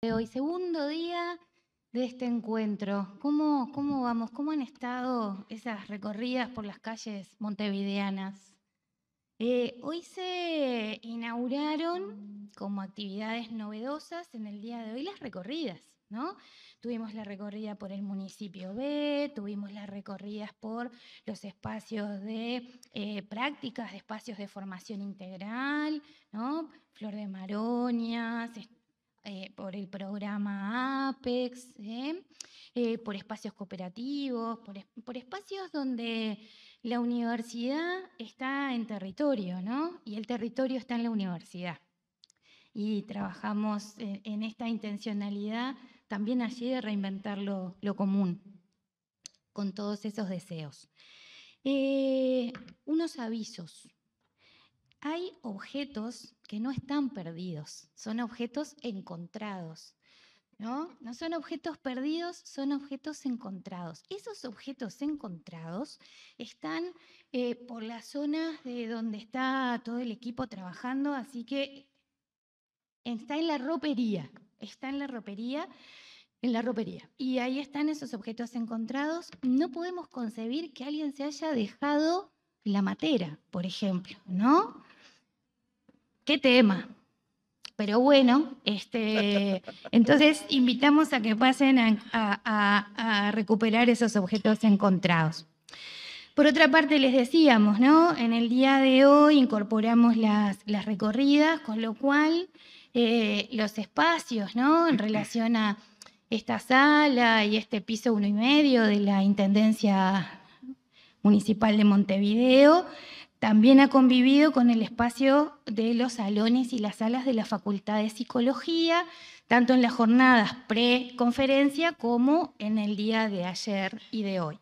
hoy, segundo día de este encuentro. ¿Cómo, ¿Cómo vamos? ¿Cómo han estado esas recorridas por las calles montevideanas? Eh, hoy se inauguraron como actividades novedosas en el día de hoy las recorridas, ¿no? Tuvimos la recorrida por el municipio B, tuvimos las recorridas por los espacios de eh, prácticas, de espacios de formación integral, ¿no? Flor de Maroñas, eh, por el programa APEX, ¿eh? Eh, por espacios cooperativos, por, espacios donde la universidad está en territorio, ¿no? Y el territorio está en la universidad. Y trabajamos en, esta intencionalidad también allí de reinventar lo común, con todos esos deseos. unos avisos. Hay objetos que no están perdidos, son objetos encontrados. ¿no? no son objetos perdidos, son objetos encontrados. Esos objetos encontrados están eh, por las zonas de donde está todo el equipo trabajando, así que está en la ropería, está en la ropería, en la ropería. Y ahí están esos objetos encontrados. No podemos concebir que alguien se haya dejado la matera, por ejemplo, ¿no? qué tema. Pero bueno, este, entonces invitamos a que pasen a, recuperar esos objetos encontrados. Por otra parte, les decíamos, ¿no? En el día de hoy incorporamos las, recorridas, con lo cual eh, los espacios, ¿no? En relación a esta sala y este piso uno y medio de la Intendencia Municipal de Montevideo, también ha convivido con el espacio de los salones y las salas de la Facultad de Psicología, tanto en las jornadas pre-conferencia como en el día de ayer y de hoy.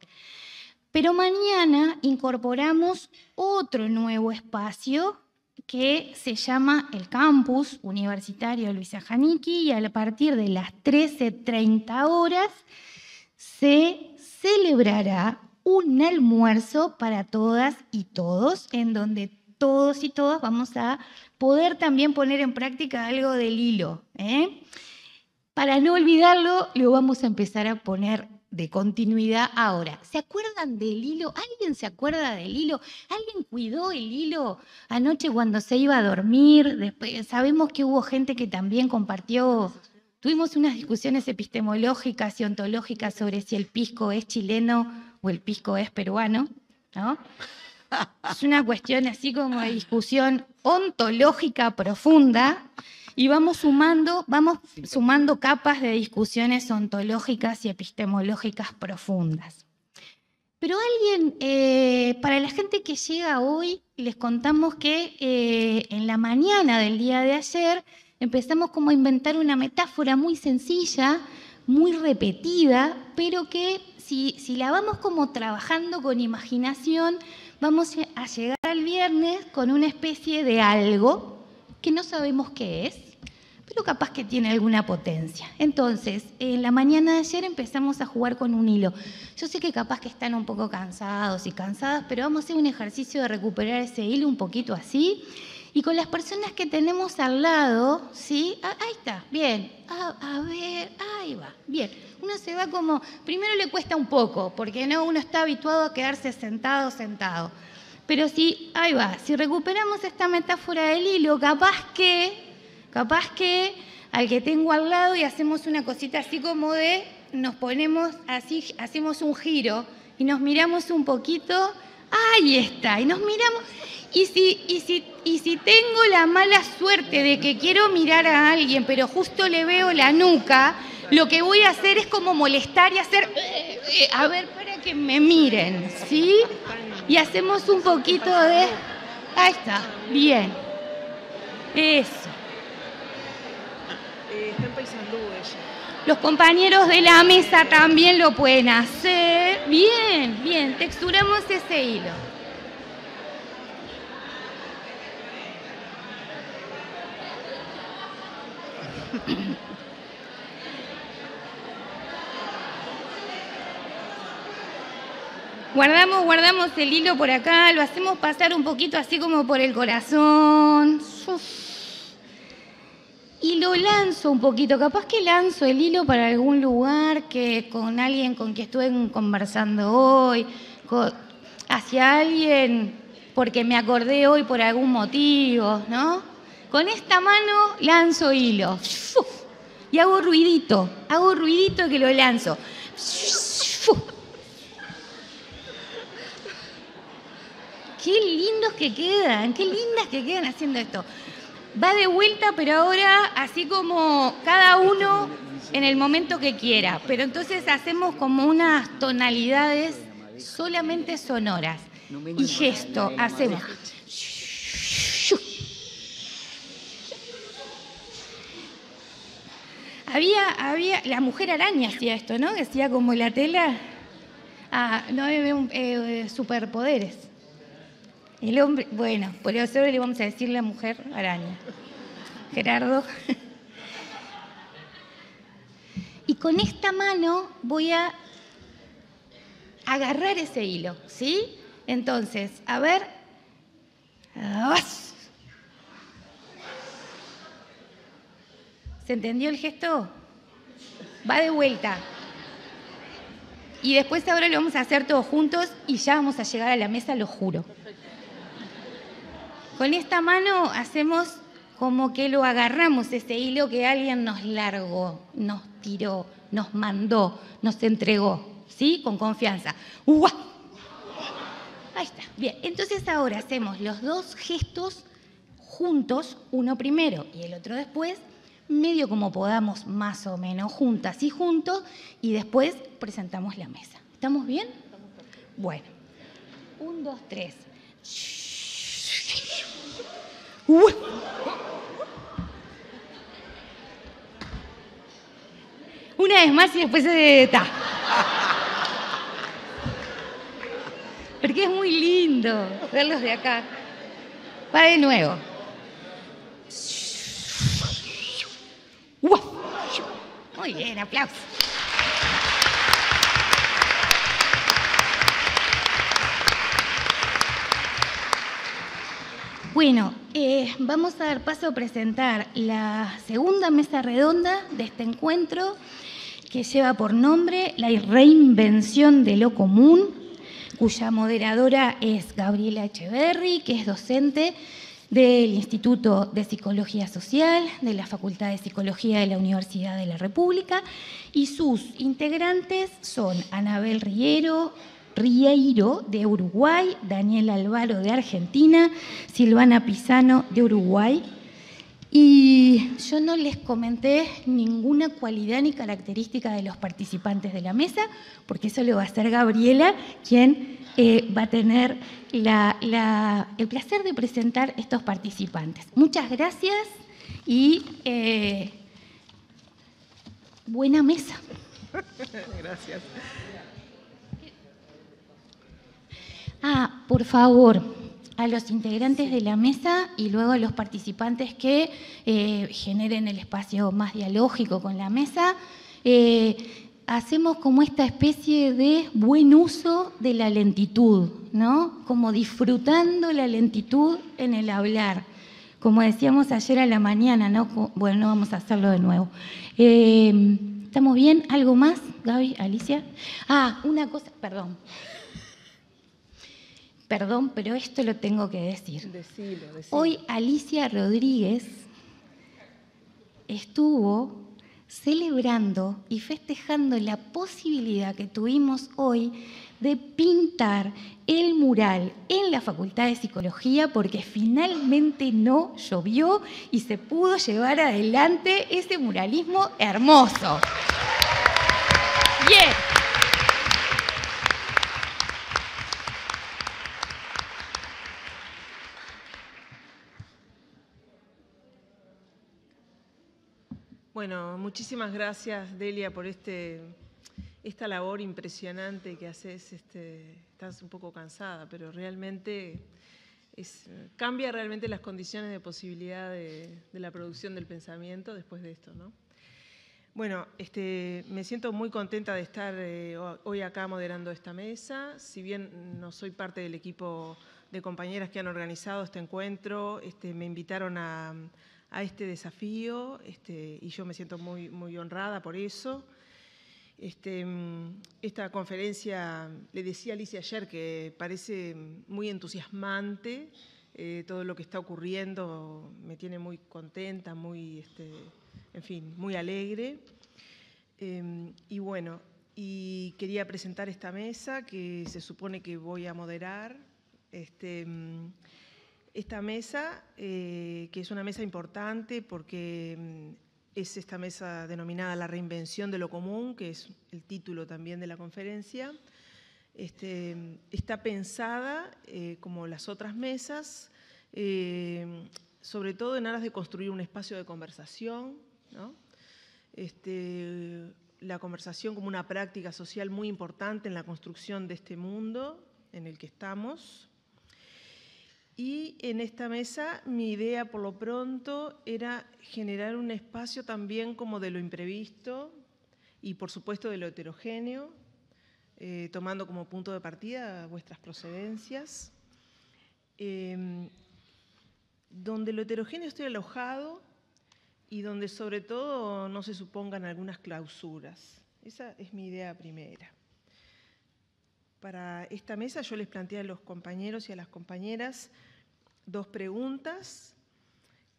Pero mañana incorporamos otro nuevo espacio que se llama el Campus Universitario Luisa Janicki y a partir de las 13.30 horas se celebrará un almuerzo para todas y todos, en donde todos y todas vamos a poder también poner en práctica algo del hilo. ¿eh? Para no olvidarlo, lo vamos a empezar a poner de continuidad ahora. ¿Se acuerdan del hilo? ¿Alguien se acuerda del hilo? ¿Alguien cuidó el hilo anoche cuando se iba a dormir? Después, sabemos que hubo gente que también compartió. Tuvimos unas discusiones epistemológicas y ontológicas sobre si el pisco es chileno el pisco es peruano, ¿no? Es una cuestión así como de discusión ontológica profunda y vamos sumando, vamos sumando capas de discusiones ontológicas y epistemológicas profundas. Pero alguien, eh, para la gente que llega hoy, les contamos que eh, en la mañana del día de ayer empezamos como a inventar una metáfora muy sencilla, muy repetida, pero que si, la vamos como trabajando con imaginación, vamos a llegar al viernes con una especie de algo que no sabemos qué es, pero capaz que tiene alguna potencia. Entonces, en la mañana de ayer empezamos a jugar con un hilo. Yo sé que capaz que están un poco cansados y cansadas, pero vamos a hacer un ejercicio de recuperar ese hilo un poquito así y con las personas que tenemos al lado, ¿sí? Ah, ahí está, bien. a ver, ahí va, bien. Uno se va como, primero le cuesta un poco, porque no uno está habituado a quedarse sentado, sentado. Pero si, ahí va, si recuperamos esta metáfora del hilo, capaz que, capaz que al que tengo al lado y hacemos una cosita así como de, nos ponemos así, hacemos un giro y nos miramos un poquito ahí está. Y nos miramos. Y si, y, si, y si tengo la mala suerte de que quiero mirar a alguien, pero justo le veo la nuca, lo que voy a hacer es como molestar y hacer, a ver, para que me miren, ¿sí? Y hacemos un poquito de... Ahí está, bien. Eso. Eh, los compañeros de la mesa también lo pueden hacer. Bien, bien, texturamos ese hilo. Guardamos, guardamos el hilo por acá, lo hacemos pasar un poquito así como por el corazón y lo lanzo un poquito, capaz que lanzo el hilo para algún lugar que con alguien con quien estuve conversando hoy, hacia alguien porque me acordé hoy por algún motivo, ¿no? Con esta mano lanzo hilo y hago ruidito, hago ruidito que lo lanzo. Qué lindos que quedan, qué lindas que quedan haciendo esto va de vuelta, pero ahora así como cada uno en el momento que quiera. Pero entonces hacemos como unas tonalidades solamente sonoras. Y gesto, hacemos. Había, había, la mujer araña hacía esto, ¿no? Que hacía como la tela. Ah, no, eh, eh, superpoderes. El hombre, bueno, por eso le vamos a decir la mujer araña. Gerardo. Y con esta mano voy a agarrar ese hilo, ¿sí? Entonces, a ver. ¿Se entendió el gesto? Va de vuelta. Y después ahora lo vamos a hacer todos juntos y ya vamos a llegar a la mesa, lo juro. Con esta mano hacemos como que lo agarramos, ese hilo que alguien nos largó, nos tiró, nos mandó, nos entregó, ¿sí? Con confianza. ¡Uah! Ahí está. Bien, entonces ahora hacemos los dos gestos juntos, uno primero y el otro después, medio como podamos, más o menos, juntas y juntos, y después presentamos la mesa. ¿Estamos bien? Bueno, un, dos, tres. Una vez más y después se está. Porque es muy lindo verlos de acá. Va de nuevo. Muy bien, aplausos. Bueno, eh, vamos a dar paso a presentar la segunda mesa redonda de este encuentro que lleva por nombre La reinvención de lo común, cuya moderadora es Gabriela Echeverri, que es docente del Instituto de Psicología Social, de la Facultad de Psicología de la Universidad de la República, y sus integrantes son Anabel Riero, Rieiro de Uruguay, Daniel Alvaro de Argentina, Silvana Pisano de Uruguay. Y yo no les comenté ninguna cualidad ni característica de los participantes de la mesa, porque eso lo va a hacer Gabriela, quien eh, va a tener el placer de presentar estos participantes. Muchas gracias y eh, buena mesa. Gracias. Ah, por favor, a los integrantes de la mesa y luego a los participantes que eh, generen el espacio más dialógico con la mesa, eh, hacemos como esta especie de buen uso de la lentitud, ¿no? Como disfrutando la lentitud en el hablar. Como decíamos ayer a la mañana, ¿no? Bueno, vamos a hacerlo de nuevo. Eh, ¿Estamos bien? ¿Algo más, Gaby, Alicia? Ah, una cosa, perdón. Perdón, pero esto lo tengo que decir. Hoy Alicia Rodríguez estuvo celebrando y festejando la posibilidad que tuvimos hoy de pintar el mural en la Facultad de Psicología porque finalmente no llovió y se pudo llevar adelante ese muralismo hermoso. Bien. Bueno, muchísimas gracias, Delia, por este, esta labor impresionante que haces. Este, estás un poco cansada, pero realmente cambia realmente las condiciones de posibilidad de, la producción del pensamiento después de esto, Bueno, este, me siento muy contenta de estar eh, hoy acá moderando esta mesa. Si bien no soy parte del equipo de compañeras que han organizado este encuentro, este, me invitaron a, a este desafío este, y yo me siento muy, muy honrada por eso. Este, mm, esta conferencia, le decía a Alicia ayer que parece muy entusiasmante, eh, todo lo que está ocurriendo me tiene muy contenta, muy, este, en fin, muy alegre. Em, y bueno, y quería presentar esta mesa que se supone que voy a moderar. Mm, esta mesa, eh, que es una mesa importante porque mm, es esta mesa denominada La reinvención de lo común, que es el título también de la conferencia, este, está pensada eh, como las otras mesas, eh, sobre todo en aras de construir un espacio de conversación, este, la conversación como una práctica social muy importante en la construcción de este mundo en el que estamos y en esta mesa mi idea por lo pronto era generar un espacio también como de lo imprevisto y por supuesto de lo heterogéneo, eh, tomando como punto de partida vuestras procedencias, em, donde lo heterogéneo estoy alojado y donde sobre todo no se supongan algunas clausuras. Esa es mi idea primera para esta mesa yo les planteé a los compañeros y a las compañeras dos preguntas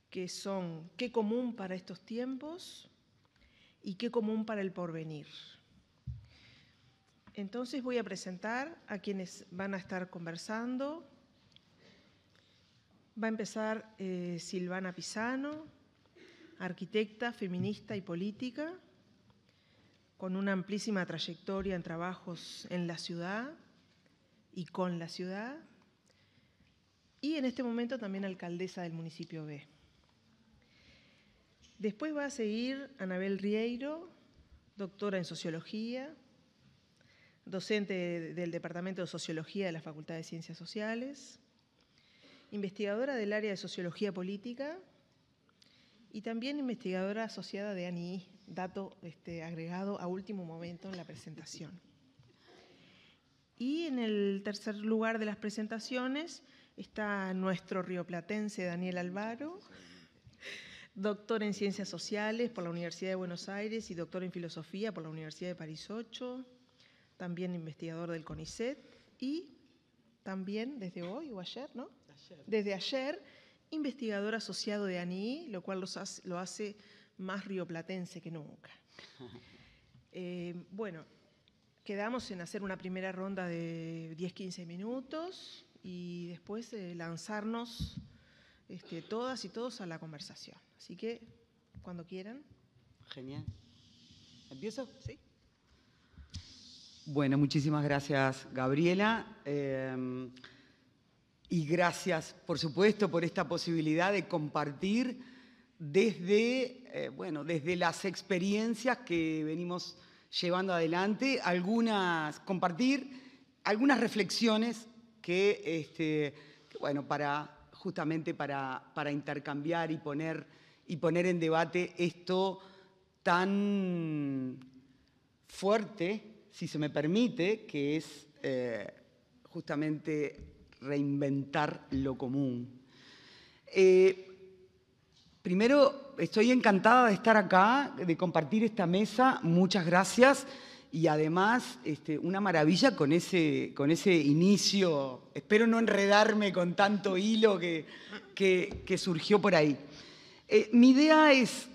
que son qué común para estos tiempos y qué común para el porvenir. Entonces voy a presentar a quienes van a estar conversando. Va a empezar eh, Silvana Pisano, arquitecta, feminista y política con una amplísima trayectoria en trabajos en la ciudad y con la ciudad, y en este momento también alcaldesa del municipio B. Después va a seguir Anabel Rieiro, doctora en sociología, docente del Departamento de Sociología de la Facultad de Ciencias Sociales, investigadora del área de sociología política y también investigadora asociada de ANI, dato este, agregado a último momento en la presentación. Y en el tercer lugar de las presentaciones está nuestro rioplatense Daniel Alvaro, doctor en Ciencias Sociales por la Universidad de Buenos Aires y doctor en Filosofía por la Universidad de París 8, también investigador del CONICET y también desde hoy o ayer, ¿no? Desde ayer, investigador asociado de ANI, lo cual lo hace más rioplatense que nunca. Eh, bueno, quedamos en hacer una primera ronda de 10-15 minutos y después eh, lanzarnos este, todas y todos a la conversación. Así que, cuando quieran. Genial. ¿Empiezo? Sí. Bueno, muchísimas gracias, Gabriela. Em, y gracias, por supuesto, por esta posibilidad de compartir desde, eh, bueno, desde las experiencias que venimos llevando adelante, algunas, compartir algunas reflexiones que, este, bueno, para, justamente para, para intercambiar y poner, y poner en debate esto tan fuerte, si se me permite, que es eh, justamente reinventar lo común. Eh, Primero, estoy encantada de estar acá, de compartir esta mesa. Muchas gracias. Y además, este, una maravilla con ese, con ese inicio. Espero no enredarme con tanto hilo que, que, surgió por ahí. Eh, mi idea es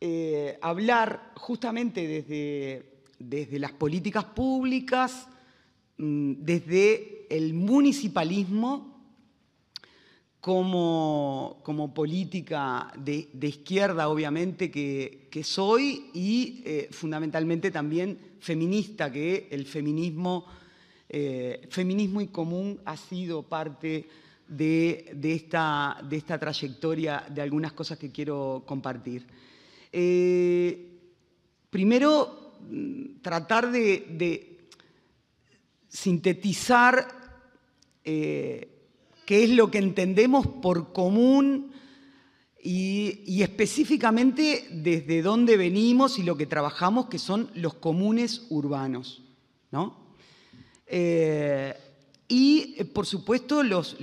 eh, hablar justamente desde, desde las políticas públicas, mm, desde el municipalismo como, como política de, izquierda, obviamente, que, soy y eh, fundamentalmente también feminista, que el feminismo, eh, feminismo y común ha sido parte de, esta, de esta trayectoria, de algunas cosas que quiero compartir. Eh, primero, mm, tratar de, sintetizar Qué es lo que entendemos por común y, específicamente desde dónde venimos y lo que trabajamos, que son los comunes urbanos. Eh, y, por supuesto, los,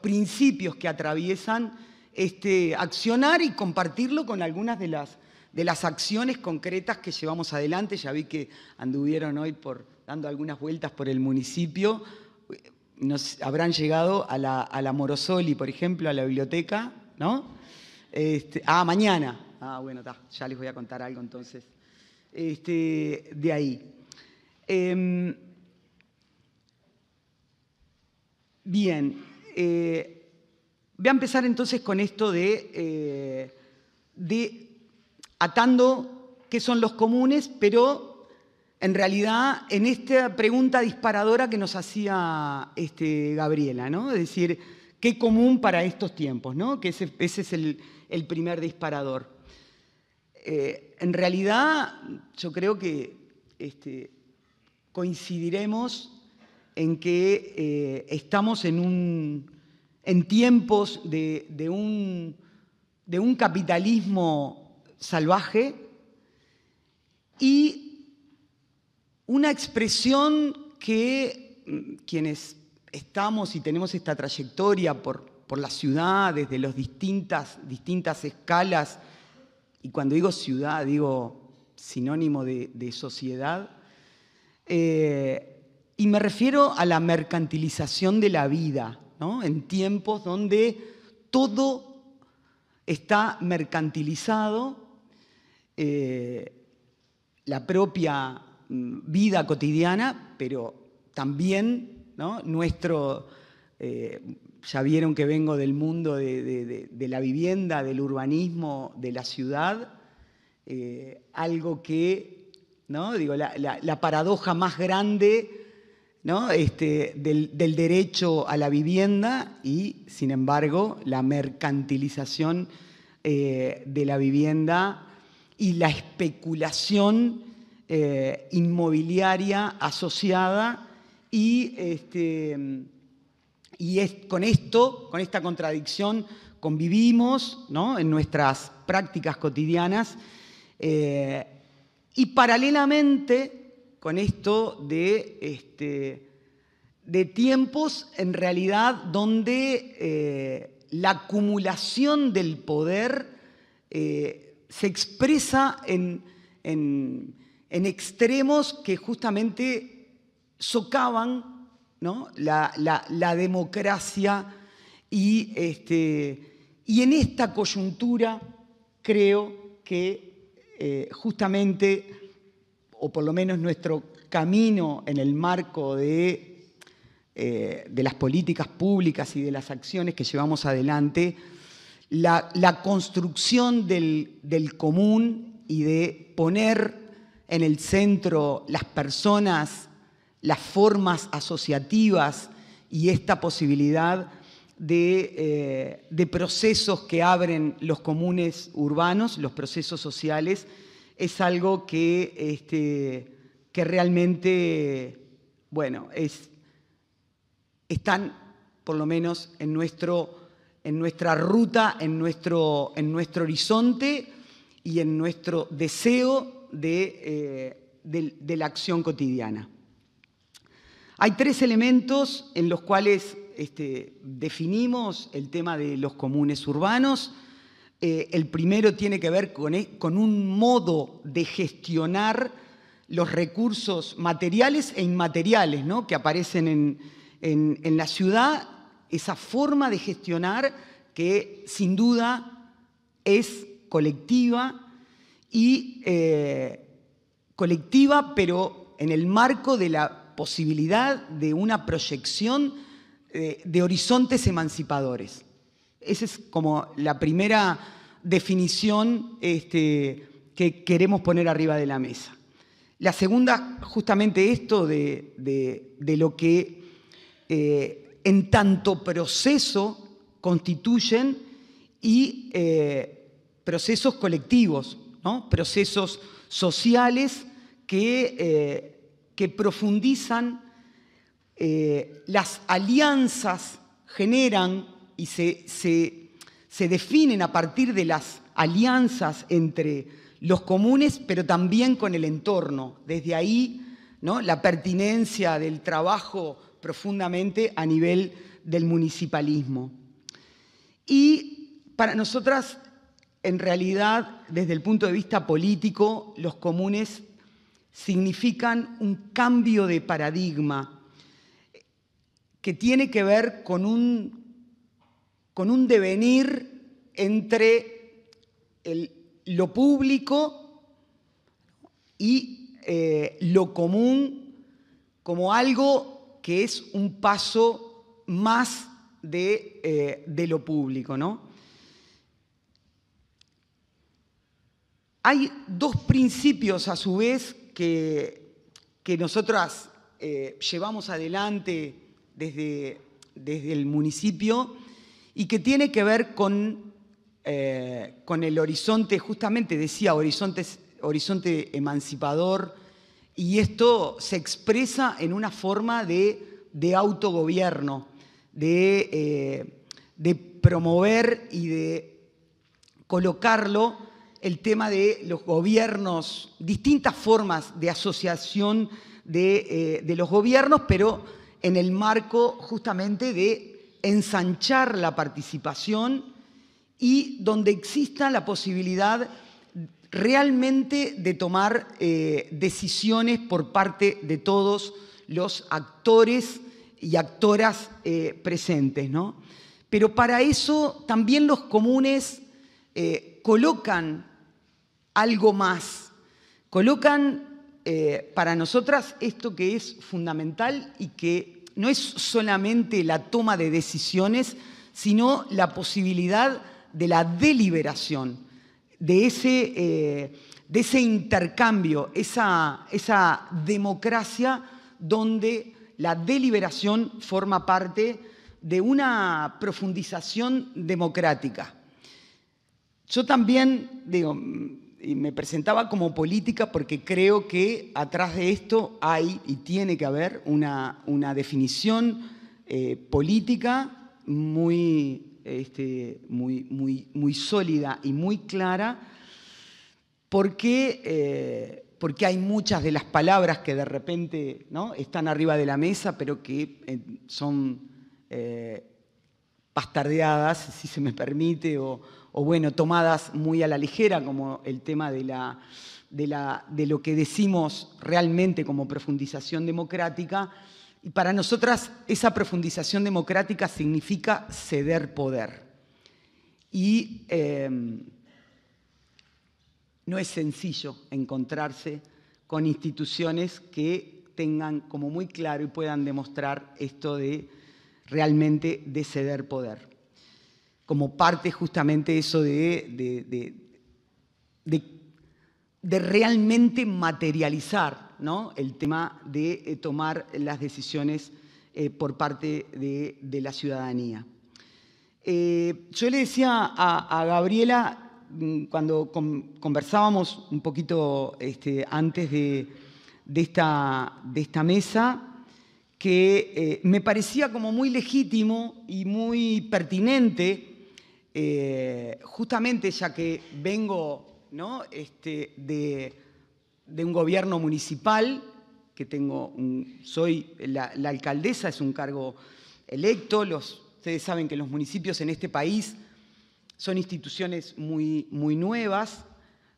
principios que atraviesan este accionar y compartirlo con algunas de las, de las acciones concretas que llevamos adelante. Ya vi que anduvieron hoy por, dando algunas vueltas por el municipio nos habrán llegado a la, Morosoli, por ejemplo, a la biblioteca, ¿no? Este, ah, mañana. Ah, bueno, ya les voy a contar algo entonces. Este, de ahí. Em, bien, eh, voy a empezar entonces con esto de, eh, de atando qué son los comunes, pero en realidad en esta pregunta disparadora que nos hacía este, Gabriela, ¿no? Es decir, qué común para estos tiempos, ¿no? Que ese, ese es el, primer disparador. Eh, en realidad, yo creo que este, coincidiremos en que eh, estamos en, un, en tiempos de, un, de un capitalismo salvaje y una expresión que mm, quienes estamos y tenemos esta trayectoria por, por la ciudad, desde las distintas, distintas escalas, y cuando digo ciudad, digo sinónimo de, sociedad, eh, y me refiero a la mercantilización de la vida, ¿no? en tiempos donde todo está mercantilizado, eh, la propia Mm, vida cotidiana, pero también nuestro, eh, ya vieron que vengo del mundo de, la vivienda, del urbanismo, de la ciudad, eh, algo que, ¿no? Digo, la, paradoja más grande este, del, derecho a la vivienda y, sin embargo, la mercantilización eh, de la vivienda y la especulación eh, inmobiliaria asociada y, este, y con esto, con esta contradicción, convivimos ¿no? en nuestras prácticas cotidianas eh, y paralelamente con esto de, este, de tiempos en realidad donde eh, la acumulación del poder se expresa en, en extremos que justamente socavan la, democracia y, este, y en esta coyuntura creo que eh, justamente, o por lo menos nuestro camino en el marco de, eh, de, las políticas públicas y de las acciones que llevamos adelante, la, construcción del común y de poner en el centro las personas, las formas asociativas y esta posibilidad eh, de, procesos que abren los comunes urbanos, los procesos sociales, es algo que, este, que realmente, bueno, es, están por lo menos en, nuestro, en nuestra ruta, en nuestro, en nuestro horizonte y en nuestro deseo eh, de, la acción cotidiana. Hay tres elementos en los cuales este, definimos el tema de los comunes urbanos. Eh, el primero tiene que ver e, con, un modo de gestionar los recursos materiales e inmateriales ¿no? que aparecen en, la ciudad, esa forma de gestionar que sin duda es colectiva y eh, colectiva, pero en el marco de la posibilidad de una proyección eh, de horizontes emancipadores. Esa es como la primera definición este, que queremos poner arriba de la mesa. La segunda, justamente esto de, lo que eh, en tanto proceso constituyen y procesos colectivos, procesos sociales que, eh, que profundizan eh, las alianzas, generan y se, definen a partir de las alianzas entre los comunes, pero también con el entorno. Desde ahí, ¿no? la pertinencia del trabajo profundamente a nivel del municipalismo. Y para nosotras en realidad, desde el punto de vista político, los comunes significan un cambio de paradigma que tiene que ver con un, con un devenir entre lo público y eh, lo común como algo que es un paso más de, eh, de lo público. ¿no? Hay dos principios a su vez que, que nosotras eh, llevamos adelante desde, desde el municipio y que tiene que ver con, eh, con el horizonte, justamente decía, horizonte, horizonte emancipador, y esto se expresa en una forma de, autogobierno, eh, de promover y de colocarlo el tema de los gobiernos, distintas formas de asociación eh, de, los gobiernos, pero en el marco justamente de ensanchar la participación y donde exista la posibilidad realmente de tomar eh, decisiones por parte de todos los actores y actoras eh, presentes. ¿no? Pero para eso también los comunes colocan algo más. Colocan eh, para nosotras esto que es fundamental y que no es solamente la toma de decisiones, sino la posibilidad de la deliberación, de ese, eh, de ese intercambio, esa, esa democracia donde la deliberación forma parte de una profundización democrática. Yo también, digo, y me presentaba como política porque creo que atrás de esto hay y tiene que haber una, una definición eh, política muy, este, muy, muy, muy, sólida y muy clara porque, eh, porque, hay muchas de las palabras que de repente ¿no? están arriba de la mesa pero que eh, son pastardeadas, si se me permite, o, o bueno, tomadas muy a la ligera, como el tema de, lo que decimos realmente como profundización democrática. Y para nosotras esa profundización democrática significa ceder poder. Y em, no es sencillo encontrarse con instituciones que tengan como muy claro y puedan demostrar esto de realmente de ceder poder como parte justamente eso de, de, realmente materializar ¿no? el tema de eh, tomar las decisiones eh, por parte de, la ciudadanía. Eh, yo le decía a, Gabriela mm, cuando conversábamos un poquito este, antes de, esta, de, esta, mesa que me parecía como muy legítimo y muy pertinente eh, justamente ya que vengo ¿no? este, de, un gobierno municipal, que tengo soy la, alcaldesa, es un cargo electo, los, ustedes saben que los municipios en este país son instituciones muy, muy nuevas,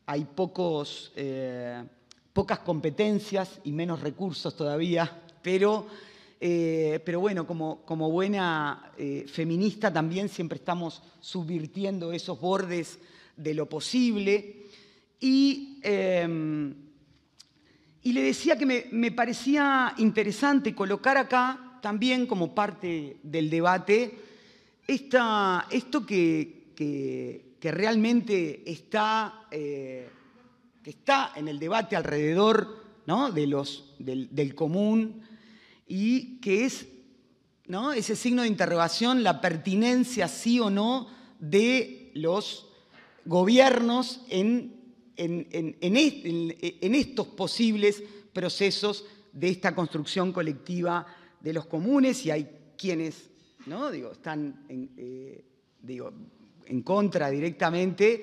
hay pocos, eh, pocas competencias y menos recursos todavía, pero eh, pero bueno, como, buena eh, feminista también siempre estamos subvirtiendo esos bordes de lo posible. Y, em, le decía que me, parecía interesante colocar acá también como parte del debate esto que, que, realmente está, eh, está en el debate alrededor de del común y que es ¿no? ese signo de interrogación, la pertinencia sí o no de los gobiernos en, en, estos posibles procesos de esta construcción colectiva de los comunes y hay quienes ¿no? digo, están en, eh, contra directamente.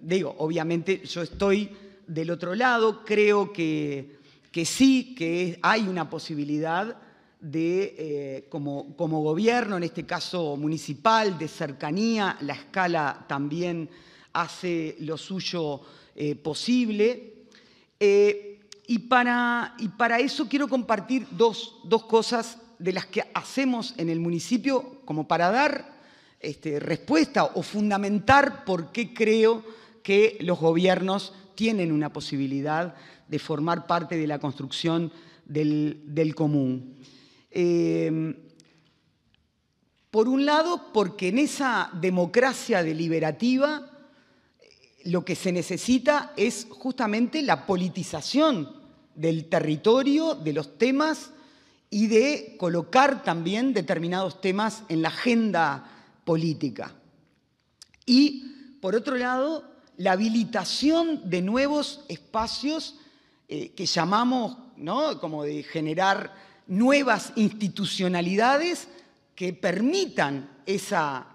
digo, obviamente yo estoy del otro lado, creo que que sí que hay una posibilidad de, eh, como, como, gobierno, en este caso municipal, de cercanía, la escala también hace lo suyo eh, posible. Eh, y, para, y, para, eso quiero compartir dos, dos, cosas de las que hacemos en el municipio como para dar este, respuesta o fundamentar por qué creo que los gobiernos tienen una posibilidad de formar parte de la construcción del, común. Eh, por un lado, porque en esa democracia deliberativa eh, lo que se necesita es justamente la politización del territorio, de los temas y de colocar también determinados temas en la agenda política. Y, por otro lado, la habilitación de nuevos espacios eh, que llamamos, Como de generar nuevas institucionalidades que permitan esa,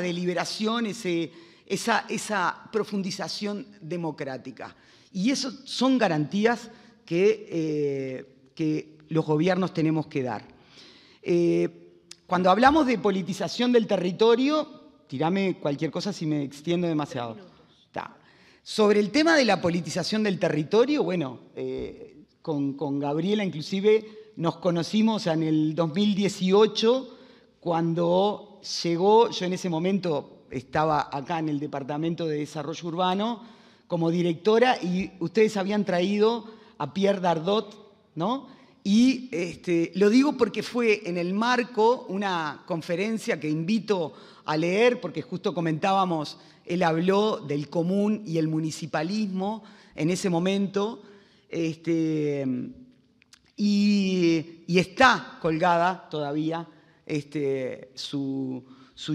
deliberación, esa, profundización democrática. Y eso son garantías que, eh, los gobiernos tenemos que dar. Eh, cuando hablamos de politización del territorio, tirame cualquier cosa si me extiendo demasiado. Sobre el tema de la politización del territorio, bueno, eh, con, Gabriela inclusive nos conocimos en el 2018 cuando llegó, yo en ese momento estaba acá en el Departamento de Desarrollo Urbano como directora y ustedes habían traído a Pierre Dardot, ¿no? Y este, lo digo porque fue en el marco una conferencia que invito a leer, porque justo comentábamos él habló del común y el municipalismo en ese momento. Este, y, está colgada todavía este, su,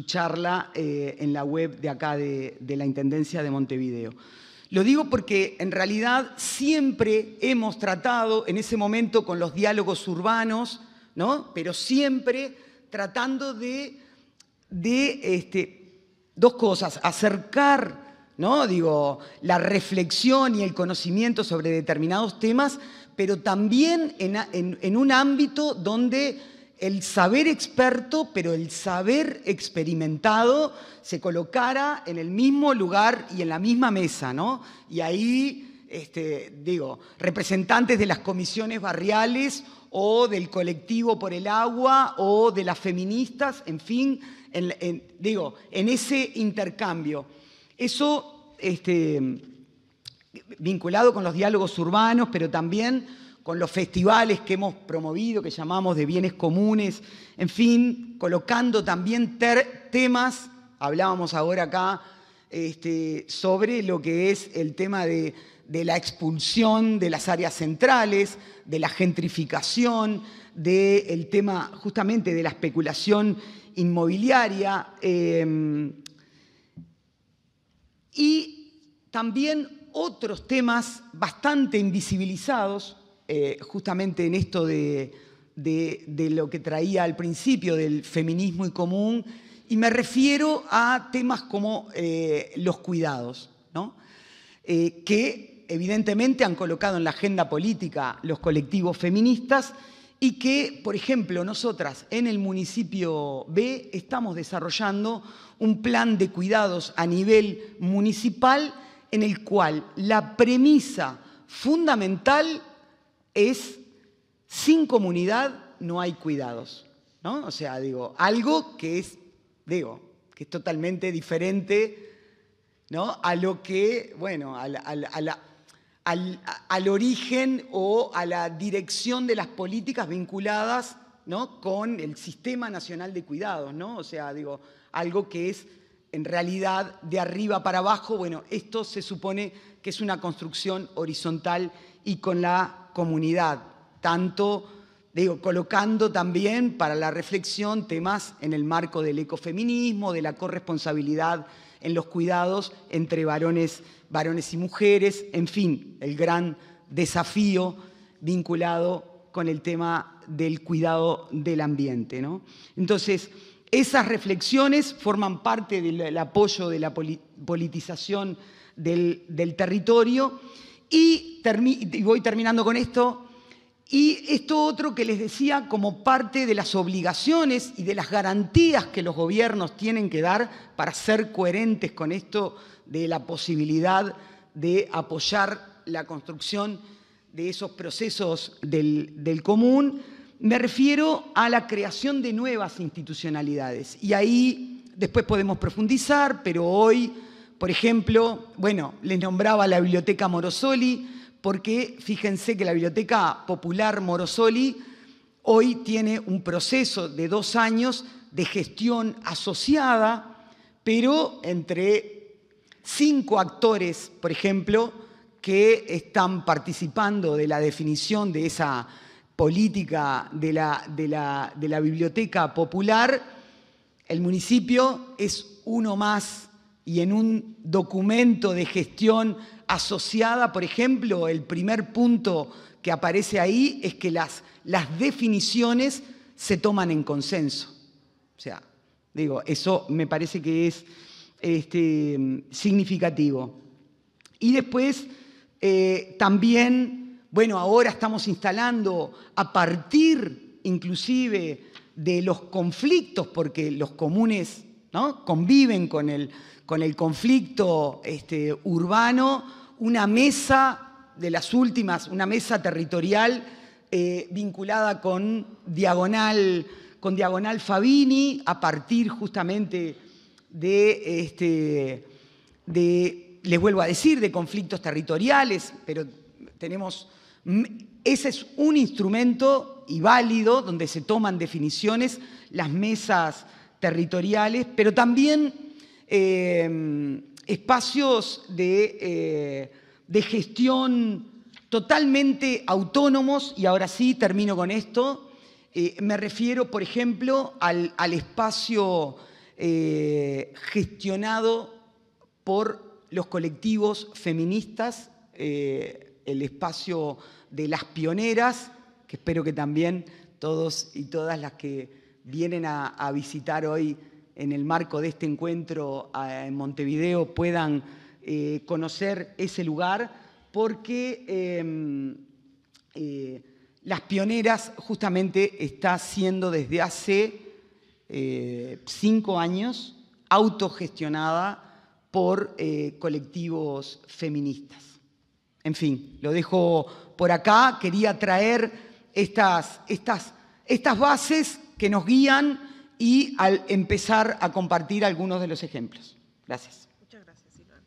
charla eh, en la web de acá de, la Intendencia de Montevideo. Lo digo porque en realidad siempre hemos tratado en ese momento con los diálogos urbanos, ¿no? pero siempre tratando de, de este, Dos cosas, acercar, ¿no? Digo, la reflexión y el conocimiento sobre determinados temas, pero también en, un ámbito donde el saber experto, pero el saber experimentado se colocara en el mismo lugar y en la misma mesa, Y ahí, este, digo, representantes de las comisiones barriales o del colectivo por el agua o de las feministas, en fin, en, digo, en ese intercambio. Eso este, vinculado con los diálogos urbanos, pero también con los festivales que hemos promovido, que llamamos de bienes comunes, en fin, colocando también temas, hablábamos ahora acá, este, sobre lo que es el tema de, la expulsión de las áreas centrales, de la gentrificación, del tema justamente de la especulación inmobiliaria. Em, y también otros temas bastante invisibilizados, eh, justamente en esto de, lo que traía al principio del feminismo y común, y me refiero a temas como eh, los cuidados, eh, que evidentemente han colocado en la agenda política los colectivos feministas y que, por ejemplo, nosotras en el municipio B estamos desarrollando un plan de cuidados a nivel municipal en el cual la premisa fundamental es sin comunidad no hay cuidados, ¿no? O sea, digo, algo que es, digo, que es totalmente diferente ¿no? a lo que, bueno, a la al, origen o a la dirección de las políticas vinculadas ¿no? con el Sistema Nacional de Cuidados, ¿no? O sea, digo, algo que es en realidad de arriba para abajo, bueno, esto se supone que es una construcción horizontal y con la comunidad, tanto, digo, colocando también para la reflexión temas en el marco del ecofeminismo, de la corresponsabilidad en los cuidados entre varones varones y mujeres, en fin, el gran desafío vinculado con el tema del cuidado del ambiente. Entonces, esas reflexiones forman parte del apoyo de la politización del, territorio y voy terminando con esto, y esto otro que les decía como parte de las obligaciones y de las garantías que los gobiernos tienen que dar para ser coherentes con esto de la posibilidad de apoyar la construcción de esos procesos del, común, me refiero a la creación de nuevas institucionalidades. Y ahí después podemos profundizar, pero hoy, por ejemplo, bueno, les nombraba la Biblioteca Morosoli, porque fíjense que la Biblioteca Popular Morosoli hoy tiene un proceso de dos años de gestión asociada, pero entre cinco actores, por ejemplo, que están participando de la definición de esa política de la, biblioteca popular, el municipio es uno más y en un documento de gestión asociada, por ejemplo, el primer punto que aparece ahí es que las, las definiciones se toman en consenso. O sea, digo, eso me parece que es este, significativo. Y después, eh, también, bueno, ahora estamos instalando a partir inclusive de los conflictos, porque los comunes conviven con el, con el conflicto este, urbano, una mesa de las últimas, una mesa territorial eh, vinculada con Diagonal, con Diagonal Fabini, a partir justamente de, este, de, les vuelvo a decir, de conflictos territoriales, pero tenemos, ese es un instrumento y válido donde se toman definiciones las mesas territoriales, pero también... Eh, espacios eh, de, gestión totalmente autónomos, y ahora sí termino con esto, eh, me refiero, por ejemplo, al, espacio eh, gestionado por los colectivos feministas, el espacio de las pioneras, que espero que también todos y todas las que vienen a, a visitar hoy en el marco de este encuentro eh, en Montevideo puedan eh, conocer ese lugar, porque em, eh, Las Pioneras justamente está siendo desde hace cinco años autogestionada por colectivos feministas. En fin, lo dejo por acá, quería traer estas, estas, estas bases que nos guían y al empezar a compartir algunos de los ejemplos. Gracias. Muchas gracias, Silvana.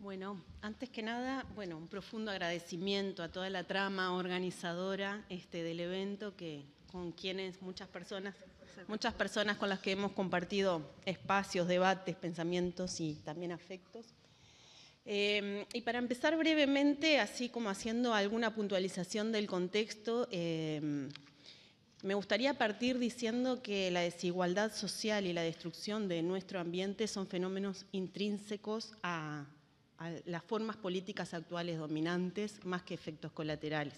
Bueno, antes que nada, bueno, un profundo agradecimiento a toda la trama organizadora este, del evento que con quienes muchas personas muchas personas con las que hemos compartido espacios, debates, pensamientos y también afectos. Eh, y para empezar brevemente, así como haciendo alguna puntualización del contexto, eh, me gustaría partir diciendo que la desigualdad social y la destrucción de nuestro ambiente son fenómenos intrínsecos a, las formas políticas actuales dominantes, más que efectos colaterales.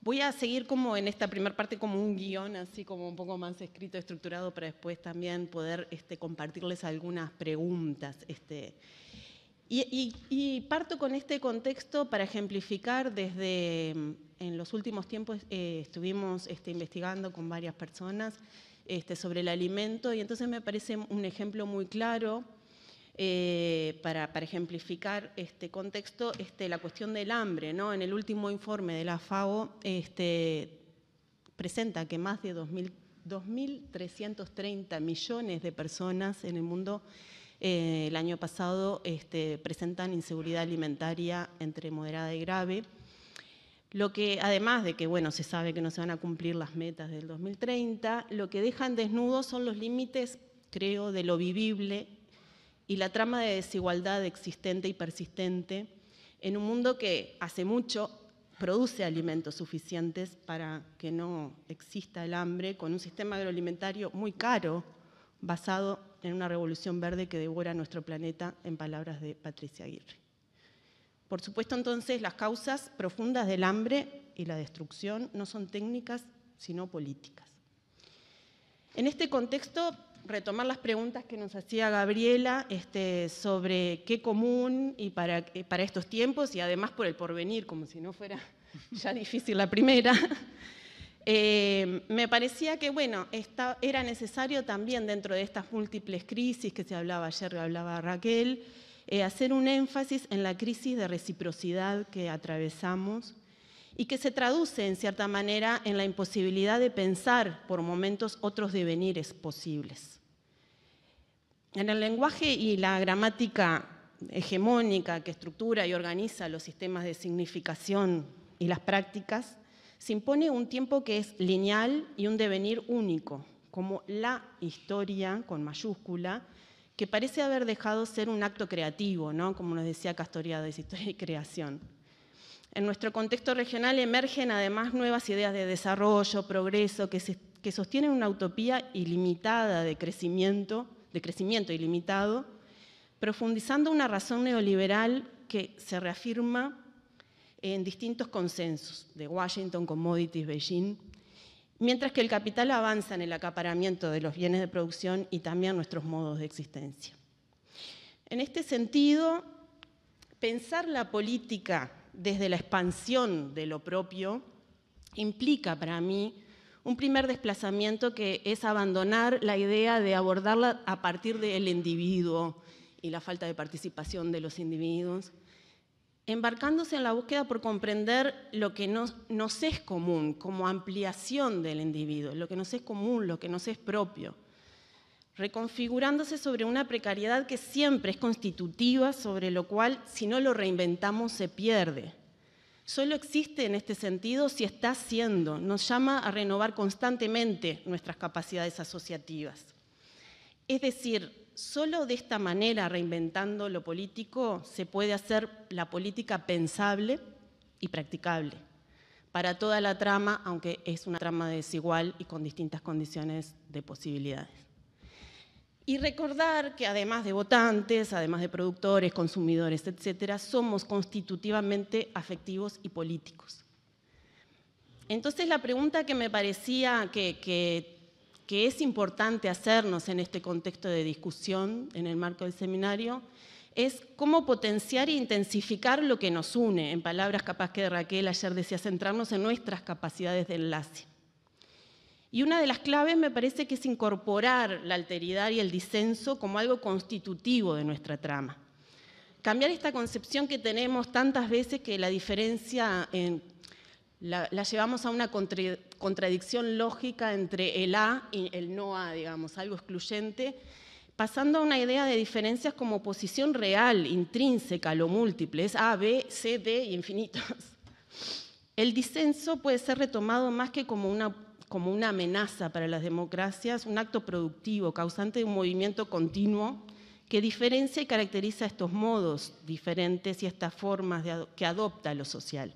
Voy a seguir como en esta primera parte como un guión, así como un poco más escrito, estructurado, para después también poder este, compartirles algunas preguntas. Este, y, parto con este contexto para ejemplificar desde, mm, en los últimos tiempos eh, estuvimos este, investigando con varias personas este, sobre el alimento y entonces me parece un ejemplo muy claro eh, para, ejemplificar este contexto este, la cuestión del hambre. ¿no? En el último informe de la FAO presenta que más de 2.330 millones de personas en el mundo eh, el año pasado este, presentan inseguridad alimentaria entre moderada y grave. Lo que, además de que, bueno, se sabe que no se van a cumplir las metas del 2030, lo que dejan desnudos son los límites, creo, de lo vivible y la trama de desigualdad existente y persistente en un mundo que hace mucho produce alimentos suficientes para que no exista el hambre, con un sistema agroalimentario muy caro, basado en una revolución verde que devora nuestro planeta, en palabras de Patricia Aguirre. Por supuesto, entonces, las causas profundas del hambre y la destrucción no son técnicas, sino políticas. En este contexto, retomar las preguntas que nos hacía Gabriela este, sobre qué común y para, eh, para estos tiempos y además por el porvenir, como si no fuera ya difícil la primera. Eh, me parecía que, bueno, era necesario también dentro de estas múltiples crisis que se hablaba ayer, hablaba Raquel, eh, hacer un énfasis en la crisis de reciprocidad que atravesamos y que se traduce, en cierta manera, en la imposibilidad de pensar por momentos otros devenires posibles. En el lenguaje y la gramática hegemónica que estructura y organiza los sistemas de significación y las prácticas, se impone un tiempo que es lineal y un devenir único, como la historia con mayúscula, que parece haber dejado ser un acto creativo, ¿no? como nos decía Castoriado, es historia y creación. En nuestro contexto regional emergen además nuevas ideas de desarrollo, progreso, que, que sostienen una utopía ilimitada de crecimiento, de crecimiento ilimitado, profundizando una razón neoliberal que se reafirma en distintos consensos de Washington, Commodities, Beijing, mientras que el capital avanza en el acaparamiento de los bienes de producción y también nuestros modos de existencia. En este sentido, pensar la política desde la expansión de lo propio implica para mí un primer desplazamiento que es abandonar la idea de abordarla a partir del individuo y la falta de participación de los individuos, embarcándose en la búsqueda por comprender lo que nos, nos es común, como ampliación del individuo, lo que nos es común, lo que nos es propio, reconfigurándose sobre una precariedad que siempre es constitutiva, sobre lo cual, si no lo reinventamos, se pierde. Solo existe en este sentido si está siendo, nos llama a renovar constantemente nuestras capacidades asociativas. Es decir, solo de esta manera, reinventando lo político, se puede hacer la política pensable y practicable para toda la trama, aunque es una trama desigual y con distintas condiciones de posibilidades. Y recordar que además de votantes, además de productores, consumidores, etcétera, somos constitutivamente afectivos y políticos. Entonces la pregunta que me parecía que, que que es importante hacernos en este contexto de discusión en el marco del seminario es cómo potenciar e intensificar lo que nos une, en palabras capaz que Raquel ayer decía, centrarnos en nuestras capacidades de enlace. Y una de las claves me parece que es incorporar la alteridad y el disenso como algo constitutivo de nuestra trama. Cambiar esta concepción que tenemos tantas veces que la diferencia en, la, llevamos a una contradicción lógica entre el A y el no A, digamos, algo excluyente, pasando a una idea de diferencias como posición real, intrínseca, lo múltiple, es A, B, C, D y infinitos. El disenso puede ser retomado más que como una, como una amenaza para las democracias, un acto productivo, causante de un movimiento continuo que diferencia y caracteriza estos modos diferentes y estas formas que adopta lo social.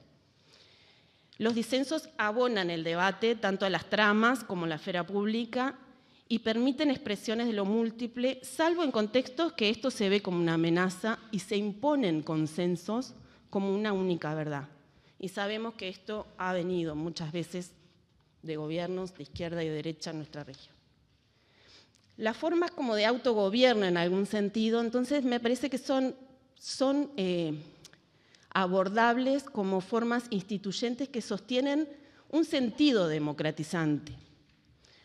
Los disensos abonan el debate tanto a las tramas como a la esfera pública y permiten expresiones de lo múltiple, salvo en contextos que esto se ve como una amenaza y se imponen consensos como una única verdad. Y sabemos que esto ha venido muchas veces de gobiernos de izquierda y de derecha en nuestra región. Las formas como de autogobierno en algún sentido, entonces me parece que son, son eh, abordables como formas instituyentes que sostienen un sentido democratizante,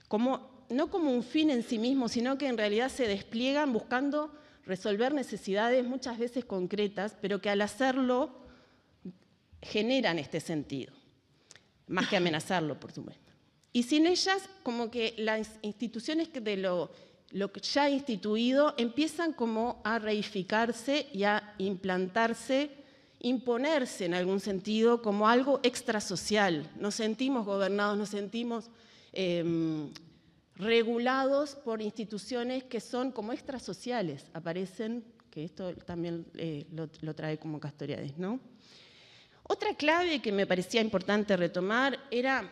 como, no como un fin en sí mismo, sino que en realidad se despliegan buscando resolver necesidades muchas veces concretas, pero que al hacerlo generan este sentido, más que amenazarlo, por supuesto. Y sin ellas, como que las instituciones de lo, lo ya instituido empiezan como a reificarse y a implantarse imponerse en algún sentido como algo extrasocial. Nos sentimos gobernados, nos sentimos em, regulados por instituciones que son como extrasociales, aparecen, que esto también eh, lo, trae como Castoriades. ¿no? Otra clave que me parecía importante retomar era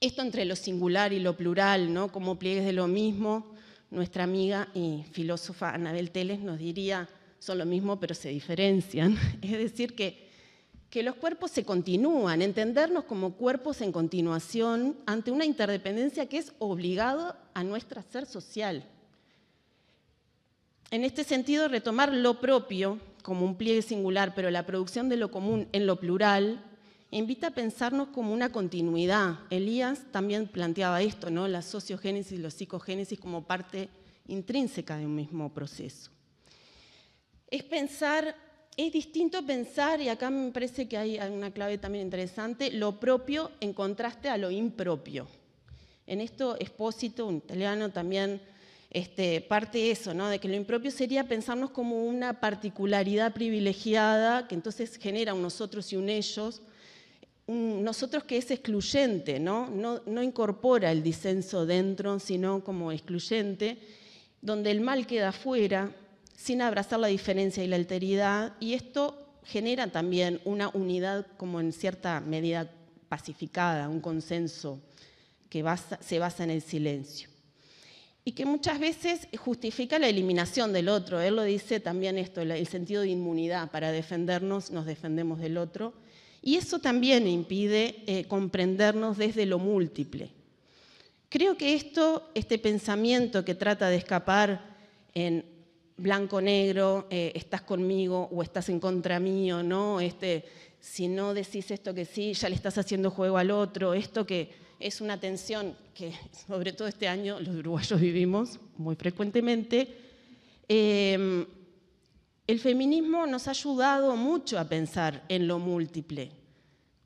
esto entre lo singular y lo plural, ¿no? como pliegues de lo mismo. Nuestra amiga y filósofa Anabel Teles nos diría, son lo mismo pero se diferencian. Es decir, que, que los cuerpos se continúan, entendernos como cuerpos en continuación ante una interdependencia que es obligado a nuestro ser social. En este sentido, retomar lo propio como un pliegue singular, pero la producción de lo común en lo plural, invita a pensarnos como una continuidad. Elías también planteaba esto, ¿no? la sociogénesis y la psicogénesis como parte intrínseca de un mismo proceso es pensar, es distinto pensar, y acá me parece que hay una clave también interesante, lo propio en contraste a lo impropio. En esto, expósito, un italiano, también este, parte eso, ¿no? de que lo impropio sería pensarnos como una particularidad privilegiada que entonces genera un nosotros y un ellos, nosotros que es excluyente, ¿no? No, no incorpora el disenso dentro, sino como excluyente, donde el mal queda fuera, sin abrazar la diferencia y la alteridad, y esto genera también una unidad como en cierta medida pacificada, un consenso que se basa en el silencio. Y que muchas veces justifica la eliminación del otro. Él lo dice también esto, el sentido de inmunidad. Para defendernos nos defendemos del otro. Y eso también impide eh, comprendernos desde lo múltiple. Creo que esto, este pensamiento que trata de escapar en blanco-negro, eh, estás conmigo o estás en contra mío, ¿no? Este, si no decís esto que sí, ya le estás haciendo juego al otro, esto que es una tensión que sobre todo este año los uruguayos vivimos muy frecuentemente. Em, el feminismo nos ha ayudado mucho a pensar en lo múltiple,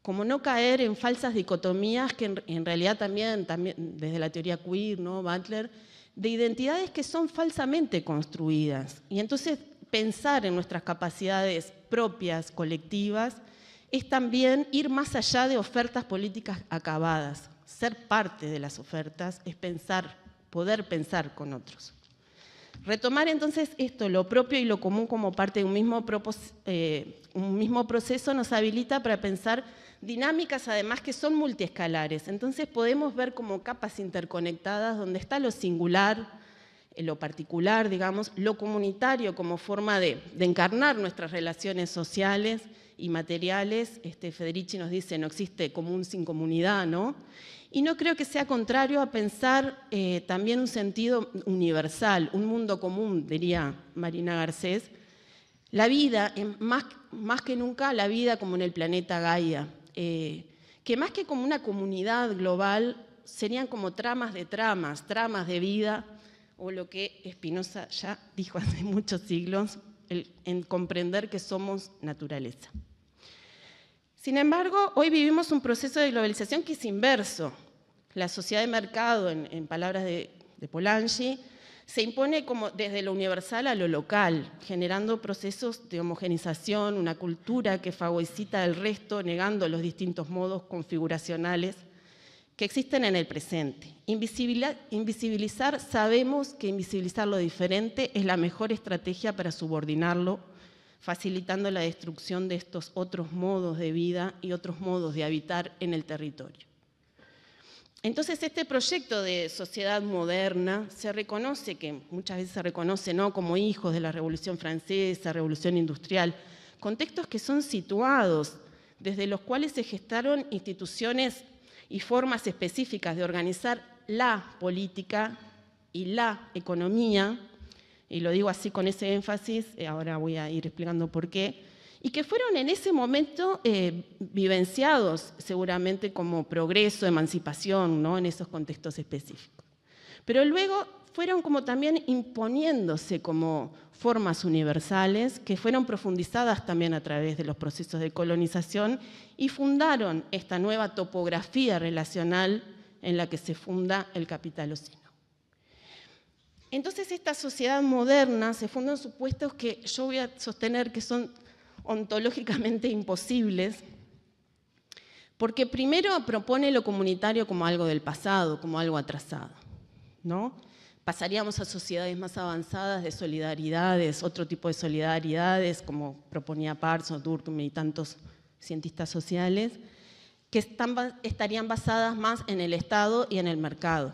como no caer en falsas dicotomías que en, realidad también, también, desde la teoría queer, ¿no? Butler, de identidades que son falsamente construidas. Y entonces pensar en nuestras capacidades propias, colectivas, es también ir más allá de ofertas políticas acabadas. Ser parte de las ofertas es pensar, poder pensar con otros. Retomar entonces esto, lo propio y lo común como parte de un mismo, eh, un mismo proceso nos habilita para pensar dinámicas además que son multiescalares. Entonces podemos ver como capas interconectadas donde está lo singular, eh, lo particular, digamos, lo comunitario como forma de, encarnar nuestras relaciones sociales y materiales. Este, Federici nos dice, no existe común sin comunidad, ¿no? Y no creo que sea contrario a pensar eh, también un sentido universal, un mundo común, diría Marina Garcés. La vida, más, más que nunca, la vida como en el planeta Gaia, eh, que más que como una comunidad global, serían como tramas de tramas, tramas de vida, o lo que Espinosa ya dijo hace muchos siglos, en comprender que somos naturaleza. Sin embargo, hoy vivimos un proceso de globalización que es inverso. La sociedad de mercado, en, palabras de, de Polanyi, se impone como desde lo universal a lo local, generando procesos de homogenización, una cultura que favorecita al resto, negando los distintos modos configuracionales que existen en el presente. invisibilizar, sabemos que invisibilizar lo diferente es la mejor estrategia para subordinarlo, facilitando la destrucción de estos otros modos de vida y otros modos de habitar en el territorio. Entonces este proyecto de sociedad moderna se reconoce, que muchas veces se reconoce ¿no? como hijos de la Revolución Francesa, Revolución Industrial, contextos que son situados, desde los cuales se gestaron instituciones y formas específicas de organizar la política y la economía, y lo digo así con ese énfasis, eh, ahora voy a ir explicando por qué, y que fueron en ese momento eh, vivenciados seguramente como progreso, emancipación, ¿no? en esos contextos específicos. Pero luego fueron como también imponiéndose como formas universales que fueron profundizadas también a través de los procesos de colonización y fundaron esta nueva topografía relacional en la que se funda el capital ocino. Entonces esta sociedad moderna se funda en supuestos que yo voy a sostener que son ontológicamente imposibles, porque primero propone lo comunitario como algo del pasado, como algo atrasado. ¿no? Pasaríamos a sociedades más avanzadas de solidaridades, otro tipo de solidaridades, como proponía Parsons, Durkheim y tantos cientistas sociales, que estarían basadas más en el Estado y en el mercado.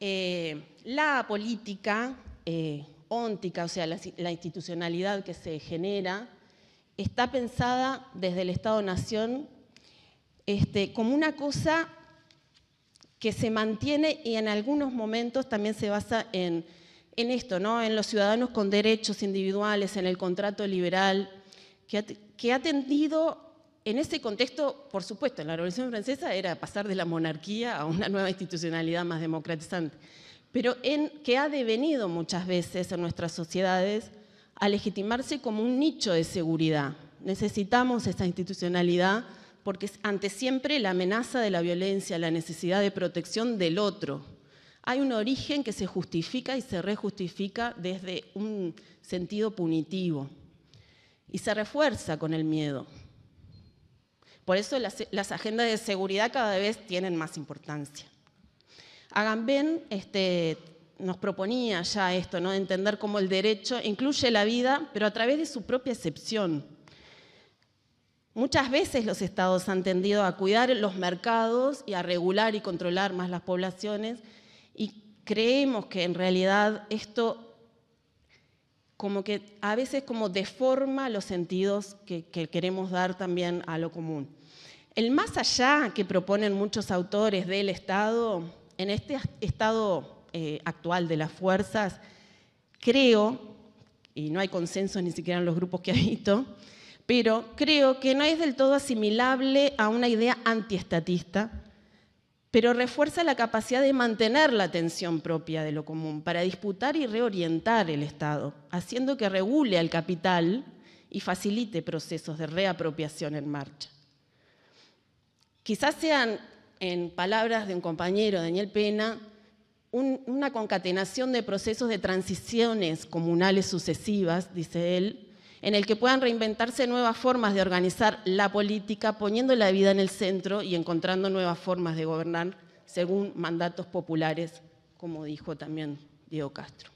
Eh, la política, eh, o sea, la, institucionalidad que se genera, está pensada desde el Estado-Nación este, como una cosa que se mantiene y en algunos momentos también se basa en, en esto, en los ciudadanos con derechos individuales, en el contrato liberal, que que ha tendido en ese contexto, por supuesto, en la Revolución Francesa era pasar de la monarquía a una nueva institucionalidad más democratizante pero en que ha devenido muchas veces en nuestras sociedades a legitimarse como un nicho de seguridad. Necesitamos esa institucionalidad porque es ante siempre la amenaza de la violencia, la necesidad de protección del otro. Hay un origen que se justifica y se rejustifica desde un sentido punitivo y se refuerza con el miedo. Por eso las agendas de seguridad cada vez tienen más importancia. Agamben este, nos proponía ya esto, ¿no? entender cómo el derecho incluye la vida, pero a través de su propia excepción. Muchas veces los estados han tendido a cuidar los mercados y a regular y controlar más las poblaciones y creemos que en realidad esto como que a veces como deforma los sentidos que queremos dar también a lo común. El más allá que proponen muchos autores del Estado en este estado eh, actual de las fuerzas, creo, y no hay consenso ni siquiera en los grupos que habito, pero creo que no es del todo asimilable a una idea antiestatista, pero refuerza la capacidad de mantener la tensión propia de lo común para disputar y reorientar el Estado, haciendo que regule al capital y facilite procesos de reapropiación en marcha. Quizás sean en palabras de un compañero, Daniel Pena, una concatenación de procesos de transiciones comunales sucesivas, dice él, en el que puedan reinventarse nuevas formas de organizar la política, poniendo la vida en el centro y encontrando nuevas formas de gobernar según mandatos populares, como dijo también Diego Castro.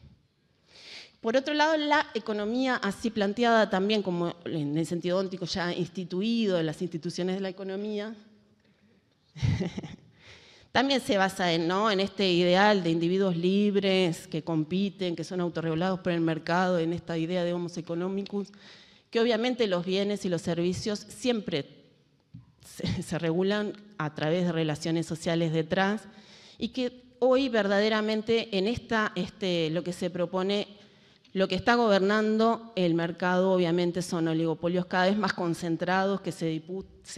Por otro lado, la economía así planteada también, como en el sentido óntico ya instituido, de las instituciones de la economía, También se basa en, ¿no? en este ideal de individuos libres que compiten, que son autorregulados por el mercado, en esta idea de homo economicus, que obviamente los bienes y los servicios siempre se, regulan a través de relaciones sociales detrás y que hoy verdaderamente en esta, este, lo que se propone lo que está gobernando el mercado obviamente son oligopolios cada vez más concentrados que se,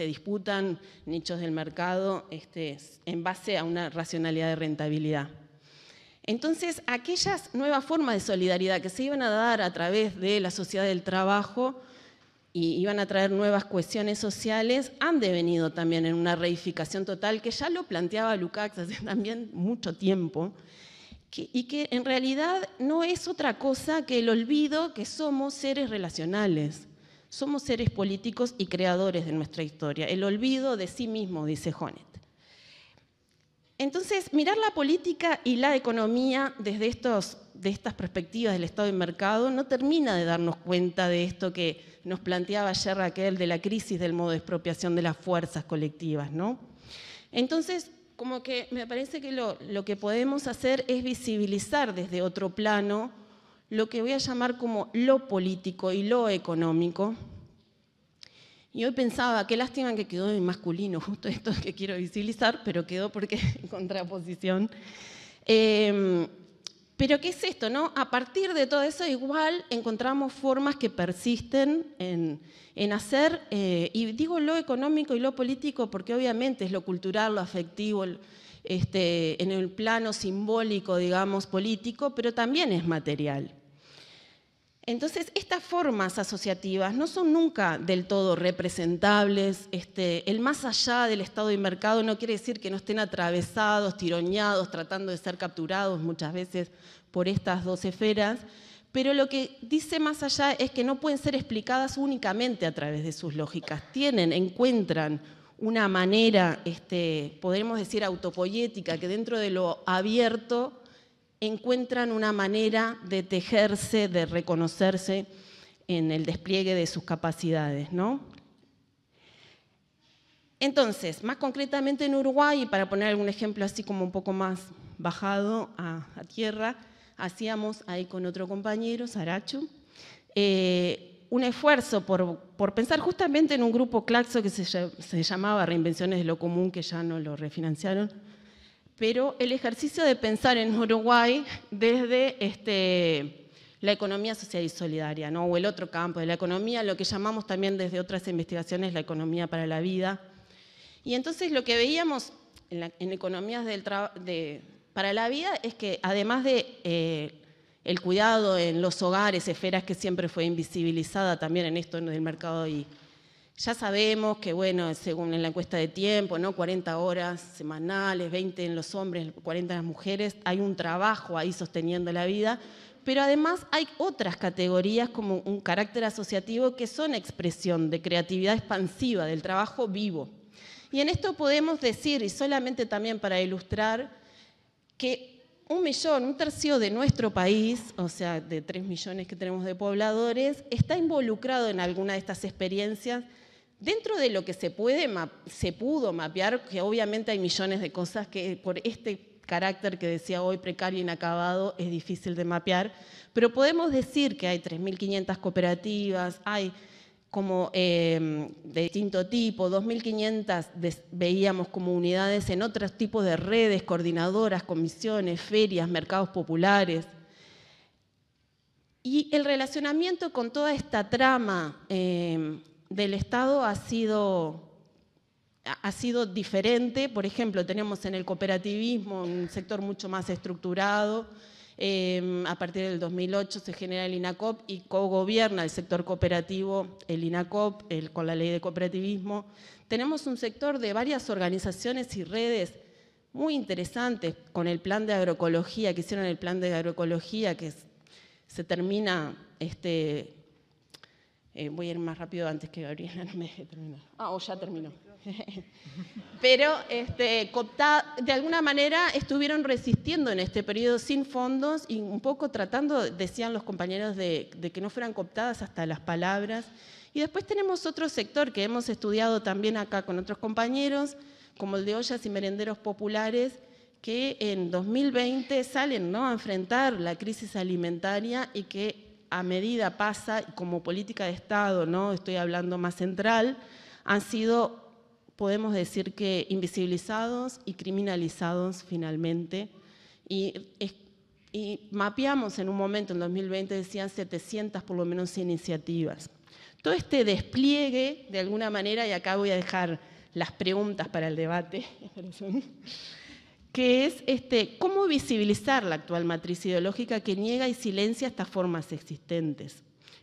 disputan nichos del mercado este, en base a una racionalidad de rentabilidad. Entonces, aquellas nuevas formas de solidaridad que se iban a dar a través de la sociedad del trabajo y iban a traer nuevas cuestiones sociales, han devenido también en una reificación total que ya lo planteaba Lukács hace también mucho tiempo, y que en realidad no es otra cosa que el olvido que somos seres relacionales, somos seres políticos y creadores de nuestra historia, el olvido de sí mismo, dice Honet. Entonces, mirar la política y la economía desde estos, de estas perspectivas del Estado y mercado no termina de darnos cuenta de esto que nos planteaba ayer Raquel de la crisis del modo de expropiación de las fuerzas colectivas, ¿no? Entonces, como que me parece que lo, que podemos hacer es visibilizar desde otro plano lo que voy a llamar como lo político y lo económico. Y hoy pensaba, qué lástima que quedó en masculino justo esto que quiero visibilizar, pero quedó porque en contraposición. Eh, pero ¿qué es esto? No? A partir de todo eso igual encontramos formas que persisten en, hacer, eh, y digo lo económico y lo político porque obviamente es lo cultural, lo afectivo, este, en el plano simbólico, digamos, político, pero también es material. Entonces, estas formas asociativas no son nunca del todo representables. Este, el más allá del Estado de mercado no quiere decir que no estén atravesados, tiroñados, tratando de ser capturados muchas veces por estas dos esferas. Pero lo que dice más allá es que no pueden ser explicadas únicamente a través de sus lógicas. Tienen, encuentran una manera, este, podemos decir, autopoyética, que dentro de lo abierto encuentran una manera de tejerse, de reconocerse en el despliegue de sus capacidades. Entonces, más concretamente en Uruguay, para poner algún ejemplo así como un poco más bajado a, tierra, hacíamos ahí con otro compañero, Saracho, eh, un esfuerzo por, pensar justamente en un grupo Claxo que se, se llamaba Reinvenciones de lo Común, que ya no lo refinanciaron, pero el ejercicio de pensar en Uruguay desde este, la economía social y solidaria, ¿no? o el otro campo de la economía, lo que llamamos también desde otras investigaciones la economía para la vida. Y entonces lo que veíamos en, economías de, para la vida es que además de eh, el cuidado en los hogares, esferas que siempre fue invisibilizada también en esto del mercado y ya sabemos que, bueno, según en la encuesta de tiempo, ¿no? 40 horas semanales, 20 en los hombres, 40 en las mujeres, hay un trabajo ahí sosteniendo la vida, pero además hay otras categorías como un carácter asociativo que son expresión de creatividad expansiva, del trabajo vivo. Y en esto podemos decir, y solamente también para ilustrar, que un millón, un tercio de nuestro país, o sea, de 3 millones que tenemos de pobladores, está involucrado en alguna de estas experiencias Dentro de lo que se, puede, se pudo mapear, que obviamente hay millones de cosas que por este carácter que decía hoy precario inacabado es difícil de mapear, pero podemos decir que hay 3.500 cooperativas, hay como em, de distinto tipo, 2.500 veíamos como unidades en otros tipos de redes, coordinadoras, comisiones, ferias, mercados populares. Y el relacionamiento con toda esta trama em, del Estado ha sido ha sido diferente. Por ejemplo, tenemos en el cooperativismo un sector mucho más estructurado. Eh, a partir del 2008 se genera el INACOP y co-gobierna el sector cooperativo, el INACOP, con la ley de cooperativismo. Tenemos un sector de varias organizaciones y redes muy interesantes con el plan de agroecología, que hicieron el plan de agroecología que se termina este, eh, voy a ir más rápido antes que Gabriela no me deje Ah, o ya terminó. Pero este, de alguna manera estuvieron resistiendo en este periodo sin fondos y un poco tratando, decían los compañeros, de, que no fueran cooptadas hasta las palabras. Y después tenemos otro sector que hemos estudiado también acá con otros compañeros, como el de ollas y merenderos populares, que en 2020 salen a enfrentar la crisis alimentaria y que a medida pasa, como política de Estado, ¿no? estoy hablando más central, han sido, podemos decir que, invisibilizados y criminalizados finalmente. Y, y mapeamos en un momento, en 2020, decían 700 por lo menos iniciativas. Todo este despliegue, de alguna manera, y acá voy a dejar las preguntas para el debate, que es este, cómo visibilizar la actual matriz ideológica que niega y silencia estas formas existentes.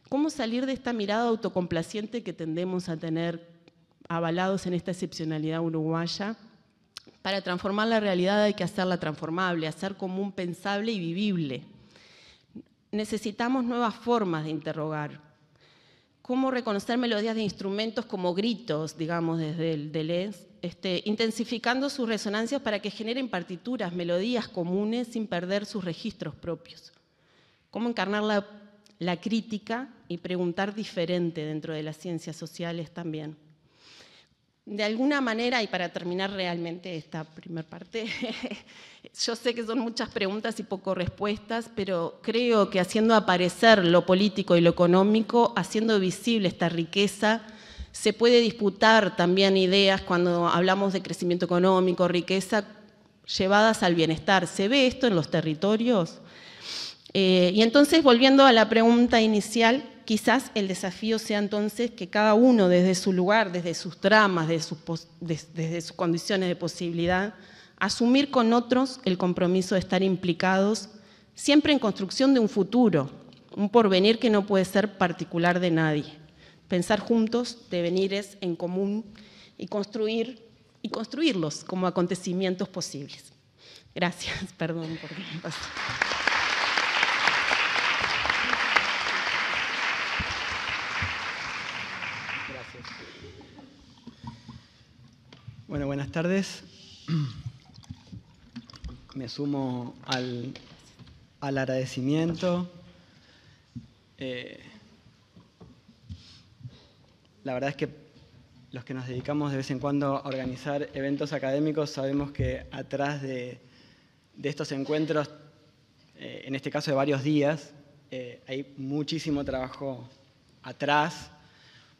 Cómo salir de esta mirada autocomplaciente que tendemos a tener avalados en esta excepcionalidad uruguaya para transformar la realidad hay que hacerla transformable, hacer común, pensable y vivible. Necesitamos nuevas formas de interrogar, cómo reconocer melodías de instrumentos como gritos, digamos, desde el Deleuze, este, intensificando sus resonancias para que generen partituras, melodías comunes sin perder sus registros propios. Cómo encarnar la, la crítica y preguntar diferente dentro de las ciencias sociales también de alguna manera, y para terminar realmente esta primera parte, yo sé que son muchas preguntas y poco respuestas, pero creo que haciendo aparecer lo político y lo económico, haciendo visible esta riqueza, se puede disputar también ideas cuando hablamos de crecimiento económico, riqueza, llevadas al bienestar. ¿Se ve esto en los territorios? Eh, y entonces, volviendo a la pregunta inicial, quizás el desafío sea entonces que cada uno desde su lugar, desde sus tramas, desde sus, condiciones de posibilidad, asumir con otros el compromiso de estar implicados, siempre en construcción de un futuro, un porvenir que no puede ser particular de nadie. Pensar juntos, devenires en común y construir y construirlos como acontecimientos posibles. Gracias, perdón por Bueno, buenas tardes. Me sumo al, al agradecimiento. Eh, la verdad es que los que nos dedicamos de vez en cuando a organizar eventos académicos sabemos que atrás de, estos encuentros, eh, en este caso de varios días, eh, hay muchísimo trabajo atrás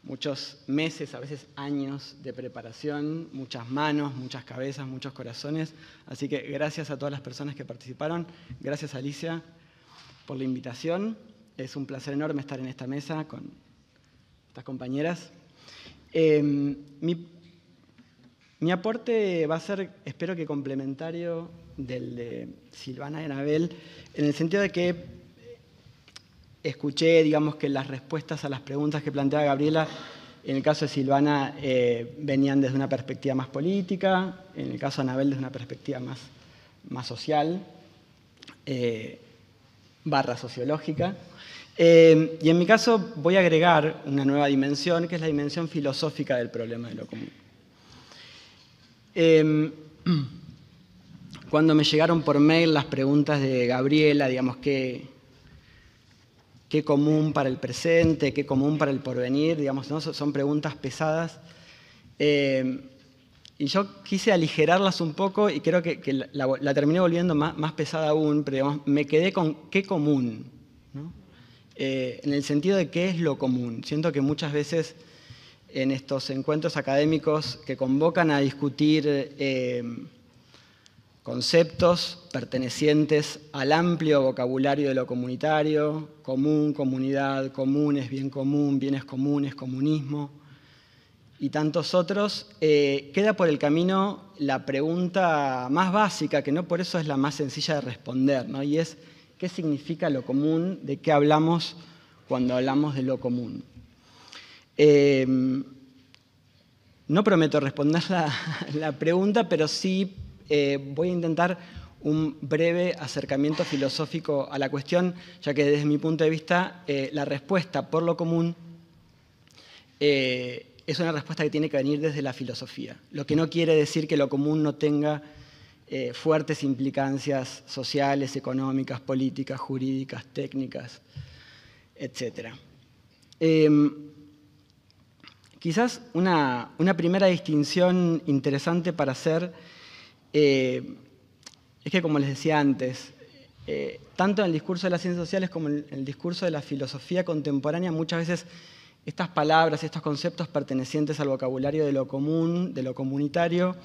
muchos meses, a veces años de preparación, muchas manos, muchas cabezas, muchos corazones. Así que gracias a todas las personas que participaron, gracias Alicia por la invitación. Es un placer enorme estar en esta mesa con estas compañeras. Em, mi, mi, aporte va a ser, espero que complementario del de Silvana y Anabel, en el sentido de que escuché, digamos, que las respuestas a las preguntas que planteaba Gabriela, en el caso de Silvana, eh, venían desde una perspectiva más política, en el caso de Anabel desde una perspectiva más, más social, eh, barra sociológica. Eh, y en mi caso voy a agregar una nueva dimensión, que es la dimensión filosófica del problema de lo común. cuando me llegaron por mail las preguntas de Gabriela, digamos, que qué común para el presente, qué común para el porvenir, digamos, son preguntas pesadas. Eh, y yo quise aligerarlas un poco y creo que, la, terminé volviendo más, pesada aún, pero me quedé con qué común, eh, en el sentido de qué es lo común. Siento que muchas veces en estos encuentros académicos que convocan a discutir eh, conceptos pertenecientes al amplio vocabulario de lo comunitario, común, comunidad, comunes, bien común, bienes comunes, comunismo y tantos otros, eh, queda por el camino la pregunta más básica, que no por eso es la más sencilla de responder, ¿no? y es qué significa lo común, de qué hablamos cuando hablamos de lo común. Em, no prometo responder la, la pregunta, pero sí eh, voy a intentar un breve acercamiento filosófico a la cuestión, ya que desde mi punto de vista eh, la respuesta por lo común eh, es una respuesta que tiene que venir desde la filosofía, lo que no quiere decir que lo común no tenga fuertes implicancias sociales, económicas, políticas, jurídicas, técnicas, etc. Em, quizás una primera distinción interesante para hacer eh, es que, como les decía antes, eh, tanto en el discurso de las ciencias sociales como en el discurso de la filosofía contemporánea, muchas veces estas palabras y estos conceptos pertenecientes al vocabulario de lo común, de lo comunitario,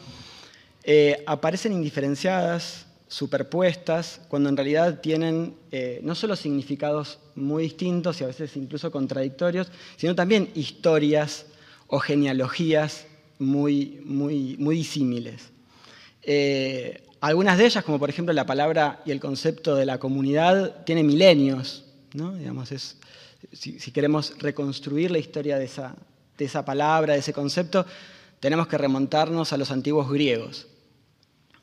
eh, aparecen indiferenciadas, superpuestas, cuando en realidad tienen no solo significados muy distintos y a veces incluso contradictorios, sino también historias o genealogías muy, muy, muy disímiles. Eh, algunas de ellas, como por ejemplo la palabra y el concepto de la comunidad, tiene milenios. si, queremos reconstruir la historia de esa, palabra, de ese concepto, tenemos que remontarnos a los antiguos griegos.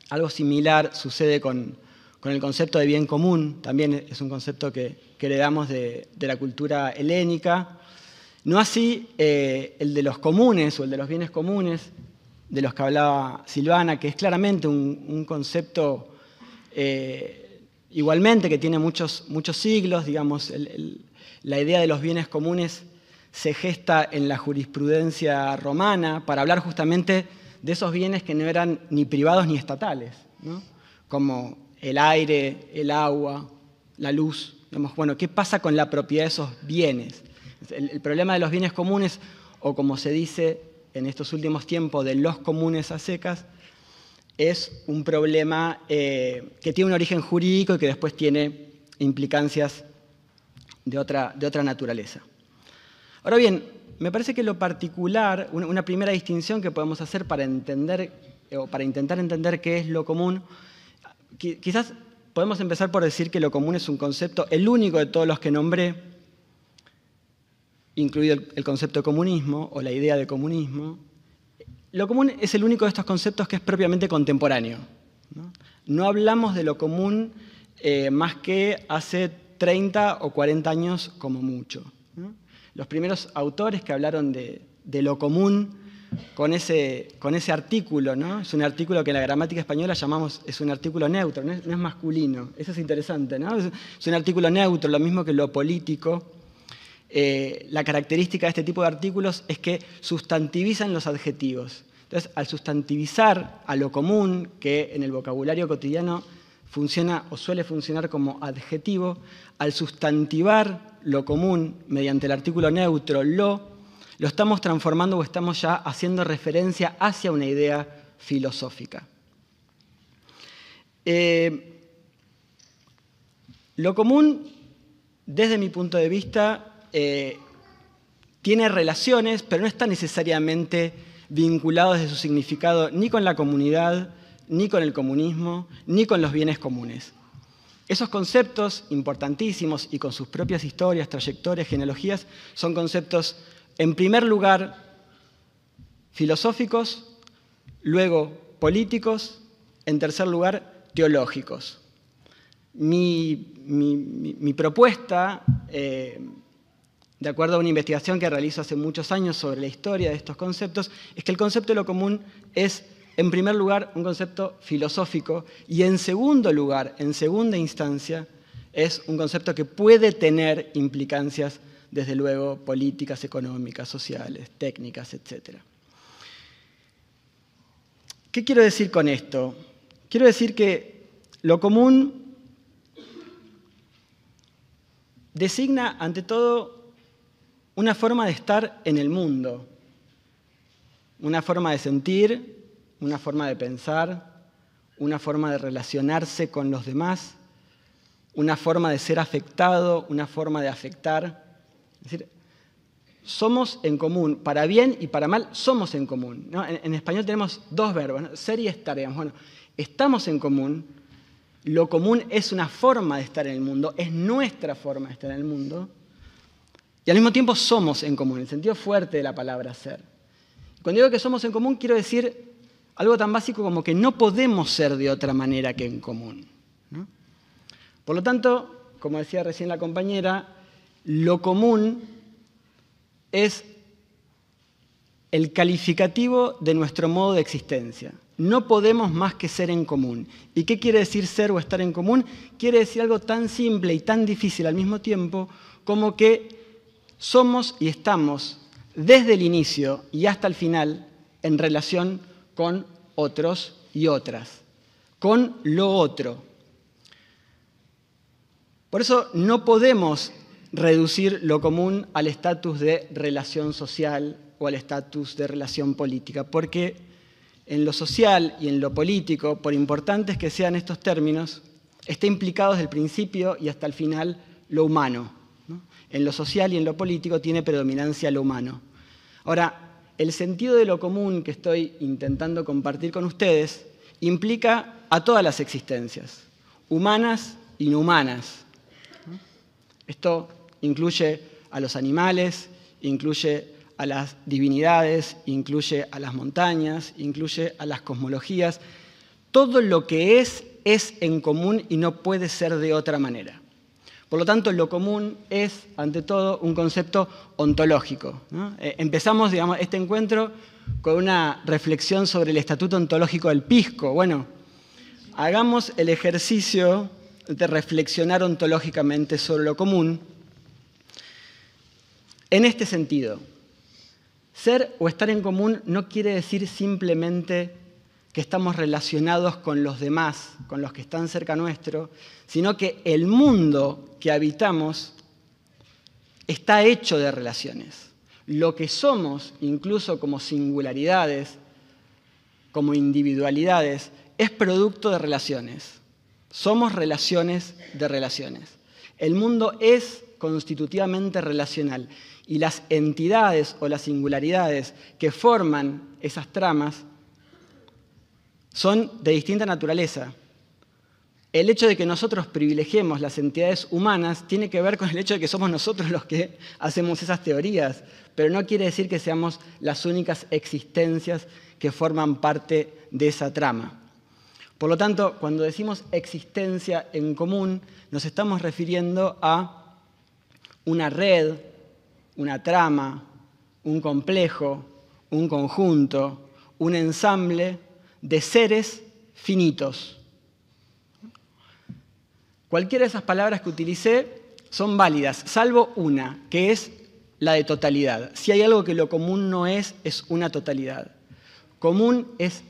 Algo similar sucede con, el concepto de bien común, también es un concepto que, que heredamos de, la cultura helénica. No así eh, el de los comunes o el de los bienes comunes, de los que hablaba Silvana, que es claramente un, concepto eh, igualmente que tiene muchos, muchos siglos, digamos, la idea de los bienes comunes se gesta en la jurisprudencia romana para hablar justamente de esos bienes que no eran ni privados ni estatales, como el aire, el agua, la luz. Digamos, bueno, ¿qué pasa con la propiedad de esos bienes? el problema de los bienes comunes, o como se dice en estos últimos tiempos de los comunes a secas es un problema eh, que tiene un origen jurídico y que después tiene implicancias de otra, de otra naturaleza. Ahora bien, me parece que lo particular, una primera distinción que podemos hacer para entender eh, o para intentar entender qué es lo común, quizás podemos empezar por decir que lo común es un concepto, el único de todos los que nombré, incluido el, concepto de comunismo o la idea de comunismo, lo común es el único de estos conceptos que es propiamente contemporáneo. No, hablamos de lo común eh, más que hace 30 o 40 años como mucho. Los primeros autores que hablaron de, lo común con ese, con ese artículo, ¿no? es un artículo que en la gramática española llamamos, es un artículo neutro, no es, masculino, eso es interesante, es un artículo neutro, lo mismo que lo político eh, la característica de este tipo de artículos es que sustantivizan los adjetivos. Entonces, al sustantivizar a lo común, que en el vocabulario cotidiano funciona o suele funcionar como adjetivo, al sustantivar lo común mediante el artículo neutro, lo, lo estamos transformando o estamos ya haciendo referencia hacia una idea filosófica. Eh, lo común, desde mi punto de vista, eh, tiene relaciones, pero no están necesariamente vinculados de su significado ni con la comunidad, ni con el comunismo, ni con los bienes comunes. Esos conceptos importantísimos y con sus propias historias, trayectorias, genealogías, son conceptos, en primer lugar, filosóficos, luego políticos, en tercer lugar, teológicos. Mi, propuesta eh, de acuerdo a una investigación que realizo hace muchos años sobre la historia de estos conceptos, es que el concepto de lo común es, en primer lugar, un concepto filosófico y, en segundo lugar, en segunda instancia, es un concepto que puede tener implicancias, desde luego, políticas, económicas, sociales, técnicas, etc. ¿Qué quiero decir con esto? Quiero decir que lo común designa, ante todo, una forma de estar en el mundo, una forma de sentir, una forma de pensar, una forma de relacionarse con los demás, una forma de ser afectado, una forma de afectar. Es decir, somos en común, para bien y para mal, somos en común. En, español tenemos dos verbos, ser y estar. Bueno, estamos en común, lo común es una forma de estar en el mundo, es nuestra forma de estar en el mundo, y al mismo tiempo somos en común, el sentido fuerte de la palabra ser. Cuando digo que somos en común, quiero decir algo tan básico como que no podemos ser de otra manera que en común. Por lo tanto, como decía recién la compañera, lo común es el calificativo de nuestro modo de existencia. No podemos más que ser en común. ¿Y qué quiere decir ser o estar en común? Quiere decir algo tan simple y tan difícil al mismo tiempo como que somos y estamos desde el inicio y hasta el final en relación con otros y otras, con lo otro. Por eso no podemos reducir lo común al estatus de relación social o al estatus de relación política, porque en lo social y en lo político, por importantes que sean estos términos, está implicado desde el principio y hasta el final lo humano en lo social y en lo político tiene predominancia lo humano. Ahora, el sentido de lo común que estoy intentando compartir con ustedes implica a todas las existencias, humanas, inhumanas. Esto incluye a los animales, incluye a las divinidades, incluye a las montañas, incluye a las cosmologías. Todo lo que es es en común y no puede ser de otra manera. Por lo tanto, lo común es, ante todo, un concepto ontológico. Eh, empezamos, este encuentro con una reflexión sobre el estatuto ontológico del pisco. Bueno, hagamos el ejercicio de reflexionar ontológicamente sobre lo común en este sentido. Ser o estar en común no quiere decir simplemente que estamos relacionados con los demás, con los que están cerca nuestro, sino que el mundo que habitamos está hecho de relaciones. Lo que somos, incluso como singularidades, como individualidades, es producto de relaciones. Somos relaciones de relaciones. El mundo es constitutivamente relacional y las entidades o las singularidades que forman esas tramas son de distinta naturaleza. El hecho de que nosotros privilegiemos las entidades humanas tiene que ver con el hecho de que somos nosotros los que hacemos esas teorías, pero no quiere decir que seamos las únicas existencias que forman parte de esa trama. Por lo tanto, cuando decimos existencia en común, nos estamos refiriendo a una red, una trama, un complejo, un conjunto, un ensamble de seres finitos. Cualquiera de esas palabras que utilicé son válidas, salvo una, que es la de totalidad. Si hay algo que lo común no es, es una totalidad. Común es,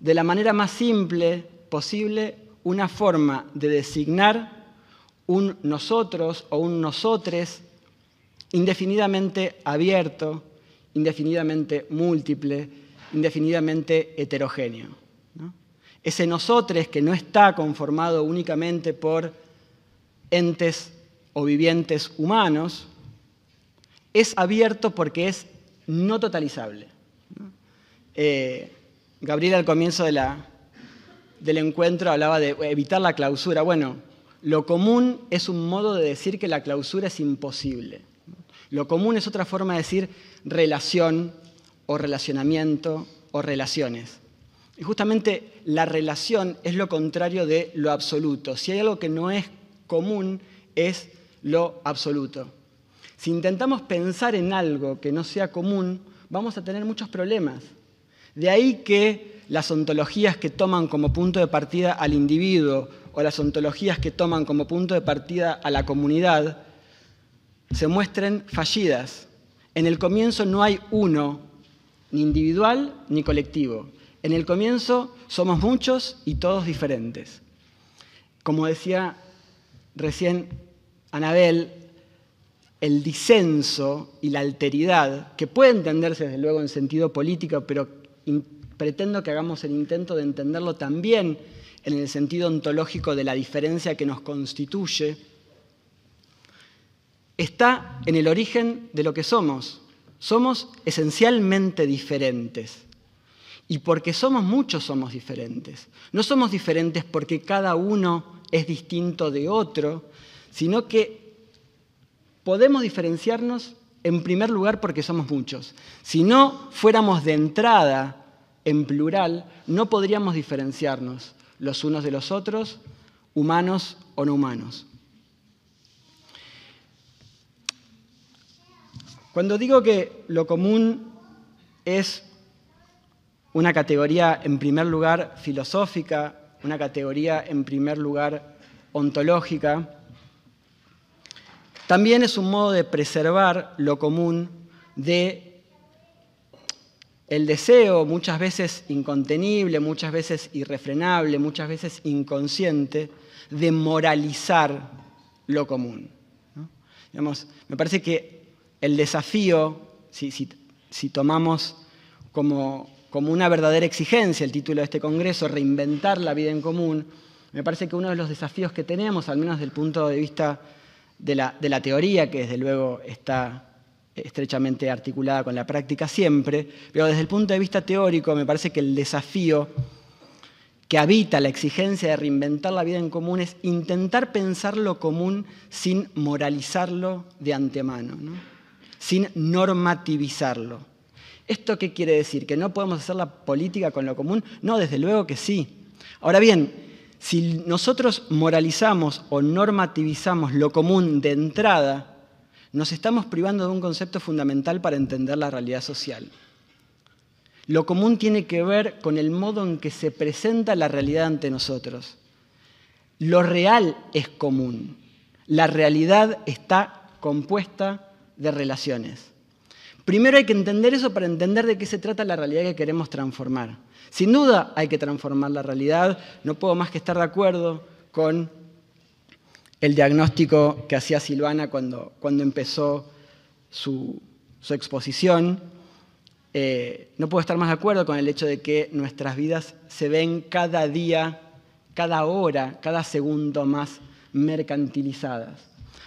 de la manera más simple posible, una forma de designar un nosotros o un nosotres indefinidamente abierto, indefinidamente múltiple, indefinidamente heterogéneo. Ese nosotros que no está conformado únicamente por entes o vivientes humanos, es abierto porque es no totalizable. Eh, Gabriel al comienzo del encuentro hablaba de evitar la clausura. Bueno, lo común es un modo de decir que la clausura es imposible. Lo común es otra forma de decir relación o relacionamiento o relaciones. Y justamente la relación es lo contrario de lo absoluto. Si hay algo que no es común, es lo absoluto. Si intentamos pensar en algo que no sea común, vamos a tener muchos problemas. De ahí que las ontologías que toman como punto de partida al individuo o las ontologías que toman como punto de partida a la comunidad se muestren fallidas. En el comienzo no hay uno ni individual ni colectivo. En el comienzo somos muchos y todos diferentes. Como decía recién Anabel, el disenso y la alteridad, que puede entenderse desde luego en sentido político, pero pretendo que hagamos el intento de entenderlo también en el sentido ontológico de la diferencia que nos constituye, está en el origen de lo que somos, somos esencialmente diferentes. Y porque somos muchos somos diferentes. No somos diferentes porque cada uno es distinto de otro, sino que podemos diferenciarnos en primer lugar porque somos muchos. Si no fuéramos de entrada en plural, no podríamos diferenciarnos los unos de los otros, humanos o no humanos. Cuando digo que lo común es una categoría en primer lugar filosófica, una categoría en primer lugar ontológica, también es un modo de preservar lo común de el deseo muchas veces incontenible, muchas veces irrefrenable, muchas veces inconsciente de moralizar lo común. me parece que el desafío, si, tomamos como, una verdadera exigencia el título de este Congreso, reinventar la vida en común, me parece que uno de los desafíos que tenemos, al menos desde el punto de vista de la, teoría, que desde luego está estrechamente articulada con la práctica siempre, pero desde el punto de vista teórico me parece que el desafío que habita la exigencia de reinventar la vida en común es intentar pensar lo común sin moralizarlo de antemano sin normativizarlo. ¿Esto qué quiere decir? ¿Que no podemos hacer la política con lo común? No, desde luego que sí. Ahora bien, si nosotros moralizamos o normativizamos lo común de entrada, nos estamos privando de un concepto fundamental para entender la realidad social. Lo común tiene que ver con el modo en que se presenta la realidad ante nosotros. Lo real es común. La realidad está compuesta de relaciones. Primero hay que entender eso para entender de qué se trata la realidad que queremos transformar. Sin duda hay que transformar la realidad, no puedo más que estar de acuerdo con el diagnóstico que hacía Silvana cuando, cuando empezó su, exposición. Eh, no puedo estar más de acuerdo con el hecho de que nuestras vidas se ven cada día, cada hora, cada segundo más mercantilizadas.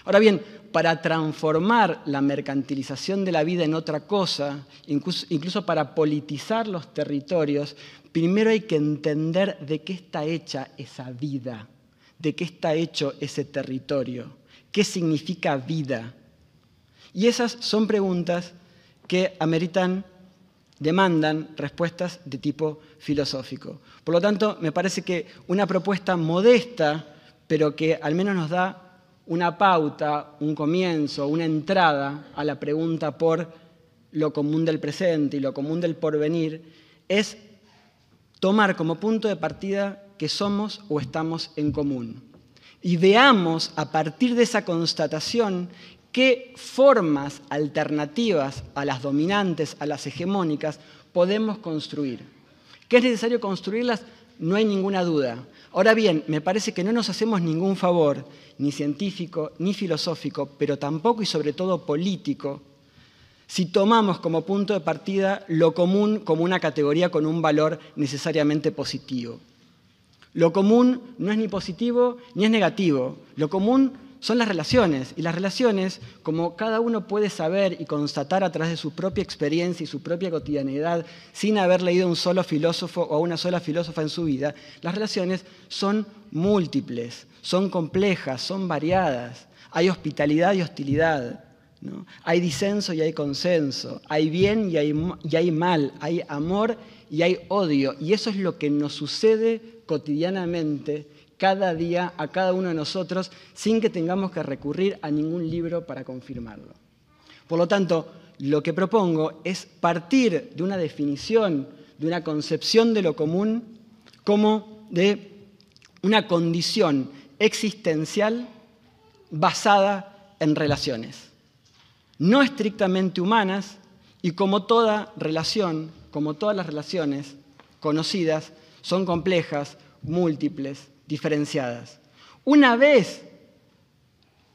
Ahora bien, para transformar la mercantilización de la vida en otra cosa, incluso, para politizar los territorios, primero hay que entender de qué está hecha esa vida, de qué está hecho ese territorio, qué significa vida. Y esas son preguntas que ameritan demandan respuestas de tipo filosófico. Por lo tanto, me parece que una propuesta modesta, pero que al menos nos da una pauta, un comienzo, una entrada a la pregunta por lo común del presente y lo común del porvenir, es tomar como punto de partida que somos o estamos en común. Y veamos a partir de esa constatación qué formas alternativas a las dominantes, a las hegemónicas, podemos construir. ¿Qué es necesario construirlas? No hay ninguna duda. Ahora bien, me parece que no nos hacemos ningún favor, ni científico, ni filosófico, pero tampoco y sobre todo político, si tomamos como punto de partida lo común como una categoría con un valor necesariamente positivo. Lo común no es ni positivo ni es negativo. Lo común son las relaciones. Y las relaciones, como cada uno puede saber y constatar a través de su propia experiencia y su propia cotidianidad, sin haber leído un solo filósofo o a una sola filósofa en su vida, las relaciones son múltiples, son complejas, son variadas. Hay hospitalidad y hostilidad. ¿no? Hay disenso y hay consenso. Hay bien y hay, y hay mal. Hay amor y hay odio. Y eso es lo que nos sucede cotidianamente cada día a cada uno de nosotros sin que tengamos que recurrir a ningún libro para confirmarlo. Por lo tanto, lo que propongo es partir de una definición, de una concepción de lo común, como de una condición existencial basada en relaciones, no estrictamente humanas, y como toda relación, como todas las relaciones conocidas, son complejas, múltiples, diferenciadas. Una vez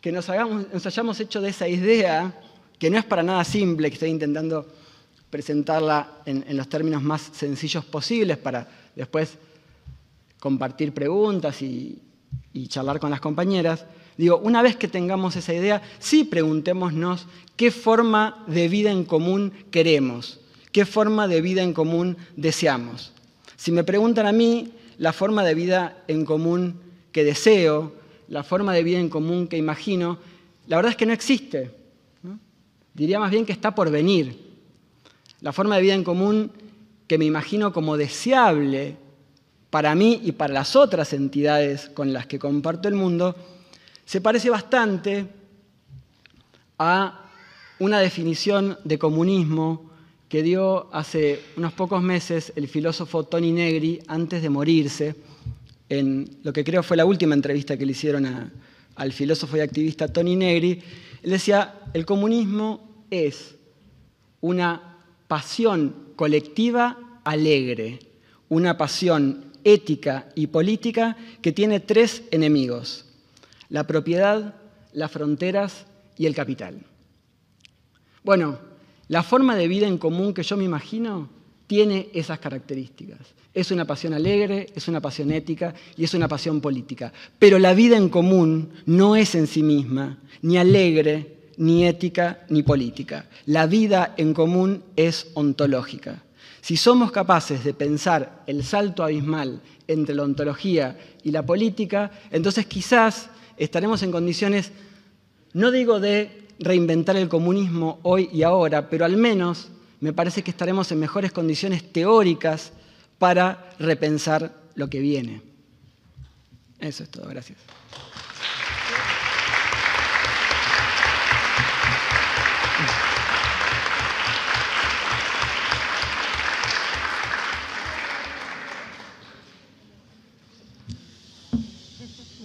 que nos, hayamos hecho de esa idea, que no es para nada simple, que estoy intentando presentarla en, los términos más sencillos posibles para después compartir preguntas y, charlar con las compañeras, digo, una vez que tengamos esa idea, sí preguntémonos qué forma de vida en común queremos, qué forma de vida en común deseamos. Si me preguntan a mí, la forma de vida en común que deseo, la forma de vida en común que imagino, la verdad es que no existe. Diría más bien que está por venir. La forma de vida en común que me imagino como deseable para mí y para las otras entidades con las que comparto el mundo, se parece bastante a una definición de comunismo que dio hace unos pocos meses el filósofo Tony Negri antes de morirse, en lo que creo fue la última entrevista que le hicieron al filósofo y activista Tony Negri, él decía, el comunismo es una pasión colectiva alegre, una pasión ética y política que tiene tres enemigos, la propiedad, las fronteras y el capital. Bueno, la forma de vida en común que yo me imagino tiene esas características. Es una pasión alegre, es una pasión ética y es una pasión política. Pero la vida en común no es en sí misma ni alegre, ni ética, ni política. La vida en común es ontológica. Si somos capaces de pensar el salto abismal entre la ontología y la política, entonces quizás estaremos en condiciones, no digo de reinventar el comunismo hoy y ahora, pero al menos me parece que estaremos en mejores condiciones teóricas para repensar lo que viene. Eso es todo, gracias.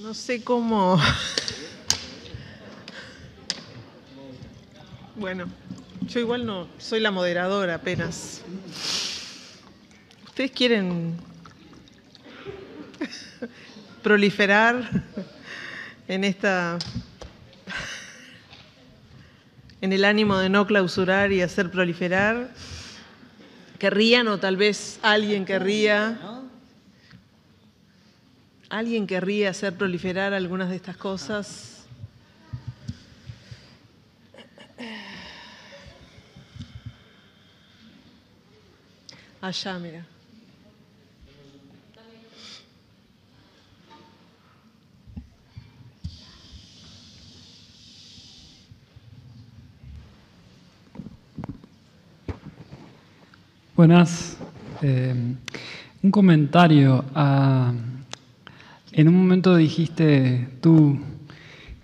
No sé cómo Bueno, yo igual no, soy la moderadora apenas. ¿Ustedes quieren proliferar en esta en el ánimo de no clausurar y hacer proliferar? ¿Querrían o tal vez alguien querría? ¿Alguien querría hacer proliferar algunas de estas cosas? Allá, mira. Buenas. Eh, un comentario. Ah, en un momento dijiste tú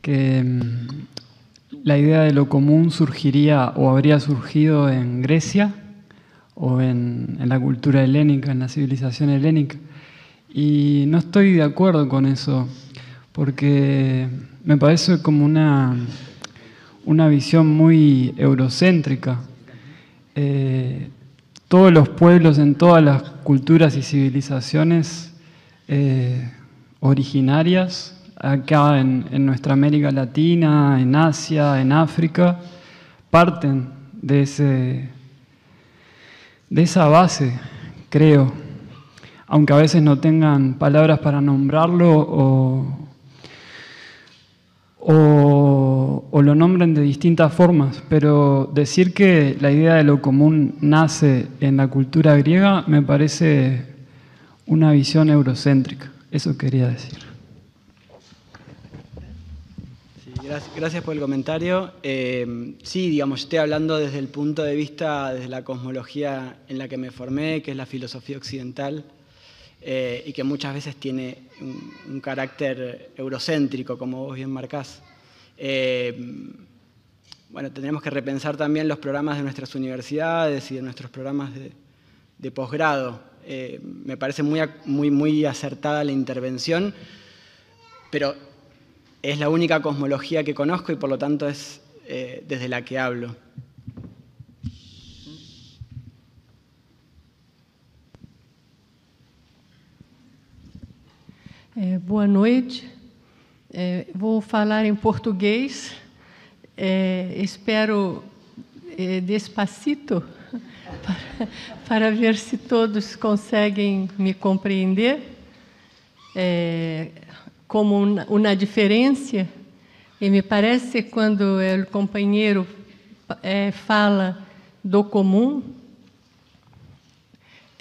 que mm, la idea de lo común surgiría o habría surgido en Grecia o en, la cultura helénica, en la civilización helénica. Y no estoy de acuerdo con eso, porque me parece como una, una visión muy eurocéntrica. Eh, todos los pueblos en todas las culturas y civilizaciones eh, originarias, acá en nuestra América Latina, en Asia, en África, parten de ese de esa base, creo, aunque a veces no tengan palabras para nombrarlo o, lo nombren de distintas formas, pero decir que la idea de lo común nace en la cultura griega me parece una visión eurocéntrica, eso quería decir. gracias por el comentario. Eh, sí, digamos, estoy hablando desde el punto de vista, desde la cosmología en la que me formé, que es la filosofía occidental, eh, y que muchas veces tiene un, carácter eurocéntrico, como vos bien marcás. Eh, bueno, tendremos que repensar también los programas de nuestras universidades y de nuestros programas de, de posgrado. me parece muy, muy, muy acertada la intervención, pero es la única cosmología que conozco y por lo tanto es eh, desde la que hablo. É, boa noite. É, vou falar em português. É, espero despacito para, para, ver se todos conseguem me compreender. É, como uma diferença. E me parece quando o companheiro é, fala do comum,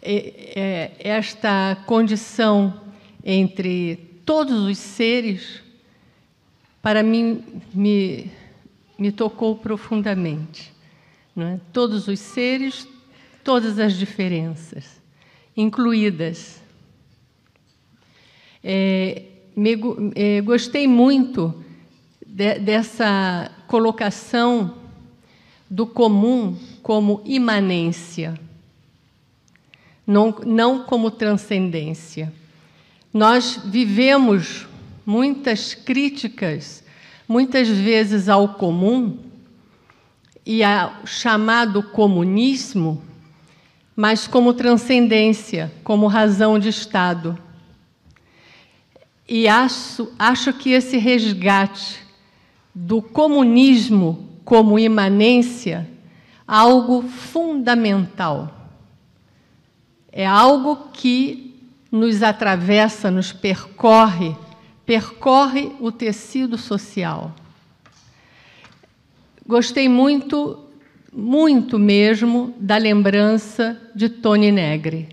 é, é, é esta condição entre todos os seres, para mim, me, me tocou profundamente. É? Todos os seres, todas as diferenças, incluídas. É, me, eh, gostei muito de, dessa colocação do comum como imanência, não, não como transcendência. Nós vivemos muitas críticas, muitas vezes ao comum e ao chamado comunismo, mas como transcendência, como razão de Estado. E acho, acho que esse resgate do comunismo como imanência algo fundamental. É algo que nos atravessa, nos percorre, percorre o tecido social. Gostei muito, muito mesmo da lembrança de Tony Negri.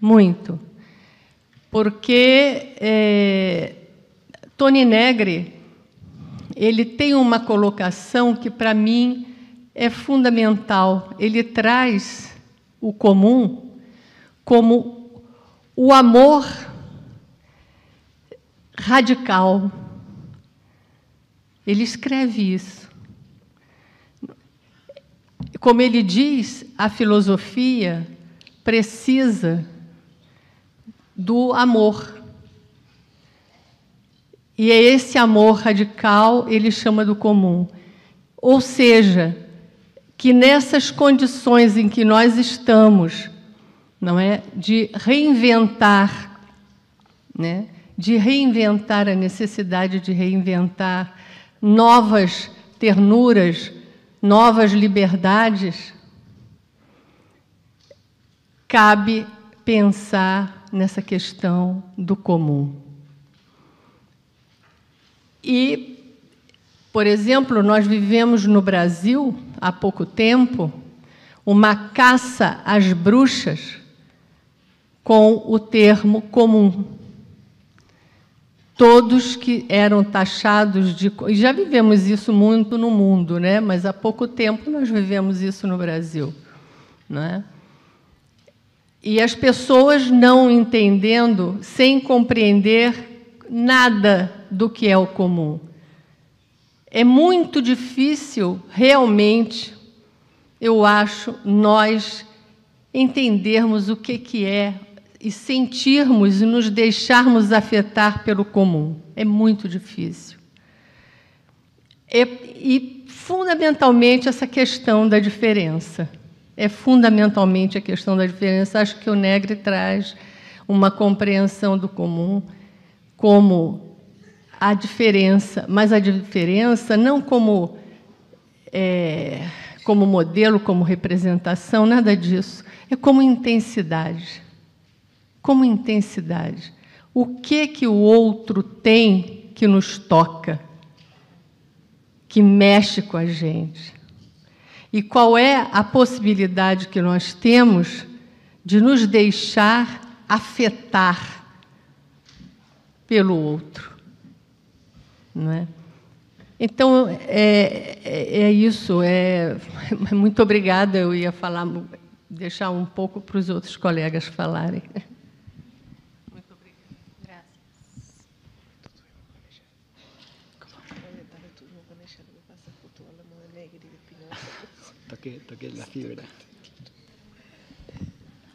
Muito porque é, Tony Negri ele tem uma colocação que para mim é fundamental. Ele traz o comum como o amor radical. Ele escreve isso. Como ele diz, a filosofia precisa do amor. E é esse amor radical ele chama do comum. Ou seja, que nessas condições em que nós estamos, não é, de reinventar, né, de reinventar a necessidade de reinventar novas ternuras, novas liberdades, cabe pensar nessa questão do comum. E, por exemplo, nós vivemos no Brasil, há pouco tempo, uma caça às bruxas com o termo comum. Todos que eram taxados de. E já vivemos isso muito no mundo, né? mas há pouco tempo nós vivemos isso no Brasil. Não é? E as pessoas não entendendo, sem compreender nada do que é o comum. É muito difícil, realmente, eu acho, nós entendermos o que, que é e sentirmos e nos deixarmos afetar pelo comum. É muito difícil. É, e, fundamentalmente, essa questão da diferença é fundamentalmente a questão da diferença. Acho que o Negre traz uma compreensão do comum como a diferença, mas a diferença não como é, como modelo, como representação, nada disso. É como intensidade. Como intensidade. O que que o outro tem que nos toca, que mexe com a gente? E qual é a possibilidade que nós temos de nos deixar afetar pelo outro? Não é? Então, é, é, é isso. É, muito obrigada. Eu ia falar, deixar um pouco para os outros colegas falarem. toqué, la fibra.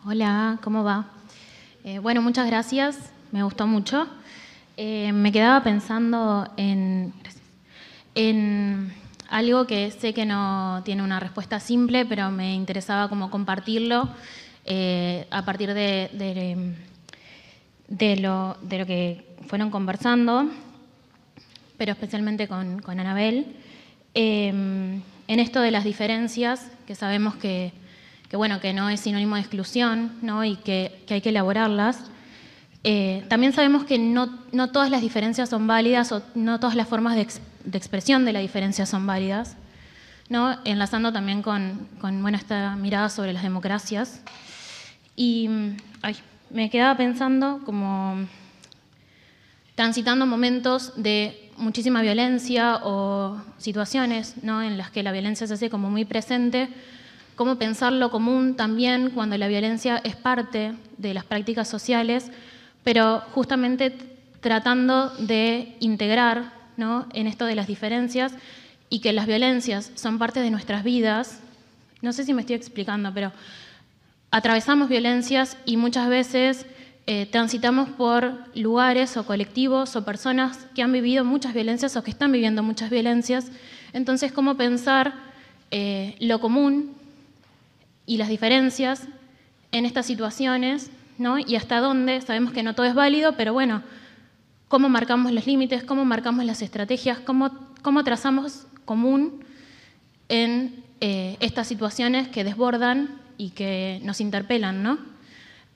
Hola, ¿cómo va? Eh, bueno, muchas gracias, me gustó mucho. Eh, me quedaba pensando en, en algo que sé que no tiene una respuesta simple, pero me interesaba como compartirlo eh, a partir de, de, lo, de, lo, que fueron conversando, pero especialmente con, Anabel en esto de las diferencias, que sabemos que, bueno, que no es sinónimo de exclusión ¿no? y que, hay que elaborarlas, eh, también sabemos que no, todas las diferencias son válidas o no todas las formas de, expresión de la diferencia son válidas, ¿no? enlazando también con, bueno, esta mirada sobre las democracias. Y me quedaba pensando como transitando momentos de muchísima violencia o situaciones ¿no? en las que la violencia se hace como muy presente, cómo pensar lo común también cuando la violencia es parte de las prácticas sociales, pero justamente tratando de integrar ¿no? en esto de las diferencias y que las violencias son parte de nuestras vidas. No sé si me estoy explicando, pero atravesamos violencias y muchas veces eh, transitamos por lugares o colectivos o personas que han vivido muchas violencias o que están viviendo muchas violencias. Entonces, ¿cómo pensar eh, lo común y las diferencias en estas situaciones? Y hasta dónde, sabemos que no todo es válido, pero bueno, ¿cómo marcamos los límites? ¿Cómo marcamos las estrategias? ¿Cómo, trazamos común en eh, estas situaciones que desbordan y que nos interpelan? ¿no?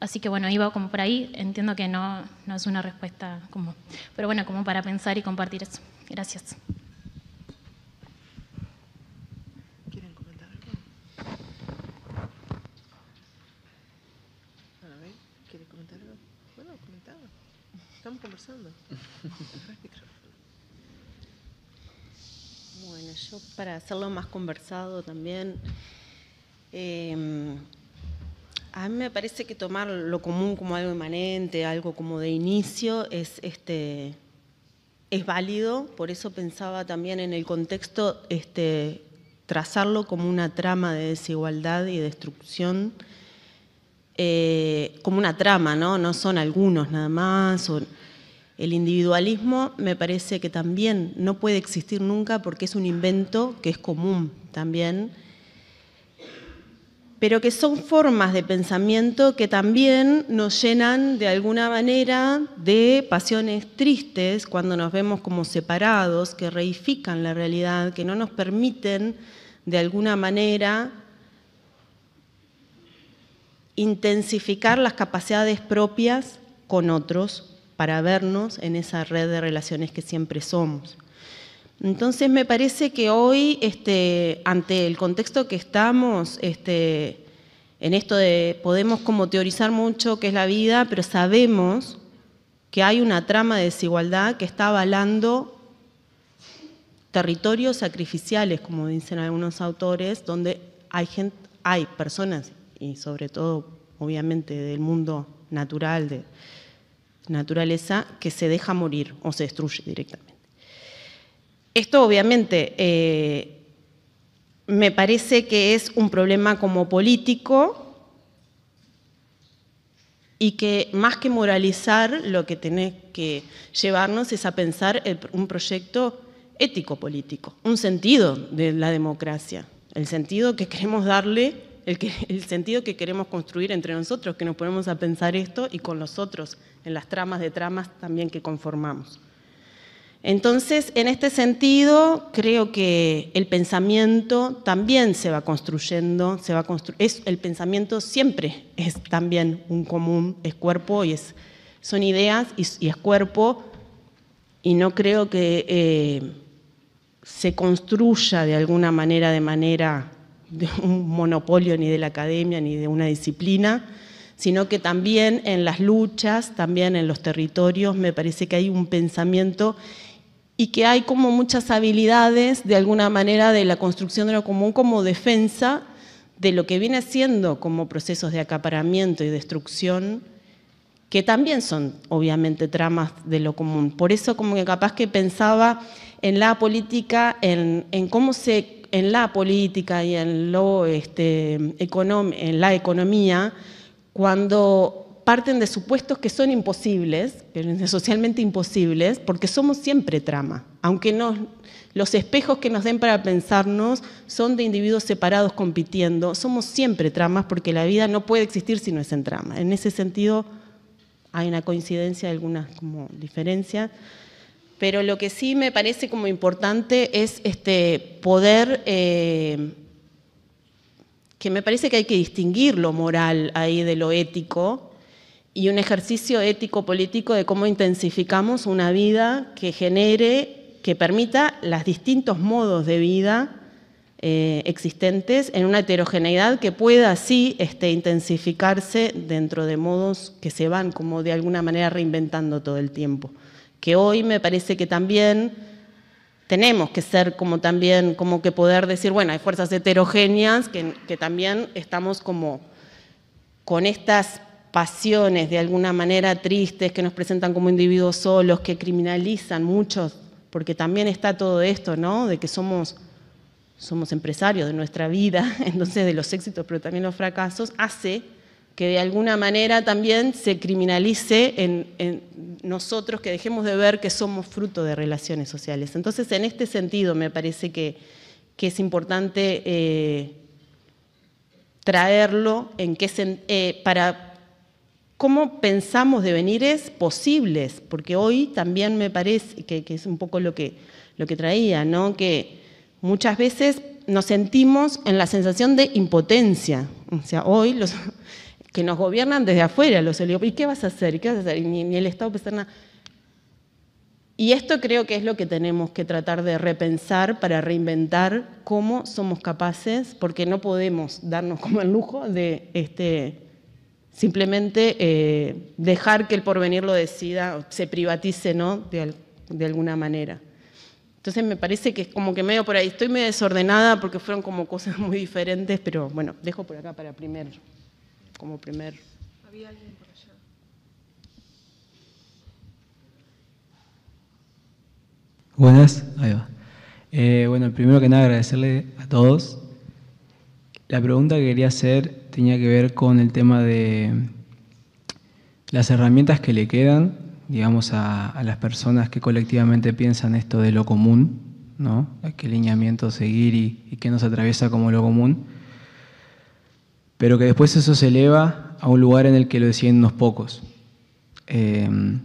Así que bueno, iba como por ahí, entiendo que no, no es una respuesta como, pero bueno, como para pensar y compartir eso. Gracias. ¿Quieren comentar algo? comentar algo? Bueno, comentaba. Estamos conversando. Bueno, yo para hacerlo más conversado también, em, a mí me parece que tomar lo común como algo emanente, algo como de inicio, es, este, es válido. Por eso pensaba también en el contexto este, trazarlo como una trama de desigualdad y destrucción, eh, como una trama, ¿no? No son algunos nada más. el individualismo me parece que también no puede existir nunca porque es un invento que es común también pero que son formas de pensamiento que también nos llenan de alguna manera de pasiones tristes cuando nos vemos como separados, que reifican la realidad, que no nos permiten de alguna manera intensificar las capacidades propias con otros para vernos en esa red de relaciones que siempre somos. Entonces me parece que hoy, este, ante el contexto que estamos, este, en esto de podemos como teorizar mucho qué es la vida, pero sabemos que hay una trama de desigualdad que está avalando territorios sacrificiales, como dicen algunos autores, donde hay, gente, hay personas, y sobre todo, obviamente, del mundo natural, de naturaleza, que se deja morir o se destruye directamente. Esto obviamente eh, me parece que es un problema como político y que más que moralizar lo que tiene que llevarnos es a pensar un proyecto ético-político, un sentido de la democracia, el sentido que queremos darle, el, el sentido que queremos construir entre nosotros, que nos ponemos a pensar esto y con los otros, en las tramas de tramas también que conformamos. Entonces, en este sentido, creo que el pensamiento también se va construyendo, se va el pensamiento siempre es también un común, es cuerpo y es, son ideas y, es cuerpo, y no creo que eh, se construya de alguna manera, de manera de un monopolio ni de la academia ni de una disciplina, sino que también en las luchas, también en los territorios, me parece que hay un pensamiento y que hay como muchas habilidades de alguna manera de la construcción de lo común como defensa de lo que viene siendo como procesos de acaparamiento y destrucción, que también son obviamente tramas de lo común. Por eso como que capaz que pensaba en la política, en, cómo se, en la política y en, lo, este, en la economía, cuando parten de supuestos que son imposibles, socialmente imposibles, porque somos siempre trama, aunque los espejos que nos den para pensarnos son de individuos separados compitiendo, somos siempre tramas porque la vida no puede existir si no es en trama. En ese sentido hay una coincidencia, algunas como diferencias, pero lo que sí me parece como importante es este, poder... Eh, que me parece que hay que distinguir lo moral ahí de lo ético, y un ejercicio ético-político de cómo intensificamos una vida que genere, que permita los distintos modos de vida eh, existentes en una heterogeneidad que pueda así este, intensificarse dentro de modos que se van como de alguna manera reinventando todo el tiempo. Que hoy me parece que también tenemos que ser como también, como que poder decir, bueno, hay fuerzas heterogéneas que, que también estamos como con estas pasiones de alguna manera tristes que nos presentan como individuos solos, que criminalizan muchos, porque también está todo esto, ¿no? De que somos, somos empresarios de nuestra vida, entonces de los éxitos, pero también los fracasos, hace que de alguna manera también se criminalice en, nosotros, que dejemos de ver que somos fruto de relaciones sociales. Entonces, en este sentido, me parece que, que es importante eh, traerlo en qué, eh, para cómo pensamos devenires posibles, porque hoy también me parece que, es un poco lo que, lo que traía, ¿no? que muchas veces nos sentimos en la sensación de impotencia. O sea, hoy los que nos gobiernan desde afuera, los ¿y qué vas a hacer? qué vas a hacer? ni, el Estado puede hacer nada. Y esto creo que es lo que tenemos que tratar de repensar para reinventar cómo somos capaces, porque no podemos darnos como el lujo de este, simplemente eh, dejar que el porvenir lo decida, se privatice, ¿no? De, alguna manera. Entonces me parece que es como que medio por ahí. Estoy medio desordenada porque fueron como cosas muy diferentes, pero bueno, dejo por acá para primero. como primer. Había alguien por allá. Buenas, ahí va. Eh, bueno, primero que nada agradecerle a todos. La pregunta que quería hacer tenía que ver con el tema de las herramientas que le quedan, digamos, a, las personas que colectivamente piensan esto de lo común, ¿no? qué lineamiento seguir y, qué nos atraviesa como lo común, pero que después eso se eleva a un lugar en el que lo deciden unos pocos. Em,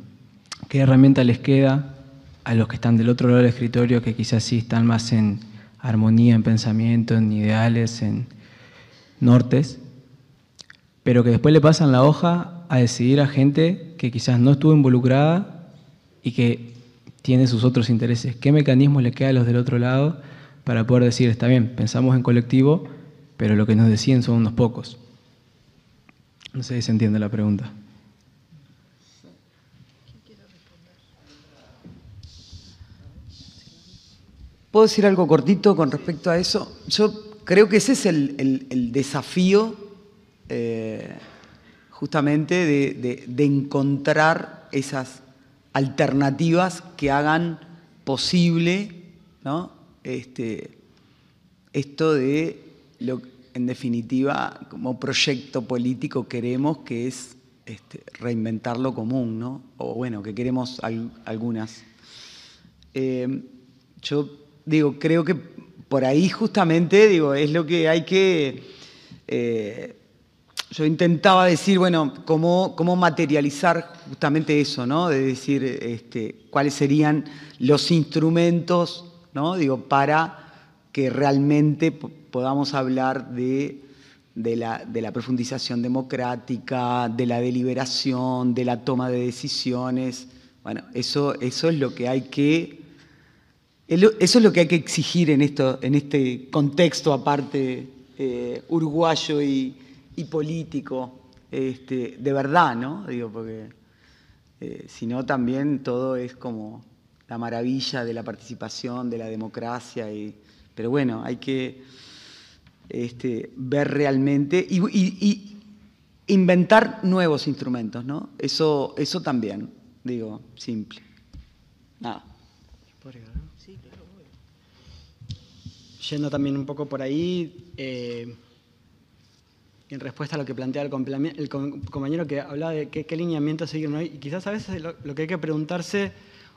¿Qué herramienta les queda a los que están del otro lado del escritorio, que quizás sí están más en armonía, en pensamiento, en ideales, en nortes? pero que después le pasan la hoja a decidir a gente que quizás no estuvo involucrada y que tiene sus otros intereses. ¿Qué mecanismos le queda a los del otro lado para poder decir, está bien, pensamos en colectivo, pero lo que nos deciden son unos pocos? No sé si se entiende la pregunta. ¿Puedo decir algo cortito con respecto a eso? Yo creo que ese es el desafío eh, justamente de, encontrar esas alternativas que hagan posible ¿no? este, esto de lo que en definitiva como proyecto político queremos, que es este, reinventar lo común, ¿no? o bueno, que queremos algunas. Eh, yo digo, creo que por ahí justamente digo, es lo que hay que eh, yo intentaba decir, bueno, cómo, cómo materializar justamente eso, ¿no? De decir este, cuáles serían los instrumentos, ¿no? Digo, para que realmente podamos hablar de, la, de la profundización democrática, de la deliberación, de la toma de decisiones. Bueno, eso, eso es lo que hay que. Eso es lo que hay que exigir en, esto, en este contexto aparte eh, uruguayo y, y político, este, de verdad, ¿no? Digo, porque eh, si no también todo es como la maravilla de la participación, de la democracia, y, pero bueno, hay que este, ver realmente y, inventar nuevos instrumentos, ¿no? Eso, eso también, digo, simple. Nada. Yendo también un poco por ahí, eh, en respuesta a lo que plantea el, compañero que hablaba de qué, lineamiento seguir. Y quizás a veces lo, que hay que preguntarse,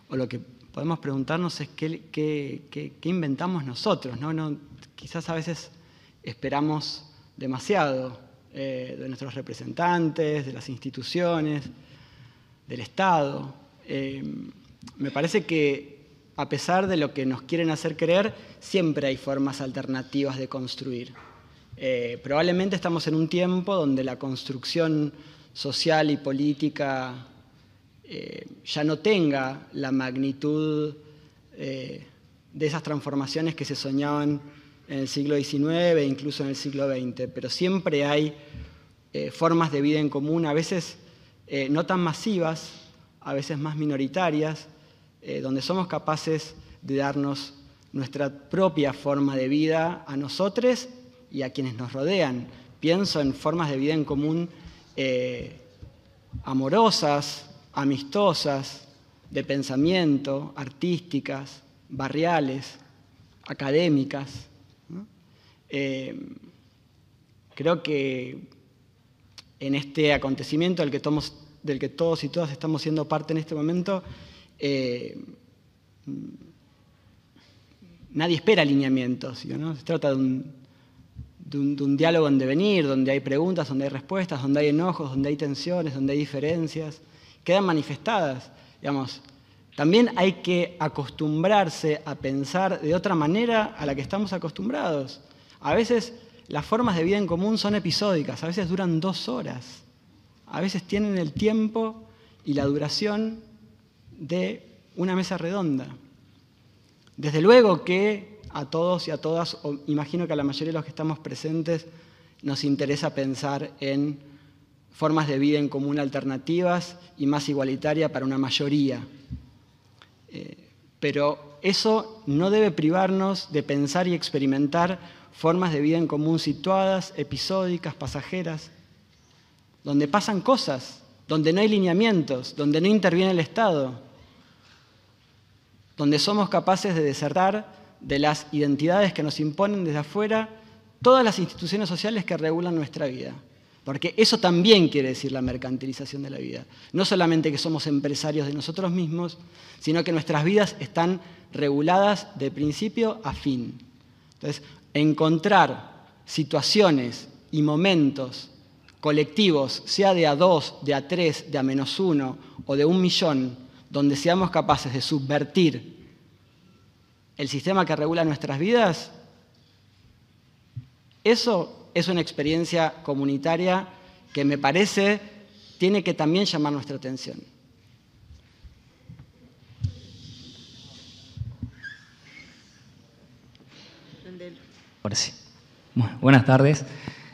o lo que podemos preguntarnos es qué, inventamos nosotros. quizás a veces esperamos demasiado eh, de nuestros representantes, de las instituciones, del Estado. Eh, me parece que a pesar de lo que nos quieren hacer creer, siempre hay formas alternativas de construir. Eh, probablemente estamos en un tiempo donde la construcción social y política eh, ya no tenga la magnitud eh, de esas transformaciones que se soñaban en el siglo XIX e incluso en el siglo XX, pero siempre hay formas de vida en común, a veces no tan masivas, a veces más minoritarias, donde somos capaces de darnos nuestra propia forma de vida a nosotros y a quienes nos rodean. Pienso en formas de vida en común eh, amorosas, amistosas, de pensamiento, artísticas, barriales, académicas. Eh, creo que en este acontecimiento del que, todos y todas estamos siendo parte en este momento, eh, mm, nadie espera alineamientos. Se trata de un, de un, diálogo en devenir, donde hay preguntas, donde hay respuestas, donde hay enojos, donde hay tensiones, donde hay diferencias, quedan manifestadas. Digamos, también hay que acostumbrarse a pensar de otra manera a la que estamos acostumbrados. A veces las formas de vida en común son episódicas, a veces duran dos horas, a veces tienen el tiempo y la duración de una mesa redonda. Desde luego que a todos y a todas, imagino que a la mayoría de los que estamos presentes, nos interesa pensar en formas de vida en común alternativas y más igualitaria para una mayoría. Eh, pero eso no debe privarnos de pensar y experimentar formas de vida en común situadas, episódicas, pasajeras, donde pasan cosas, donde no hay lineamientos, donde no interviene el Estado, donde somos capaces de desertar de las identidades que nos imponen desde afuera todas las instituciones sociales que regulan nuestra vida. Porque eso también quiere decir la mercantilización de la vida. No solamente que somos empresarios de nosotros mismos, sino que nuestras vidas están reguladas de principio a fin. Entonces, encontrar situaciones y momentos colectivos, sea de a dos, de a tres, de a menos uno o de un millón, donde seamos capaces de subvertir el sistema que regula nuestras vidas, eso es una experiencia comunitaria que me parece tiene que también llamar nuestra atención. buenas tardes.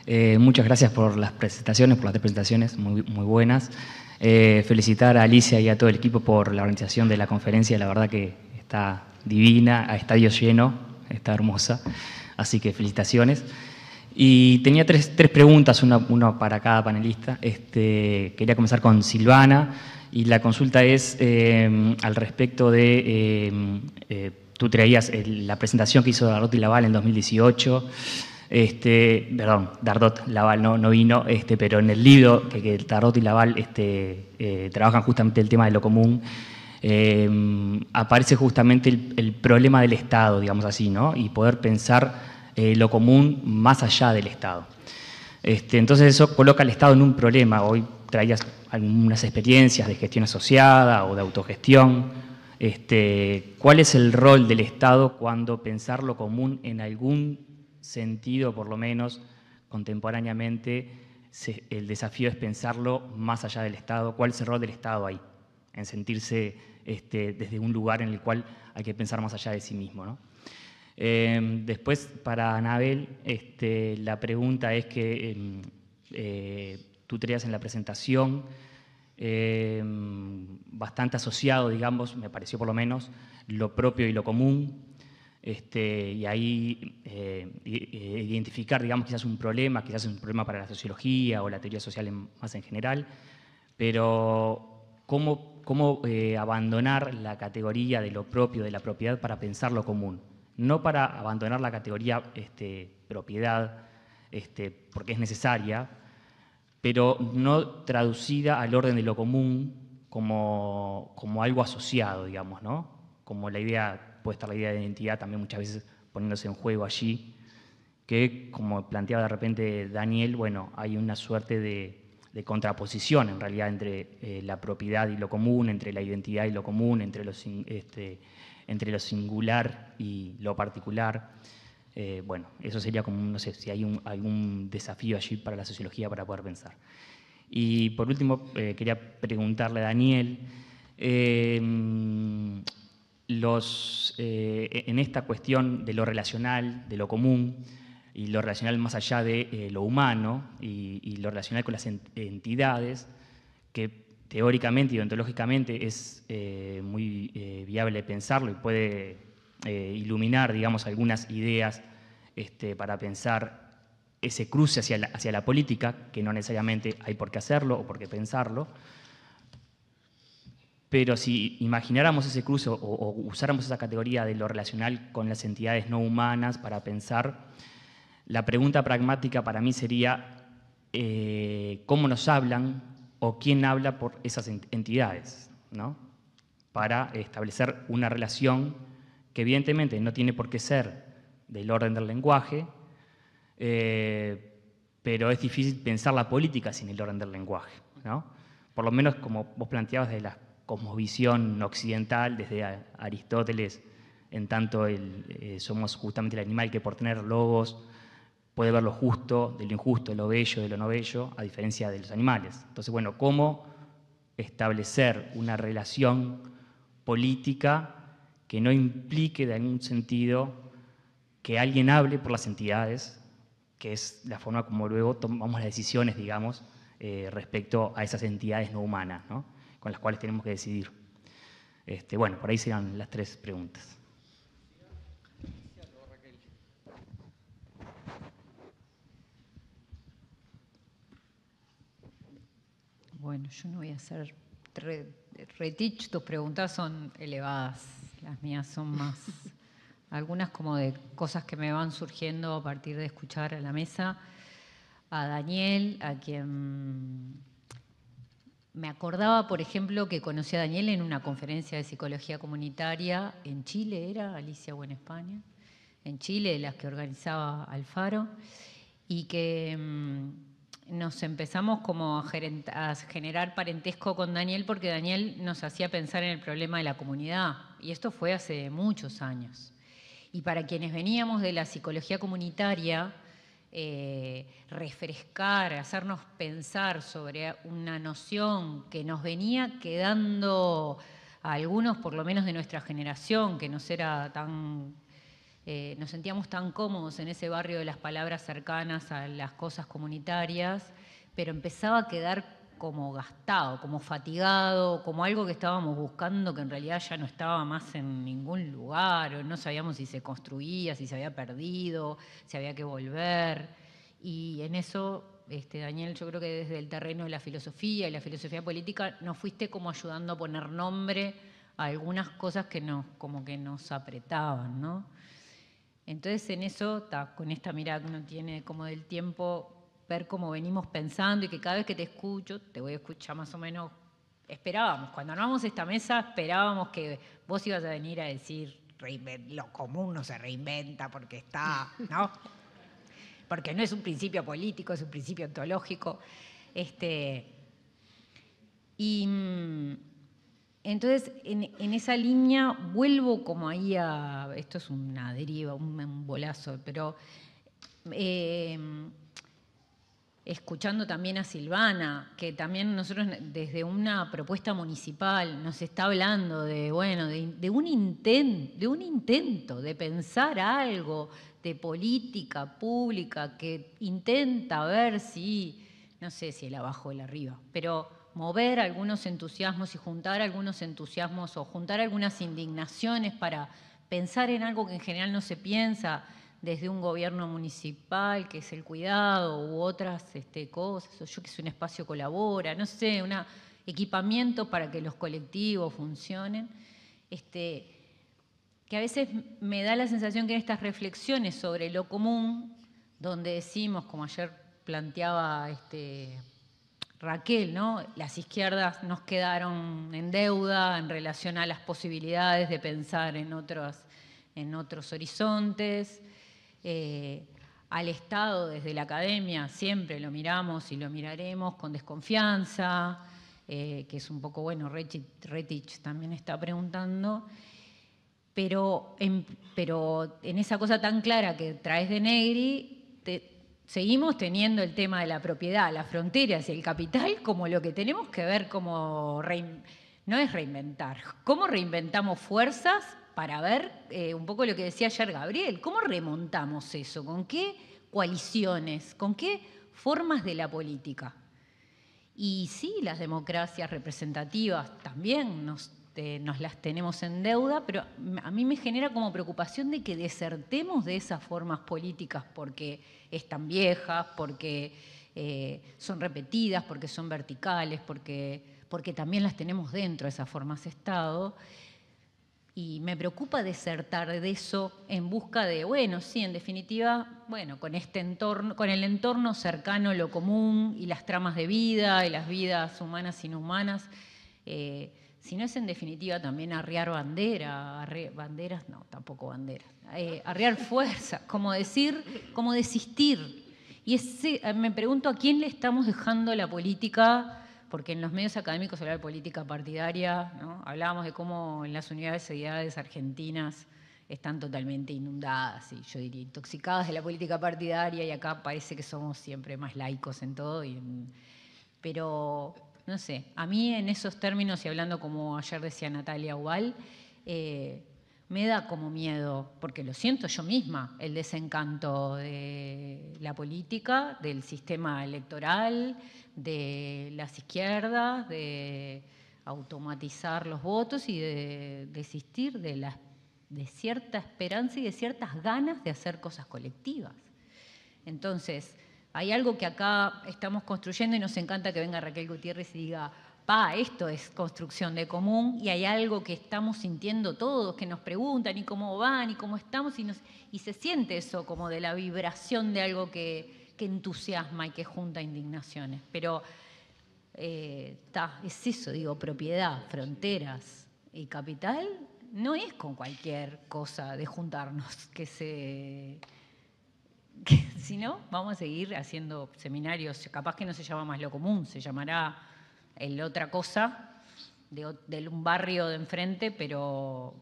Eh, muchas gracias por las presentaciones, por las tres presentaciones, muy, buenas. Eh, felicitar a Alicia y a todo el equipo por la organización de la conferencia, la verdad que está divina, a estadio lleno, está hermosa, así que felicitaciones. Y tenía tres, preguntas, una, para cada panelista. Este, quería comenzar con Silvana y la consulta es eh, al respecto de, eh, eh, tú traías la presentación que hizo Dardot y Laval en 2018, este, perdón, Dardot Laval no, no vino, este, pero en el libro que, que Dardot y Laval este, trabajan justamente el tema de lo común Em, aparece justamente el, problema del Estado, digamos así, ¿no? y poder pensar eh, lo común más allá del Estado. Este, entonces eso coloca al Estado en un problema. Hoy traías algunas experiencias de gestión asociada o de autogestión. Este, ¿Cuál es el rol del Estado cuando pensar lo común en algún sentido, por lo menos contemporáneamente, el desafío es pensarlo más allá del Estado? ¿Cuál es el rol del Estado ahí? En sentirse este, desde un lugar en el cual hay que pensar más allá de sí mismo. Eh, después, para Anabel, este, la pregunta es que em, eh, tú tenías en la presentación em, bastante asociado, digamos, me pareció por lo menos, lo propio y lo común, este, y ahí eh, identificar, digamos, quizás un problema, quizás un problema para la sociología o la teoría social más en general, pero cómo cómo eh, abandonar la categoría de lo propio, de la propiedad, para pensar lo común. No para abandonar la categoría este, propiedad, este, porque es necesaria, pero no traducida al orden de lo común como, como algo asociado, digamos, ¿no? Como la idea, puede estar la idea de identidad también muchas veces poniéndose en juego allí, que como planteaba de repente Daniel, bueno, hay una suerte de, de contraposición en realidad entre eh, la propiedad y lo común, entre la identidad y lo común, entre lo, este, entre lo singular y lo particular. Eh, bueno, eso sería como, no sé, si hay algún desafío allí para la sociología para poder pensar. Y por último, eh, quería preguntarle a Daniel, em, los, en esta cuestión de lo relacional, de lo común, y lo relacional más allá de eh, lo humano y, lo relacional con las entidades, que teóricamente y ontológicamente es eh, muy eh, viable pensarlo y puede iluminar, digamos, algunas ideas este, para pensar ese cruce hacia la, hacia la política, que no necesariamente hay por qué hacerlo o por qué pensarlo, pero si imagináramos ese cruce o, usáramos esa categoría de lo relacional con las entidades no humanas para pensar la pregunta pragmática para mí sería eh, cómo nos hablan o quién habla por esas entidades, para establecer una relación que evidentemente no tiene por qué ser del orden del lenguaje, eh, pero es difícil pensar la política sin el orden del lenguaje. Por lo menos como vos planteabas desde la cosmovisión occidental desde Aristóteles, en tanto eh, somos justamente el animal que por tener lobos, puede ver lo justo, de lo injusto, de lo bello, de lo no bello, a diferencia de los animales. Entonces, bueno, ¿cómo establecer una relación política que no implique de algún sentido que alguien hable por las entidades, que es la forma como luego tomamos las decisiones, digamos, eh, respecto a esas entidades no humanas, con las cuales tenemos que decidir. Este, bueno, por ahí serán las tres preguntas. Bueno, yo no voy a hacer retich, tus preguntas son elevadas, las mías son más, algunas como de cosas que me van surgiendo a partir de escuchar a la mesa, a Daniel, a quien me acordaba, por ejemplo, que conocí a Daniel en una conferencia de psicología comunitaria en Chile, era Alicia o en España, en Chile, de las que organizaba Alfaro, y que mm, nos empezamos como a, generar parentesco con Daniel porque Daniel nos hacía pensar en el problema de la comunidad. Y esto fue hace muchos años. Y para quienes veníamos de la psicología comunitaria, eh, refrescar, hacernos pensar sobre una noción que nos venía quedando a algunos, por lo menos de nuestra generación, que no era tan eh, nos sentíamos tan cómodos en ese barrio de las palabras cercanas a las cosas comunitarias, pero empezaba a quedar como gastado, como fatigado, como algo que estábamos buscando que en realidad ya no estaba más en ningún lugar, o no sabíamos si se construía, si se había perdido, si había que volver. Y en eso este, Daniel, yo creo que desde el terreno de la filosofía y la filosofía política nos fuiste como ayudando a poner nombre a algunas cosas que nos, como que nos apretaban, ¿no? Entonces en eso, con esta mirada que uno tiene como del tiempo, ver cómo venimos pensando y que cada vez que te escucho, te voy a escuchar más o menos, esperábamos, cuando armamos esta mesa esperábamos que vos ibas a venir a decir, lo común no se reinventa porque está, ¿no? Porque no es un principio político, es un principio ontológico. Este, y mm, entonces, en, esa línea vuelvo como ahí a, esto es una deriva, un, bolazo, pero eh, escuchando también a Silvana, que también nosotros desde una propuesta municipal nos está hablando de, bueno, de, un, de un intento de pensar algo de política pública que intenta ver si, no sé si el abajo o el arriba, pero mover algunos entusiasmos y juntar algunos entusiasmos o juntar algunas indignaciones para pensar en algo que en general no se piensa desde un gobierno municipal, que es el cuidado u otras este, cosas, o yo que es un espacio colabora, no sé, un equipamiento para que los colectivos funcionen. Este, que a veces me da la sensación que en estas reflexiones sobre lo común, donde decimos, como ayer planteaba este, Raquel, ¿no? Las izquierdas nos quedaron en deuda en relación a las posibilidades de pensar en otros, en otros horizontes. Eh, al Estado desde la academia siempre lo miramos y lo miraremos con desconfianza, eh, que es un poco bueno, Retich también está preguntando. Pero en, pero en esa cosa tan clara que traes de Negri, te, seguimos teniendo el tema de la propiedad, las fronteras y el capital como lo que tenemos que ver como, no es reinventar, cómo reinventamos fuerzas para ver eh, un poco lo que decía ayer Gabriel, cómo remontamos eso, con qué coaliciones, con qué formas de la política. Y sí, las democracias representativas también nos este, nos las tenemos en deuda, pero a mí me genera como preocupación de que desertemos de esas formas políticas porque están viejas, porque eh, son repetidas, porque son verticales, porque, porque también las tenemos dentro de esas formas Estado. Y me preocupa desertar de eso en busca de, bueno, sí, en definitiva, bueno, con este entorno, con el entorno cercano, lo común y las tramas de vida y las vidas humanas e inhumanas, eh, si no es en definitiva también arrear bandera, banderas, no, tampoco bandera, eh, arrear fuerza, como decir, como desistir. Y eh, me pregunto a quién le estamos dejando la política, porque en los medios académicos hablaba de política partidaria, ¿no? hablábamos de cómo en las unidades universidades argentinas están totalmente inundadas y yo diría intoxicadas de la política partidaria y acá parece que somos siempre más laicos en todo. pero no sé, a mí en esos términos y hablando como ayer decía Natalia Ubal, eh, me da como miedo, porque lo siento yo misma, el desencanto de la política, del sistema electoral, de las izquierdas, de automatizar los votos y de desistir de, de cierta esperanza y de ciertas ganas de hacer cosas colectivas. Entonces, hay algo que acá estamos construyendo y nos encanta que venga Raquel Gutiérrez y diga, pa, esto es construcción de común y hay algo que estamos sintiendo todos, que nos preguntan y cómo van y cómo estamos y, nos, y se siente eso como de la vibración de algo que, entusiasma y que junta indignaciones. Pero eh, es eso, digo, propiedad, fronteras y capital no es con cualquier cosa de juntarnos que se si no, vamos a seguir haciendo seminarios, capaz que no se llama más lo común, se llamará el otra cosa de, un barrio de enfrente, pero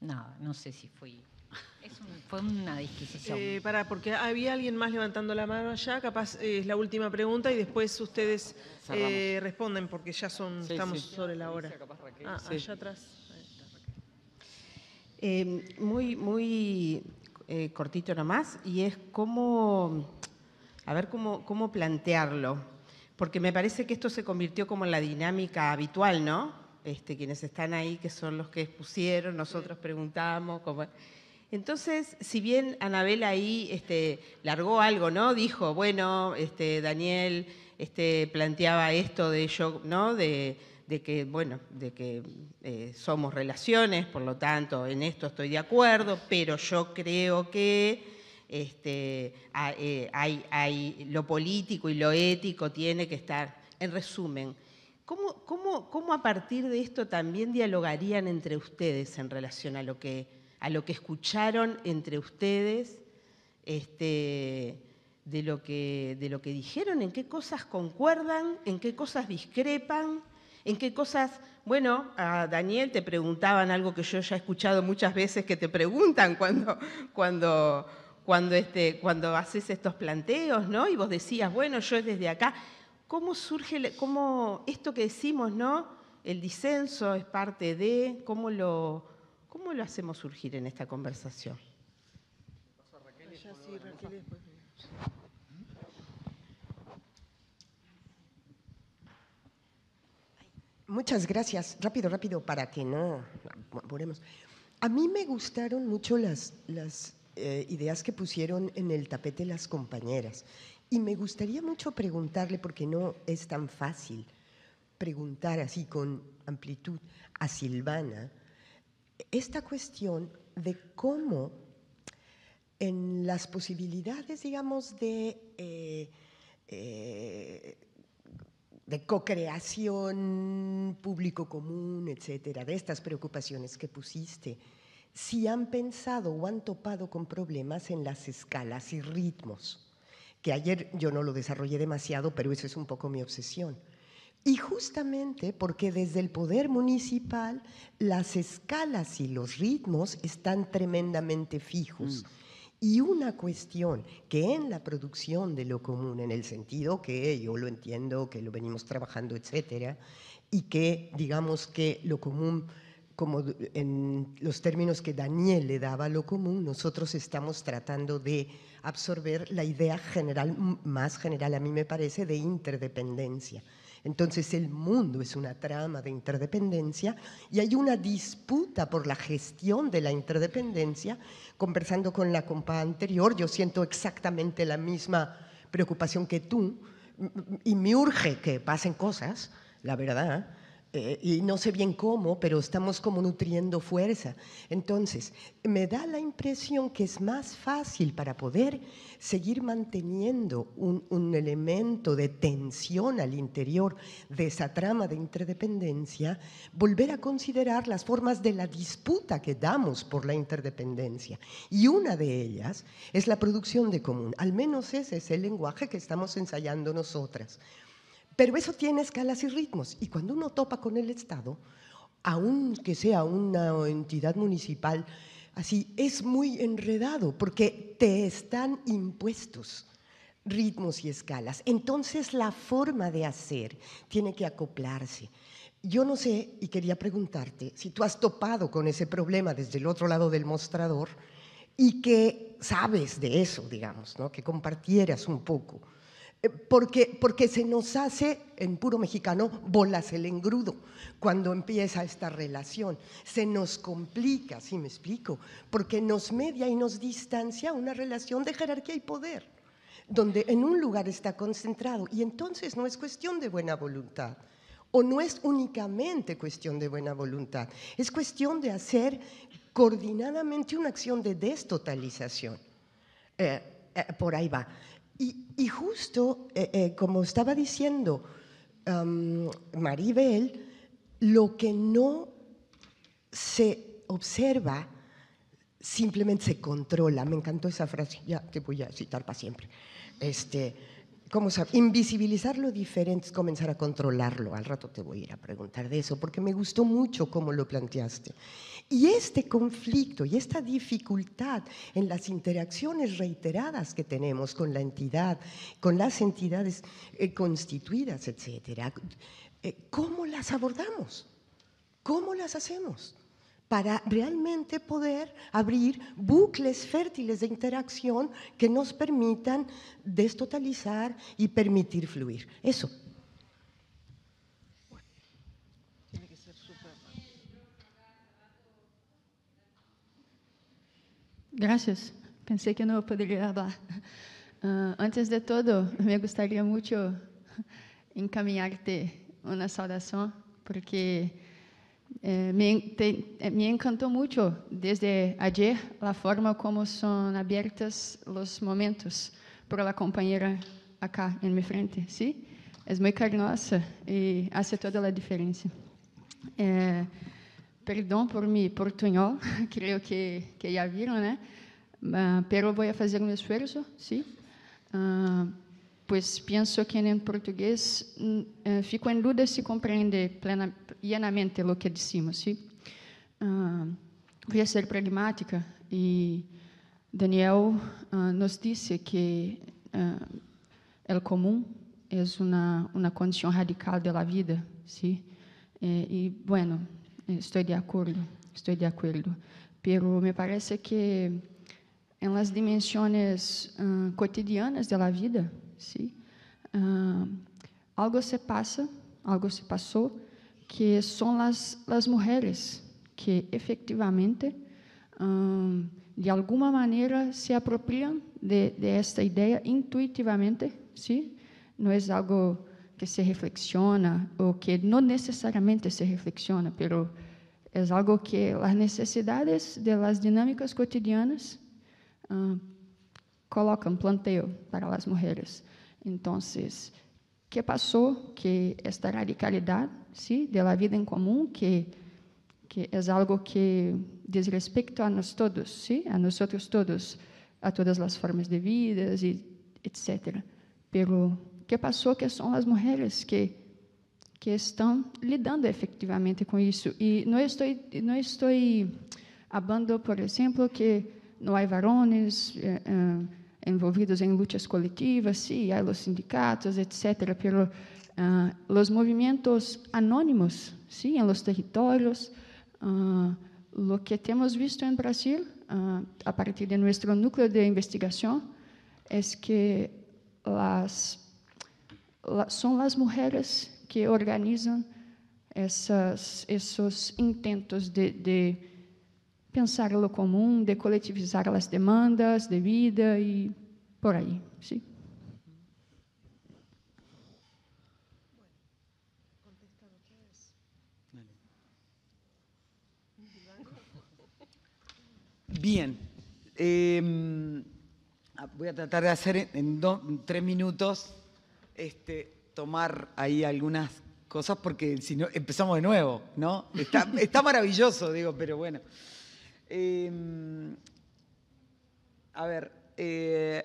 nada, no sé si fui... fue una disquisición. Eh, para, porque había alguien más levantando la mano allá, capaz eh, es la última pregunta y después ustedes eh, responden porque ya son, estamos sobre la hora. Ah, allá atrás. Muy, muy eh, cortito nomás, y es cómo, a ver cómo, cómo plantearlo, porque me parece que esto se convirtió como en la dinámica habitual, ¿no? Este, quienes están ahí, que son los que expusieron, nosotros preguntamos. Cómo... Entonces, si bien Anabel ahí este, largó algo, ¿no? Dijo, bueno, este, Daniel este, planteaba esto de yo, ¿no? De, de que, bueno, de que eh, somos relaciones, por lo tanto, en esto estoy de acuerdo, pero yo creo que este, eh, hay, hay, lo político y lo ético tiene que estar. En resumen, ¿cómo, cómo a partir de esto también dialogarían entre ustedes en relación a lo que, a lo que escucharon entre ustedes? Este, de lo, que, de lo que dijeron, en qué cosas concuerdan, en qué cosas discrepan, en qué cosas, bueno, a Daniel te preguntaban algo que yo ya he escuchado muchas veces que te preguntan cuando, cuando, cuando, este, cuando haces estos planteos, ¿no? Y vos decías, bueno, yo es desde acá. ¿Cómo surge, cómo esto que decimos, ¿no? El disenso es parte de, ¿cómo lo, cómo lo hacemos surgir en esta conversación? Raquel, Muchas gracias. Rápido, rápido, para que no volvemos. A mí me gustaron mucho las, eh, ideas que pusieron en el tapete las compañeras. Y me gustaría mucho preguntarle, porque no es tan fácil preguntar así con amplitud a Silvana, esta cuestión de cómo en las posibilidades, digamos, de eh, eh, de co-creación, público común, etcétera, de estas preocupaciones que pusiste, si han pensado o han topado con problemas en las escalas y ritmos, que ayer yo no lo desarrollé demasiado, pero eso es un poco mi obsesión. Y justamente porque desde el poder municipal las escalas y los ritmos están tremendamente fijos. Mm. Y una cuestión que en la producción de lo común, en el sentido que yo lo entiendo, que lo venimos trabajando, etcétera, y que digamos que lo común, como en los términos que Daniel le daba a lo común, nosotros estamos tratando de absorber la idea general, más general a mí me parece, de interdependencia. Entonces el mundo es una trama de interdependencia y hay una disputa por la gestión de la interdependencia. Conversando con la compa anterior, yo siento exactamente la misma preocupación que tú y me urge que pasen cosas, la verdad eh, y no sé bien cómo, pero estamos como nutriendo fuerza. Entonces, me da la impresión que es más fácil para poder seguir manteniendo un elemento de tensión al interior de esa trama de interdependencia, volver a considerar las formas de la disputa que damos por la interdependencia. Y una de ellas es la producción de común, al menos ese es el lenguaje que estamos ensayando nosotras. Pero eso tiene escalas y ritmos. Y cuando uno topa con el Estado, que sea una entidad municipal, así es muy enredado porque te están impuestos ritmos y escalas. Entonces la forma de hacer tiene que acoplarse. Yo no sé, y quería preguntarte, si tú has topado con ese problema desde el otro lado del mostrador y que sabes de eso, digamos, que compartieras un poco. Eh, porque, porque se nos hace, en puro mexicano, bolas el engrudo cuando empieza esta relación. Se nos complica, si me explico, porque nos media y nos distancia una relación de jerarquía y poder, donde en un lugar está concentrado. Y entonces no es cuestión de buena voluntad, o no es únicamente cuestión de buena voluntad, es cuestión de hacer coordinadamente una acción de destotalización. Eh, eh, por ahí va. Y, justo, eh, eh, como estaba diciendo Maribel, lo que no se observa simplemente se controla. Me encantó esa frase, ya te voy a citar para siempre. Este, ¿cómo Invisibilizar lo diferente comenzar a controlarlo. Al rato te voy a ir a preguntar de eso, porque me gustó mucho cómo lo planteaste. Y este conflicto y esta dificultad en las interacciones reiteradas que tenemos con la entidad, con las entidades eh, constituidas, etcétera, eh, ¿cómo las abordamos? ¿Cómo las hacemos? Para realmente poder abrir bucles fértiles de interacción que nos permitan destotalizar y permitir fluir. Eso, Gracias. Pensei que não poderia falar. Uh, antes de tudo, me gostaria muito encaminhar-te uma saudação, porque eh, me, te, eh, me encantou muito desde ayer a forma como são abertos os momentos por a companheira acá em minha frente, sim? Sí? É muito carinhosa e faz toda a diferença. Eh, perdão por me português, creio que, que viram, né? ¿eh? Uh, pero voy a hacer un esfuerzo, ¿sí? pues que em português, uh, fico em dúvida se compreende plena, o lo que decimos, ¿sí? Ah, voy a ser pragmática E Daniel ah, nos disse que ah, el comum é uma condição radical da vida, sim. Eh, bueno, é, estou de acordo, estou de acordo. Pero me parece que em las dimensões uh, ah, cotidianas da vida, ¿sí? uh, ah, algo se passa, algo se passou, que são as las mulheres que efectivamente, ah, de alguma maneira se apropriam de, de esta ideia intuitivamente, ¿sí? Não é algo que se reflexiona ou que não necessariamente se reflexiona, pero é algo que as necessidades das dinâmicas cotidianas uh, colocam planteio para as mulheres. Então, que passou que esta radicalidade, sim, sí, da vida em comum, que que é algo que diz respeito a nós todos, sim, sí? a nós outros todos, a todas as formas de vidas e etc. Pelo que passou que são as mulheres que que estão lidando efetivamente com isso e não estou não estou abando por exemplo que não há varones eh, eh, envolvidos em lutas coletivas sim há os sindicatos etc pelo ah, os movimentos anônimos sim em los territórios o ah, lo que temos visto em Brasil ah, a partir de nosso núcleo de investigação é es que as são as mulheres que organizam essas, esses intentos de, de pensar o comum, de coletivizar as demandas de vida e por aí. Sim. Bien, eh, voy a tratar de hacer en, do, en tres minutos Este, tomar ahí algunas cosas porque si no empezamos de nuevo, ¿no? Está, maravilloso, digo, pero bueno. Em, a ver, eh,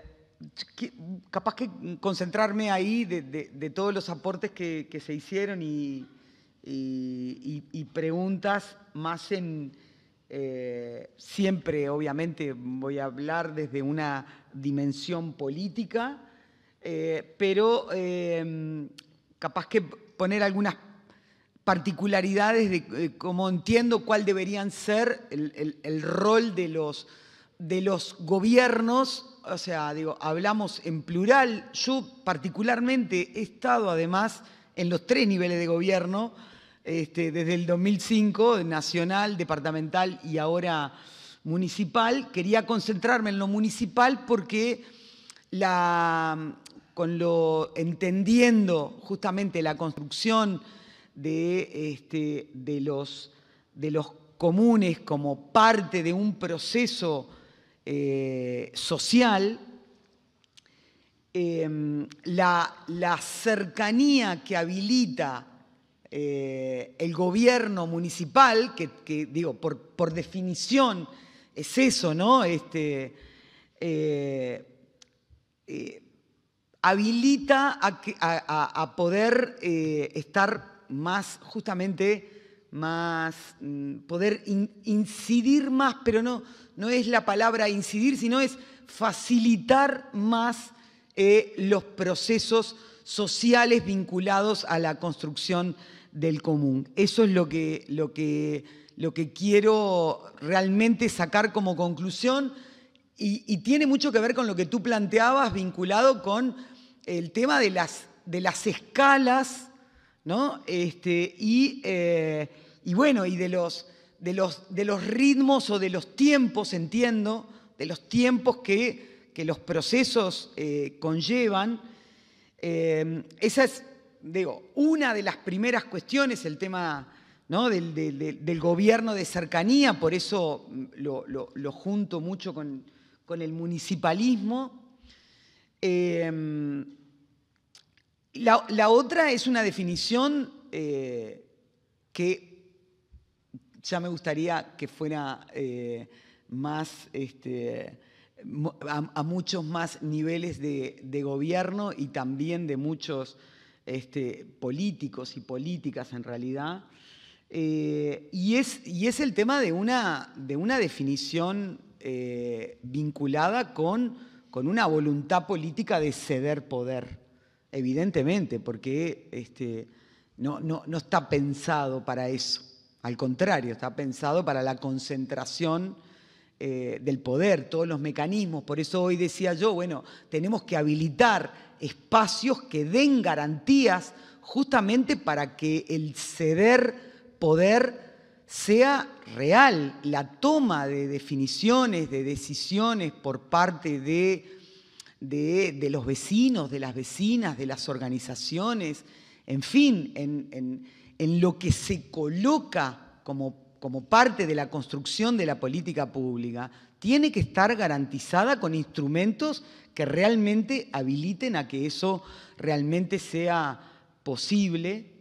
capaz que concentrarme ahí de, todos los aportes que, se hicieron y, preguntas más en... Eh, siempre, obviamente, voy a hablar desde una dimensión política, eh, pero em, capaz que poner algunas particularidades de, eh, cómo entiendo cuál deberían ser el, rol de los, de los gobiernos, o sea, digo, hablamos en plural, yo particularmente he estado además en los tres niveles de gobierno, este, desde el 2005, nacional, departamental y ahora municipal. Quería concentrarme en lo municipal porque la, con lo entendiendo justamente la construcción de, este, de, los, de los comunes como parte de un proceso eh, social, em, la, cercanía que habilita eh, el gobierno municipal, que, digo, por, por, definición es eso, ¿no? Este, eh, habilita a, poder eh, estar más, justamente, más, mm, poder incidir más, pero no, no es la palabra incidir, sino es facilitar más eh, los procesos sociales vinculados a la construcción del común. Eso es lo que, lo que, lo que quiero realmente sacar como conclusión y, tiene mucho que ver con lo que tú planteabas vinculado con el tema de las, de las escalas, este, eh, y, bueno, y de los, de, los, ritmos o de los tiempos, entiendo, de los tiempos que, los procesos eh, conllevan. Eh, esa es, digo, una de las primeras cuestiones, el tema del, gobierno de cercanía, por eso lo, junto mucho con, con el municipalismo. Em, la, otra es una definición eh, que ya me gustaría que fuera eh, más este, a, muchos más niveles de, gobierno y también de muchos este, políticos y políticas en realidad. Eh, y, es, y, es, el tema de una, de una definición vinculada con con una voluntad política de ceder poder, evidentemente, porque este, no, no, está pensado para eso. Al contrario, está pensado para la concentración eh, del poder, todos los mecanismos. Por eso hoy decía yo, bueno, tenemos que habilitar espacios que den garantías justamente para que el ceder poder sea real la toma de definiciones, de decisiones por parte de, de, los vecinos, de las vecinas, de las organizaciones, en fin, en, lo que se coloca como, como parte de la construcción de la política pública, tiene que estar garantizada con instrumentos que realmente habiliten a que eso realmente sea posible.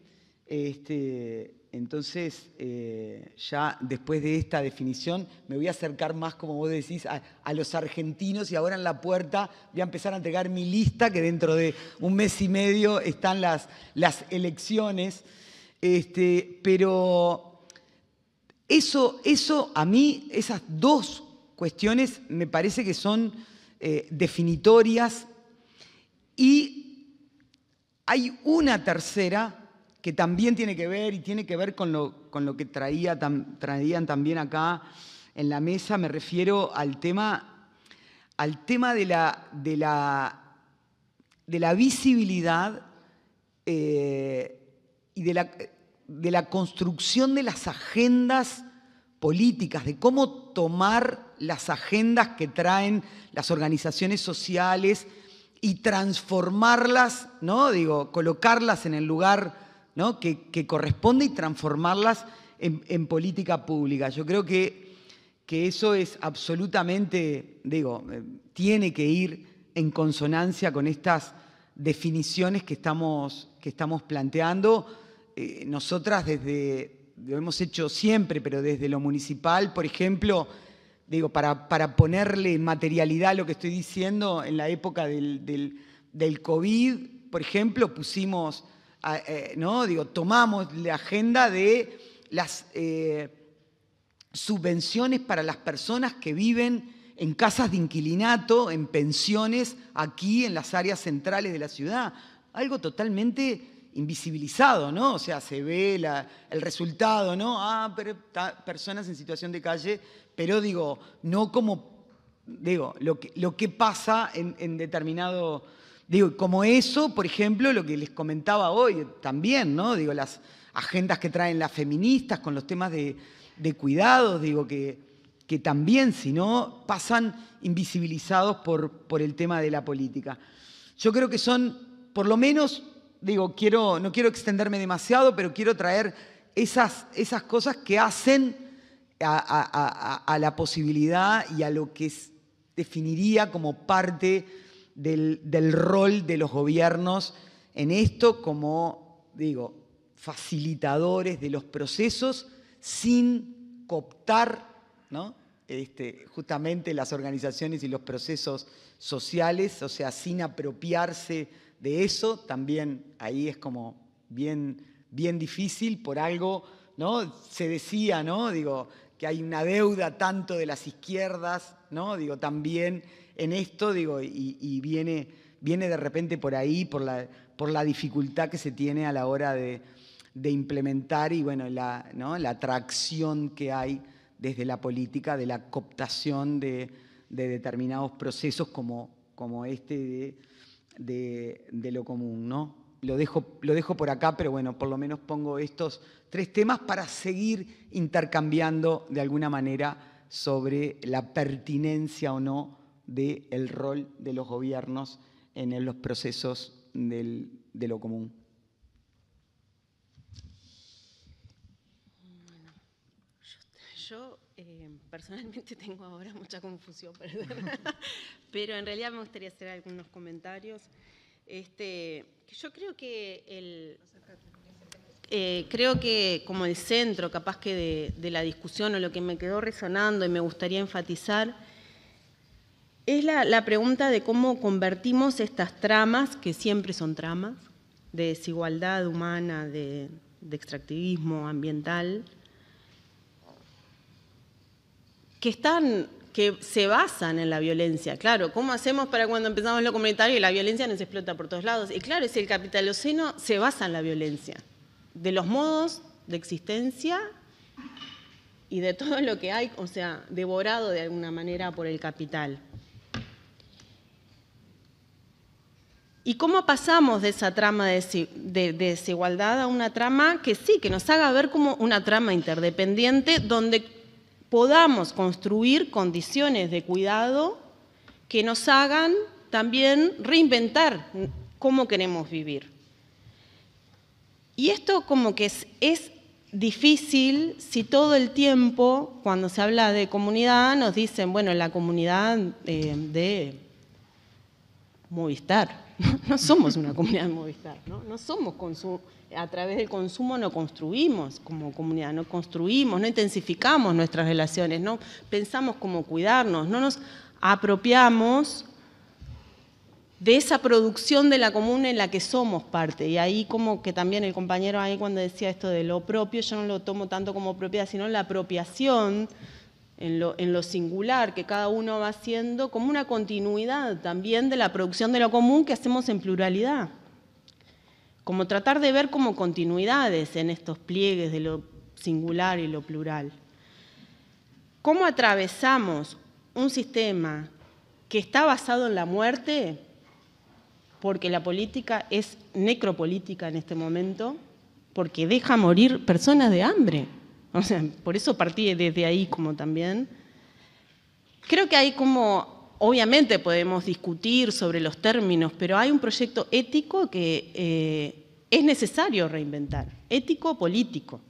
Este, entonces, eh, ya después de esta definición, me voy a acercar más, como vos decís, a, los argentinos y ahora en la puerta voy a empezar a entregar mi lista, que dentro de un mes y medio están las, elecciones. Este, pero eso, eso, a mí, esas dos cuestiones me parece que son eh, definitorias y hay una tercera que también tiene que ver y tiene que ver con lo, que traía, traían también acá en la mesa, me refiero al tema, al tema de, la, de, la, de la visibilidad eh, y de la, de la construcción de las agendas políticas, de cómo tomar las agendas que traen las organizaciones sociales y transformarlas, ¿no? Digo, colocarlas en el lugar que, corresponde y transformarlas en, política pública. Yo creo que, que eso es absolutamente, digo, eh, tiene que ir en consonancia con estas definiciones que estamos, que estamos planteando. Eh, nosotras desde, lo hemos hecho siempre, pero desde lo municipal, por ejemplo, digo, para, para ponerle materialidad a lo que estoy diciendo, en la época del COVID, por ejemplo, pusimos eh, ¿no? Digo, tomamos la agenda de las eh, subvenciones para las personas que viven en casas de inquilinato, en pensiones, aquí en las áreas centrales de la ciudad. Algo totalmente invisibilizado, ¿no? O sea, se ve el resultado, ¿no? Ah, pero, personas en situación de calle, pero digo, no como, digo, lo que, pasa en determinado Digo, como eso, por ejemplo, lo que les comentaba hoy también, ¿no? Digo, las agendas que traen las feministas con los temas de, cuidados, digo, que, que también, si no, pasan invisibilizados por, por el tema de la política. Yo creo que son, por lo menos, digo, quiero, no quiero extenderme demasiado, pero quiero traer esas, esas cosas que hacen a, la posibilidad y a lo que definiría como parte del, rol de los gobiernos en esto como, digo, facilitadores de los procesos sin cooptar ¿no? este, justamente las organizaciones y los procesos sociales, o sea, sin apropiarse de eso, también ahí es como bien, bien difícil por algo, ¿no? Se decía, ¿no? Digo, que hay una deuda tanto de las izquierdas, ¿no? Digo, también en esto, digo, y, viene, viene de repente por ahí, por la, dificultad que se tiene a la hora de, implementar y bueno, la, atracción que hay desde la política de la cooptación de, determinados procesos como, este de, lo común. ¿no? Lo, dejo, lo dejo por acá, pero bueno, por lo menos pongo estos tres temas para seguir intercambiando de alguna manera sobre la pertinencia o no del rol de los gobiernos en los procesos de lo común. yo, eh, personalmente tengo ahora mucha confusión, pero en realidad me gustaría hacer algunos comentarios. Este, yo creo que el... Eh, creo que como el centro capaz que de la discusión o lo que me quedó resonando y me gustaría enfatizar es la, pregunta de cómo convertimos estas tramas, que siempre son tramas, de desigualdad humana, de, extractivismo ambiental, que están que se basan en la violencia. Claro, ¿cómo hacemos para cuando empezamos lo comunitario y la violencia nos explota por todos lados? Y claro, si el capitaloceno se basa en la violencia, de los modos de existencia y de todo lo que hay, o sea, devorado de alguna manera por el capital. ¿Y cómo pasamos de esa trama de desigualdad a una trama que sí, que nos haga ver como una trama interdependiente donde podamos construir condiciones de cuidado que nos hagan también reinventar cómo queremos vivir? Y esto como que es, difícil si todo el tiempo, cuando se habla de comunidad, nos dicen, bueno, la comunidad eh, de Movistar no, somos una comunidad Movistar, ¿no? No somos a través del consumo no construimos como comunidad, no construimos, no intensificamos nuestras relaciones, no pensamos cómo cuidarnos, no nos apropiamos de esa producción de la comuna en la que somos parte. Y ahí como que también el compañero ahí cuando decía esto de lo propio, yo no lo tomo tanto como propiedad, sino la apropiación en lo, singular que cada uno va haciendo, como una continuidad también de la producción de lo común que hacemos en pluralidad. Como tratar de ver como continuidades en estos pliegues de lo singular y lo plural. ¿Cómo atravesamos un sistema que está basado en la muerte, porque la política es necropolítica en este momento, porque deja morir personas de hambre? O sea, por eso partí desde ahí como también. Creo que hay como, obviamente podemos discutir sobre los términos, pero hay un proyecto ético que eh, es necesario reinventar, ético-político.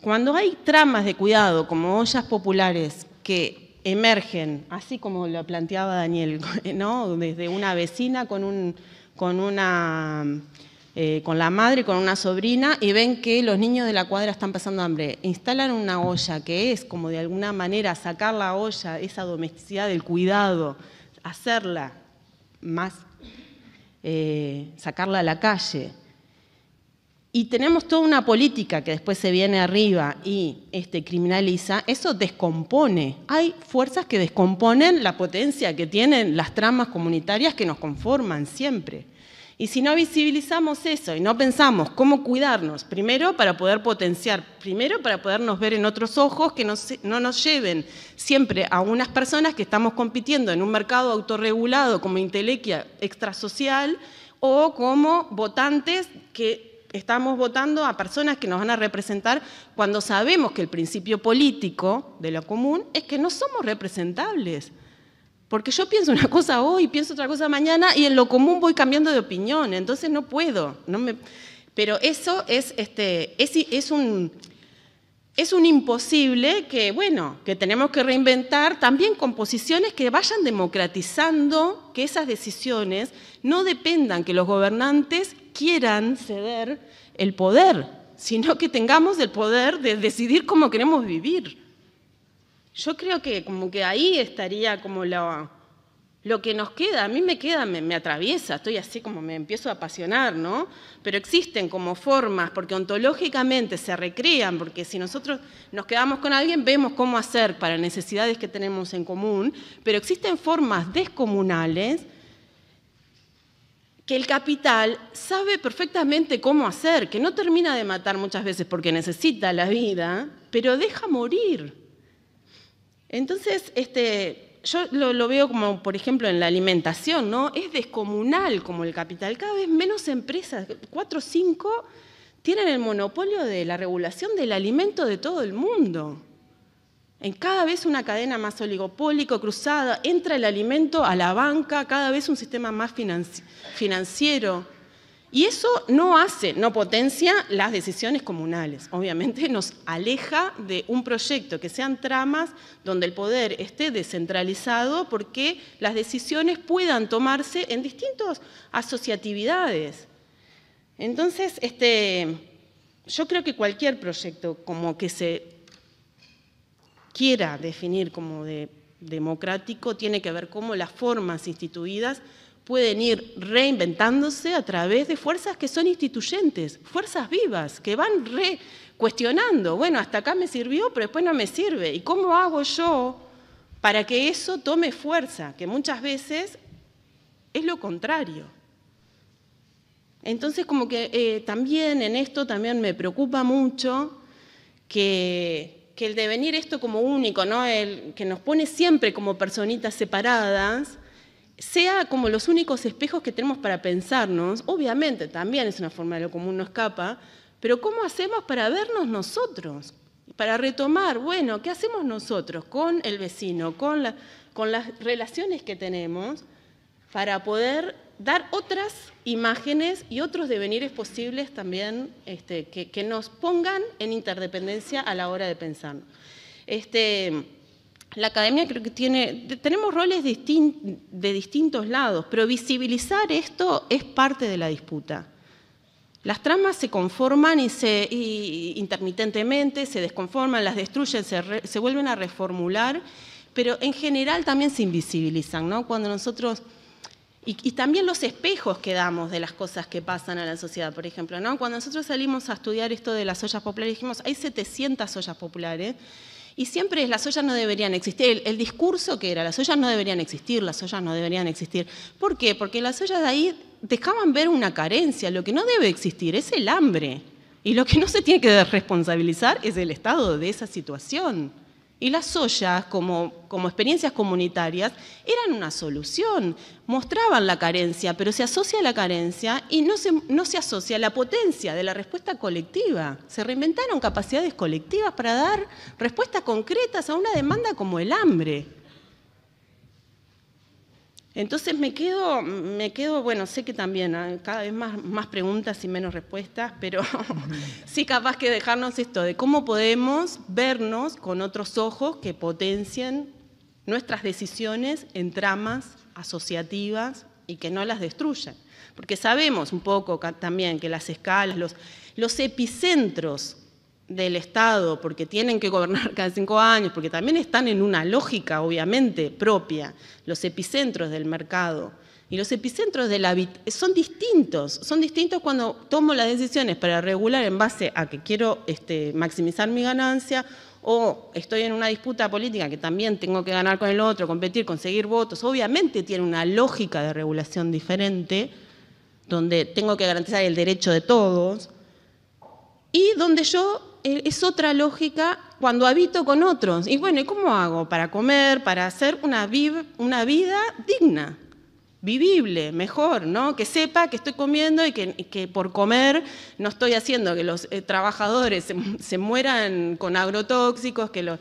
Cuando hay tramas de cuidado como ollas populares que emergen, así como lo planteaba Daniel, ¿no? desde una vecina con, un, con una eh, con la madre, con una sobrina, y ven que los niños de la cuadra están pasando hambre. Instalan una olla, que es como de alguna manera sacar la olla, esa domesticidad del cuidado, hacerla más, eh, sacarla a la calle. Y tenemos toda una política que después se viene arriba y este, criminaliza, eso descompone. Hay fuerzas que descomponen la potencia que tienen las tramas comunitarias que nos conforman siempre. Y si no visibilizamos eso y no pensamos cómo cuidarnos, primero para poder potenciar, primero para podernos ver en otros ojos que no nos lleven siempre a unas personas que estamos compitiendo en un mercado autorregulado como intelequia extrasocial o como votantes que estamos votando a personas que nos van a representar cuando sabemos que el principio político de lo común es que no somos representables. Porque yo pienso una cosa hoy, pienso otra cosa mañana y en lo común voy cambiando de opinión, entonces no puedo. Pero eso es, este, un, es un imposible que, bueno, que tenemos que reinventar también composiciones que vayan democratizando que esas decisiones no dependan que los gobernantes quieran ceder el poder, sino que tengamos el poder de decidir cómo queremos vivir. Yo creo que como que ahí estaría como lo, lo que nos queda. A mí me queda, me, me atraviesa, estoy así como me empiezo a apasionar, ¿no? Pero existen como formas, porque ontológicamente se recrean, porque si nosotros nos quedamos con alguien, vemos cómo hacer para necesidades que tenemos en común, pero existen formas descomunales que el capital sabe perfectamente cómo hacer, que no termina de matar muchas veces porque necesita la vida, pero deja morir. Entonces, este, yo lo, veo como, por ejemplo, en la alimentación, ¿no? Es descomunal como el capital, cada vez menos empresas, cuatro o cinco, tienen el monopolio de la regulación del alimento de todo el mundo. En cada vez una cadena más oligopólica, cruzada, entra el alimento a la banca, cada vez un sistema más financiero. Y eso no hace, no potencia las decisiones comunales. Obviamente nos aleja de un proyecto, que sean tramas donde el poder esté descentralizado porque las decisiones puedan tomarse en distintas asociatividades. Entonces, este, yo creo que cualquier proyecto como que se quiera definir como democrático tiene que ver cómo las formas instituidas pueden ir reinventándose a través de fuerzas que son instituyentes, fuerzas vivas, que van cuestionando. bueno, hasta acá me sirvió, pero después no me sirve. ¿Y cómo hago yo para que eso tome fuerza? Que muchas veces es lo contrario. Entonces, como que eh, también en esto también me preocupa mucho que, que el devenir esto como único, ¿no? el, que nos pone siempre como personitas separadas, sea como los únicos espejos que tenemos para pensarnos, obviamente también es una forma de lo común no escapa, pero ¿cómo hacemos para vernos nosotros? Para retomar, bueno, ¿qué hacemos nosotros con el vecino, con, las relaciones que tenemos, para poder dar otras imágenes y otros devenires posibles también este, que, nos pongan en interdependencia a la hora de pensar. Este, la academia creo que tiene, tenemos roles de distintos lados, pero visibilizar esto es parte de la disputa. Las tramas se conforman y se intermitentemente se desconforman, las destruyen, se, vuelven a reformular, pero en general también se invisibilizan, ¿no? Cuando nosotros y, también los espejos que damos de las cosas que pasan a la sociedad, por ejemplo, ¿no? Cuando nosotros salimos a estudiar esto de las ollas populares, dijimos, hay 700 ollas populares. Y siempre las ollas no deberían existir. El, discurso que era, las ollas no deberían existir, las ollas no deberían existir. ¿Por qué? Porque las ollas de ahí dejaban ver una carencia. Lo que no debe existir es el hambre. Y lo que no se tiene que responsabilizar es el estado de esa situación. Y las ollas, como, experiencias comunitarias, eran una solución, mostraban la carencia, pero se asocia la carencia y no se, no se asocia la potencia de la respuesta colectiva. Se reinventaron capacidades colectivas para dar respuestas concretas a una demanda como el hambre. Entonces me quedo, me quedo, bueno, sé que también ¿ah? cada vez más, más, preguntas y menos respuestas, pero sí capaz que dejarnos esto de cómo podemos vernos con otros ojos que potencien nuestras decisiones en tramas asociativas y que no las destruyan. Porque sabemos un poco también que las escalas, los epicentros del Estado, porque tienen que gobernar cada cinco años, porque también están en una lógica, obviamente, propia, los epicentros del mercado. Y los epicentros de la son distintos, son distintos cuando tomo las decisiones para regular en base a que quiero este, maximizar mi ganancia o estoy en una disputa política que también tengo que ganar con el otro, competir, conseguir votos. Obviamente tiene una lógica de regulación diferente, donde tengo que garantizar el derecho de todos, y donde yo eh, es otra lógica cuando habito con otros. Y bueno, cómo hago para comer, para hacer una, vida digna? vivible, mejor, ¿no? Que sepa que estoy comiendo y que, por comer no estoy haciendo que los eh, trabajadores se, mueran con agrotóxicos, que, lo,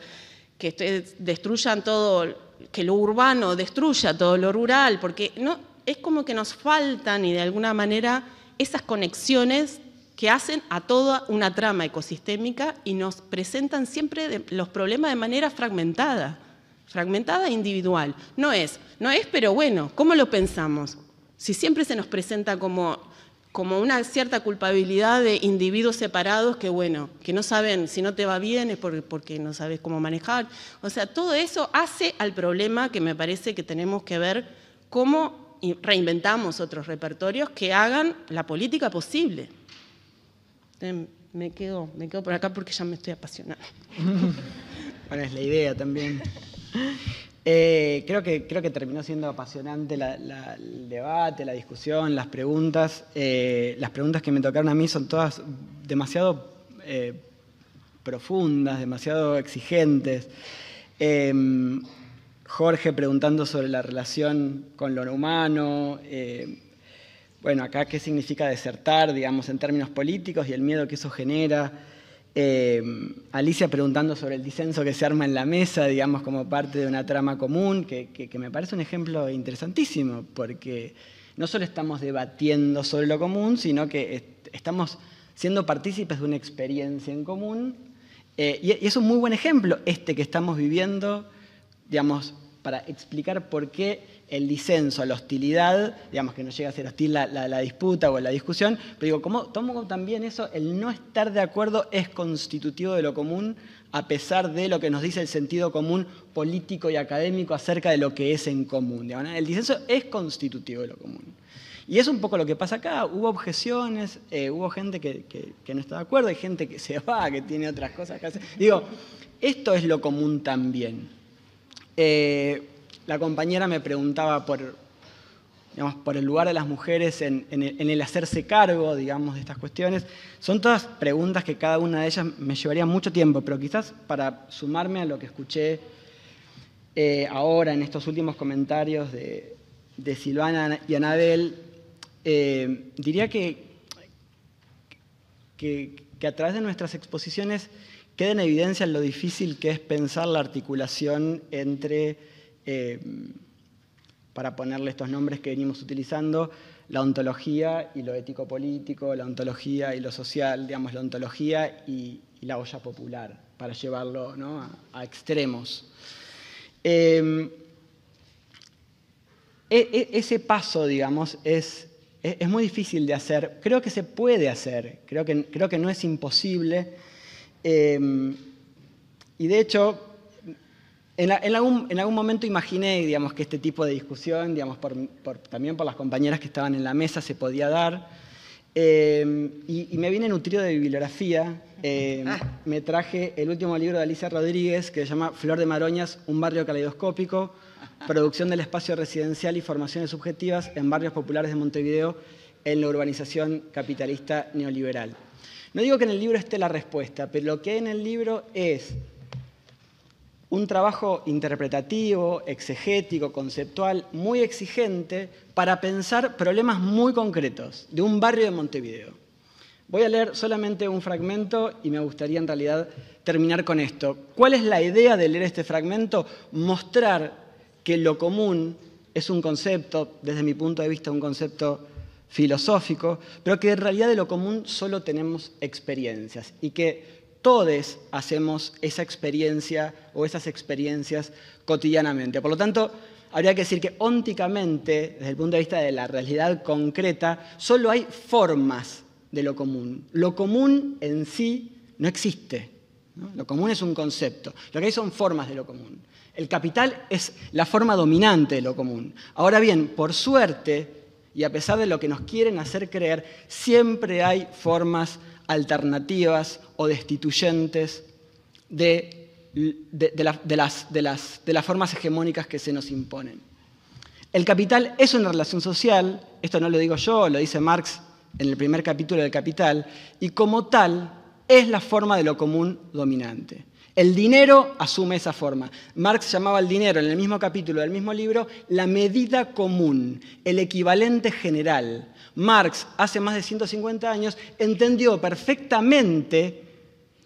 que destruyan todo, que lo urbano destruya todo lo rural, porque no, es como que nos faltan y de alguna manera esas conexiones que hacen a toda una trama ecosistémica y nos presentan siempre los problemas de manera fragmentada, fragmentada e individual. No es, no es, pero bueno, ¿cómo lo pensamos? Si siempre se nos presenta como, como una cierta culpabilidad de individuos separados que, bueno, que no saben si no te va bien es porque, porque no sabes cómo manejar. O sea, todo eso hace al problema que me parece que tenemos que ver cómo reinventamos otros repertorios que hagan la política posible me, quedo, me quedo por acá porque ya me estoy apasionando. bueno, es la idea también. Eh, creo, que, creo que terminó siendo apasionante el debate, la discusión, las preguntas. Eh, las preguntas que me tocaron a mí son todas demasiado eh, profundas, demasiado exigentes. Em, Jorge preguntando sobre la relación con lo humano, bueno, acá qué significa desertar, digamos, en términos políticos y el miedo que eso genera. Em, Alicia preguntando sobre el disenso que se arma en la mesa, digamos, como parte de una trama común, que, me parece un ejemplo interesantísimo, porque no solo estamos debatiendo sobre lo común, sino que estamos siendo partícipes de una experiencia en común. Eh, y es un muy buen ejemplo este que estamos viviendo, digamos, para explicar por qué el disenso, la hostilidad, digamos que no llega a ser hostil la, la, disputa o la discusión, pero digo, como tomo también eso, el no estar de acuerdo es constitutivo de lo común a pesar de lo que nos dice el sentido común político y académico acerca de lo que es en común. El disenso es constitutivo de lo común. Y es un poco lo que pasa acá. Hubo objeciones, eh, hubo gente que, no está de acuerdo, hay gente que se va, que tiene otras cosas que hacer. Digo, esto es lo común también. Eh, la compañera me preguntaba por, por el lugar de las mujeres en, el, hacerse cargo, digamos, de estas cuestiones. Son todas preguntas que cada una de ellas me llevaría mucho tiempo, pero quizás para sumarme a lo que escuché eh, ahora en estos últimos comentarios de, Silvana y Anabel, eh, diría que, que, que a través de nuestras exposiciones queda en evidencia lo difícil que es pensar la articulación entre Em, para ponerle estos nombres que venimos utilizando, la ontología y lo ético-político, la ontología y lo social, digamos, la ontología y, la olla popular, para llevarlo a, extremos. Em, e, e, ese paso, digamos, es, e, es, muy difícil de hacer. Creo que se puede hacer, creo que, creo que no es imposible. Em, y de hecho, en, algún, momento imaginé digamos, que este tipo de discusión, digamos, también por las compañeras que estaban en la mesa, se podía dar. Eh, y, me vine nutrido de bibliografía. Eh, ah. Me traje el último libro de Alicia Rodríguez, que se llama Flor de Maroñas, un barrio caleidoscópico, producción del espacio residencial y formaciones subjetivas en barrios populares de Montevideo en la urbanización capitalista neoliberal. No digo que en el libro esté la respuesta, pero lo que hay en el libro es un trabajo interpretativo, exegético, conceptual, muy exigente para pensar problemas muy concretos de un barrio de Montevideo. Voy a leer solamente un fragmento y me gustaría en realidad terminar con esto. ¿Cuál es la idea de leer este fragmento? Mostrar que lo común es un concepto, desde mi punto de vista un concepto filosófico, pero que en realidad de lo común solo tenemos experiencias y que todos hacemos esa experiencia o esas experiencias cotidianamente. Por lo tanto, habría que decir que ónticamente, desde el punto de vista de la realidad concreta, solo hay formas de lo común. Lo común en sí no existe. Lo común es un concepto. Lo que hay son formas de lo común. El capital es la forma dominante de lo común. Ahora bien, por suerte, y a pesar de lo que nos quieren hacer creer, siempre hay formas alternativas o destituyentes de, de, las, las formas hegemónicas que se nos imponen. El capital es una relación social, esto no lo digo yo, lo dice Marx en el primer capítulo del Capital, y como tal es la forma de lo común dominante. El dinero asume esa forma. Marx llamaba al dinero en el mismo capítulo del mismo libro la medida común, el equivalente general, Marx, hace más de 150 años, entendió perfectamente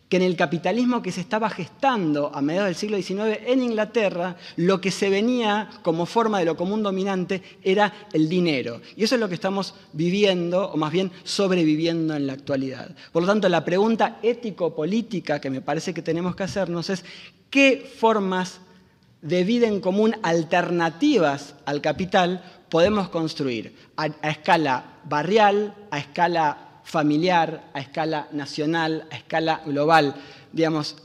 que en el capitalismo que se estaba gestando a mediados del siglo XIX en Inglaterra, lo que se venía como forma de lo común dominante era el dinero. Y eso es lo que estamos viviendo, o más bien sobreviviendo en la actualidad. Por lo tanto, la pregunta ético-política que me parece que tenemos que hacernos es, ¿qué formas de vida en común alternativas al capital podemos construir a, escala barrial, a escala familiar, a escala nacional, a escala global. Digamos,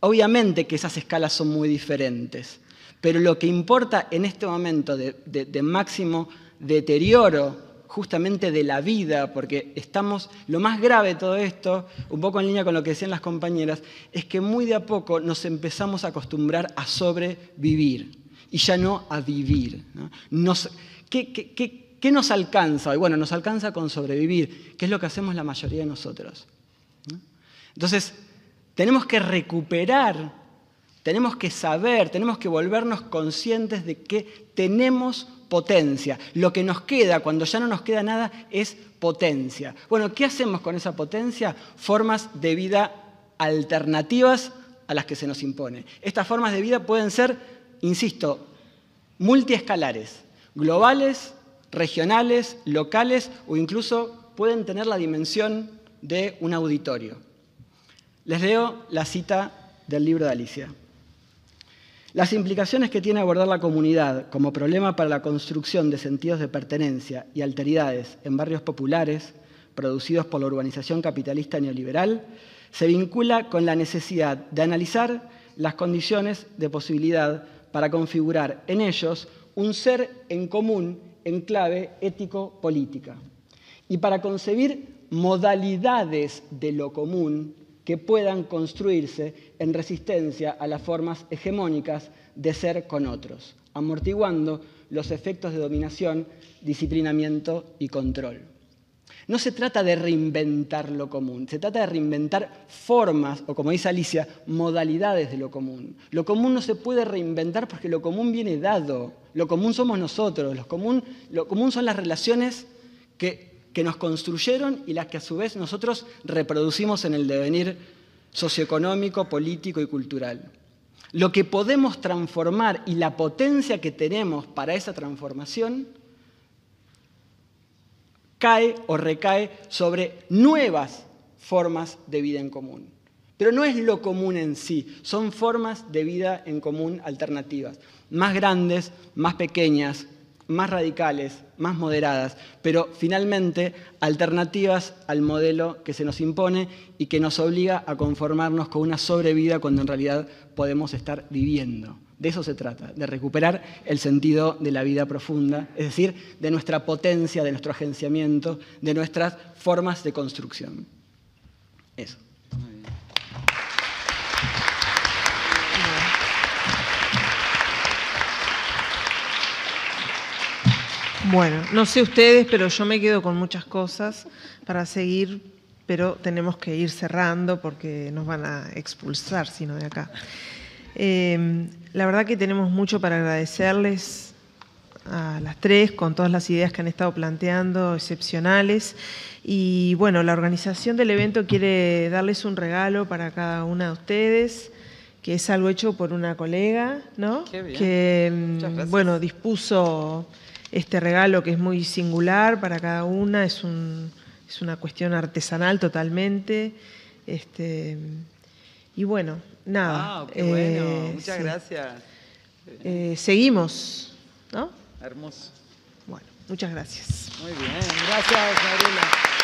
obviamente que esas escalas son muy diferentes, pero lo que importa en este momento de máximo deterioro justamente de la vida, porque estamos, lo más grave de todo esto, un poco en línea con lo que decían las compañeras, es que muy de a poco nos empezamos a acostumbrar a sobrevivir y ya no a vivir. Nos, ¿qué, qué, nos alcanza? Y bueno, nos alcanza con sobrevivir, que es lo que hacemos la mayoría de nosotros. Entonces, tenemos que recuperar, tenemos que saber, tenemos que volvernos conscientes de que tenemos potencia. Lo que nos queda cuando ya no nos queda nada es potencia. Bueno, ¿qué hacemos con esa potencia? Formas de vida alternativas a las que se nos impone. Estas formas de vida pueden ser, insisto, multiescalares, globales, regionales, locales o incluso pueden tener la dimensión de un auditorio. Les leo la cita del libro de Alicia. Las implicaciones que tiene abordar la comunidad como problema para la construcción de sentidos de pertenencia y alteridades en barrios populares producidos por la urbanización capitalista neoliberal se vincula con la necesidad de analizar las condiciones de posibilidad para configurar en ellos un ser en común en clave ético-política y para concebir modalidades de lo común que puedan construirse en resistencia a las formas hegemónicas de ser con otros, amortiguando los efectos de dominación, disciplinamiento y control. No se trata de reinventar lo común, se trata de reinventar formas o, como dice Alicia, modalidades de lo común. Lo común no se puede reinventar porque lo común viene dado, lo común somos nosotros, lo común, lo común son las relaciones que que nos construyeron y las que a su vez nosotros reproducimos en el devenir socioeconómico, político y cultural. Lo que podemos transformar y la potencia que tenemos para esa transformación cae o recae sobre nuevas formas de vida en común. Pero no es lo común en sí, son formas de vida en común alternativas, más grandes, más pequeñas, más radicales, más moderadas, pero finalmente alternativas al modelo que se nos impone y que nos obliga a conformarnos con una sobrevida cuando en realidad podemos estar viviendo. De eso se trata, de recuperar el sentido de la vida profunda, es decir, de nuestra potencia, de nuestro agenciamiento, de nuestras formas de construcción. Eso. Bueno, no sé ustedes, pero yo me quedo con muchas cosas para seguir, pero tenemos que ir cerrando porque nos van a expulsar, sino de acá. Eh, la verdad que tenemos mucho para agradecerles a las tres con todas las ideas que han estado planteando, excepcionales. Y bueno, la organización del evento quiere darles un regalo para cada una de ustedes que es algo hecho por una colega, ¿no? Que, mm, bueno, dispuso este regalo que es muy singular para cada una, es, un, es una cuestión artesanal totalmente. Este, y bueno, nada. Eh, muchas gracias. Eh, seguimos, ¿no? Hermoso. Bueno, muchas gracias. Muy bien, gracias, Marina.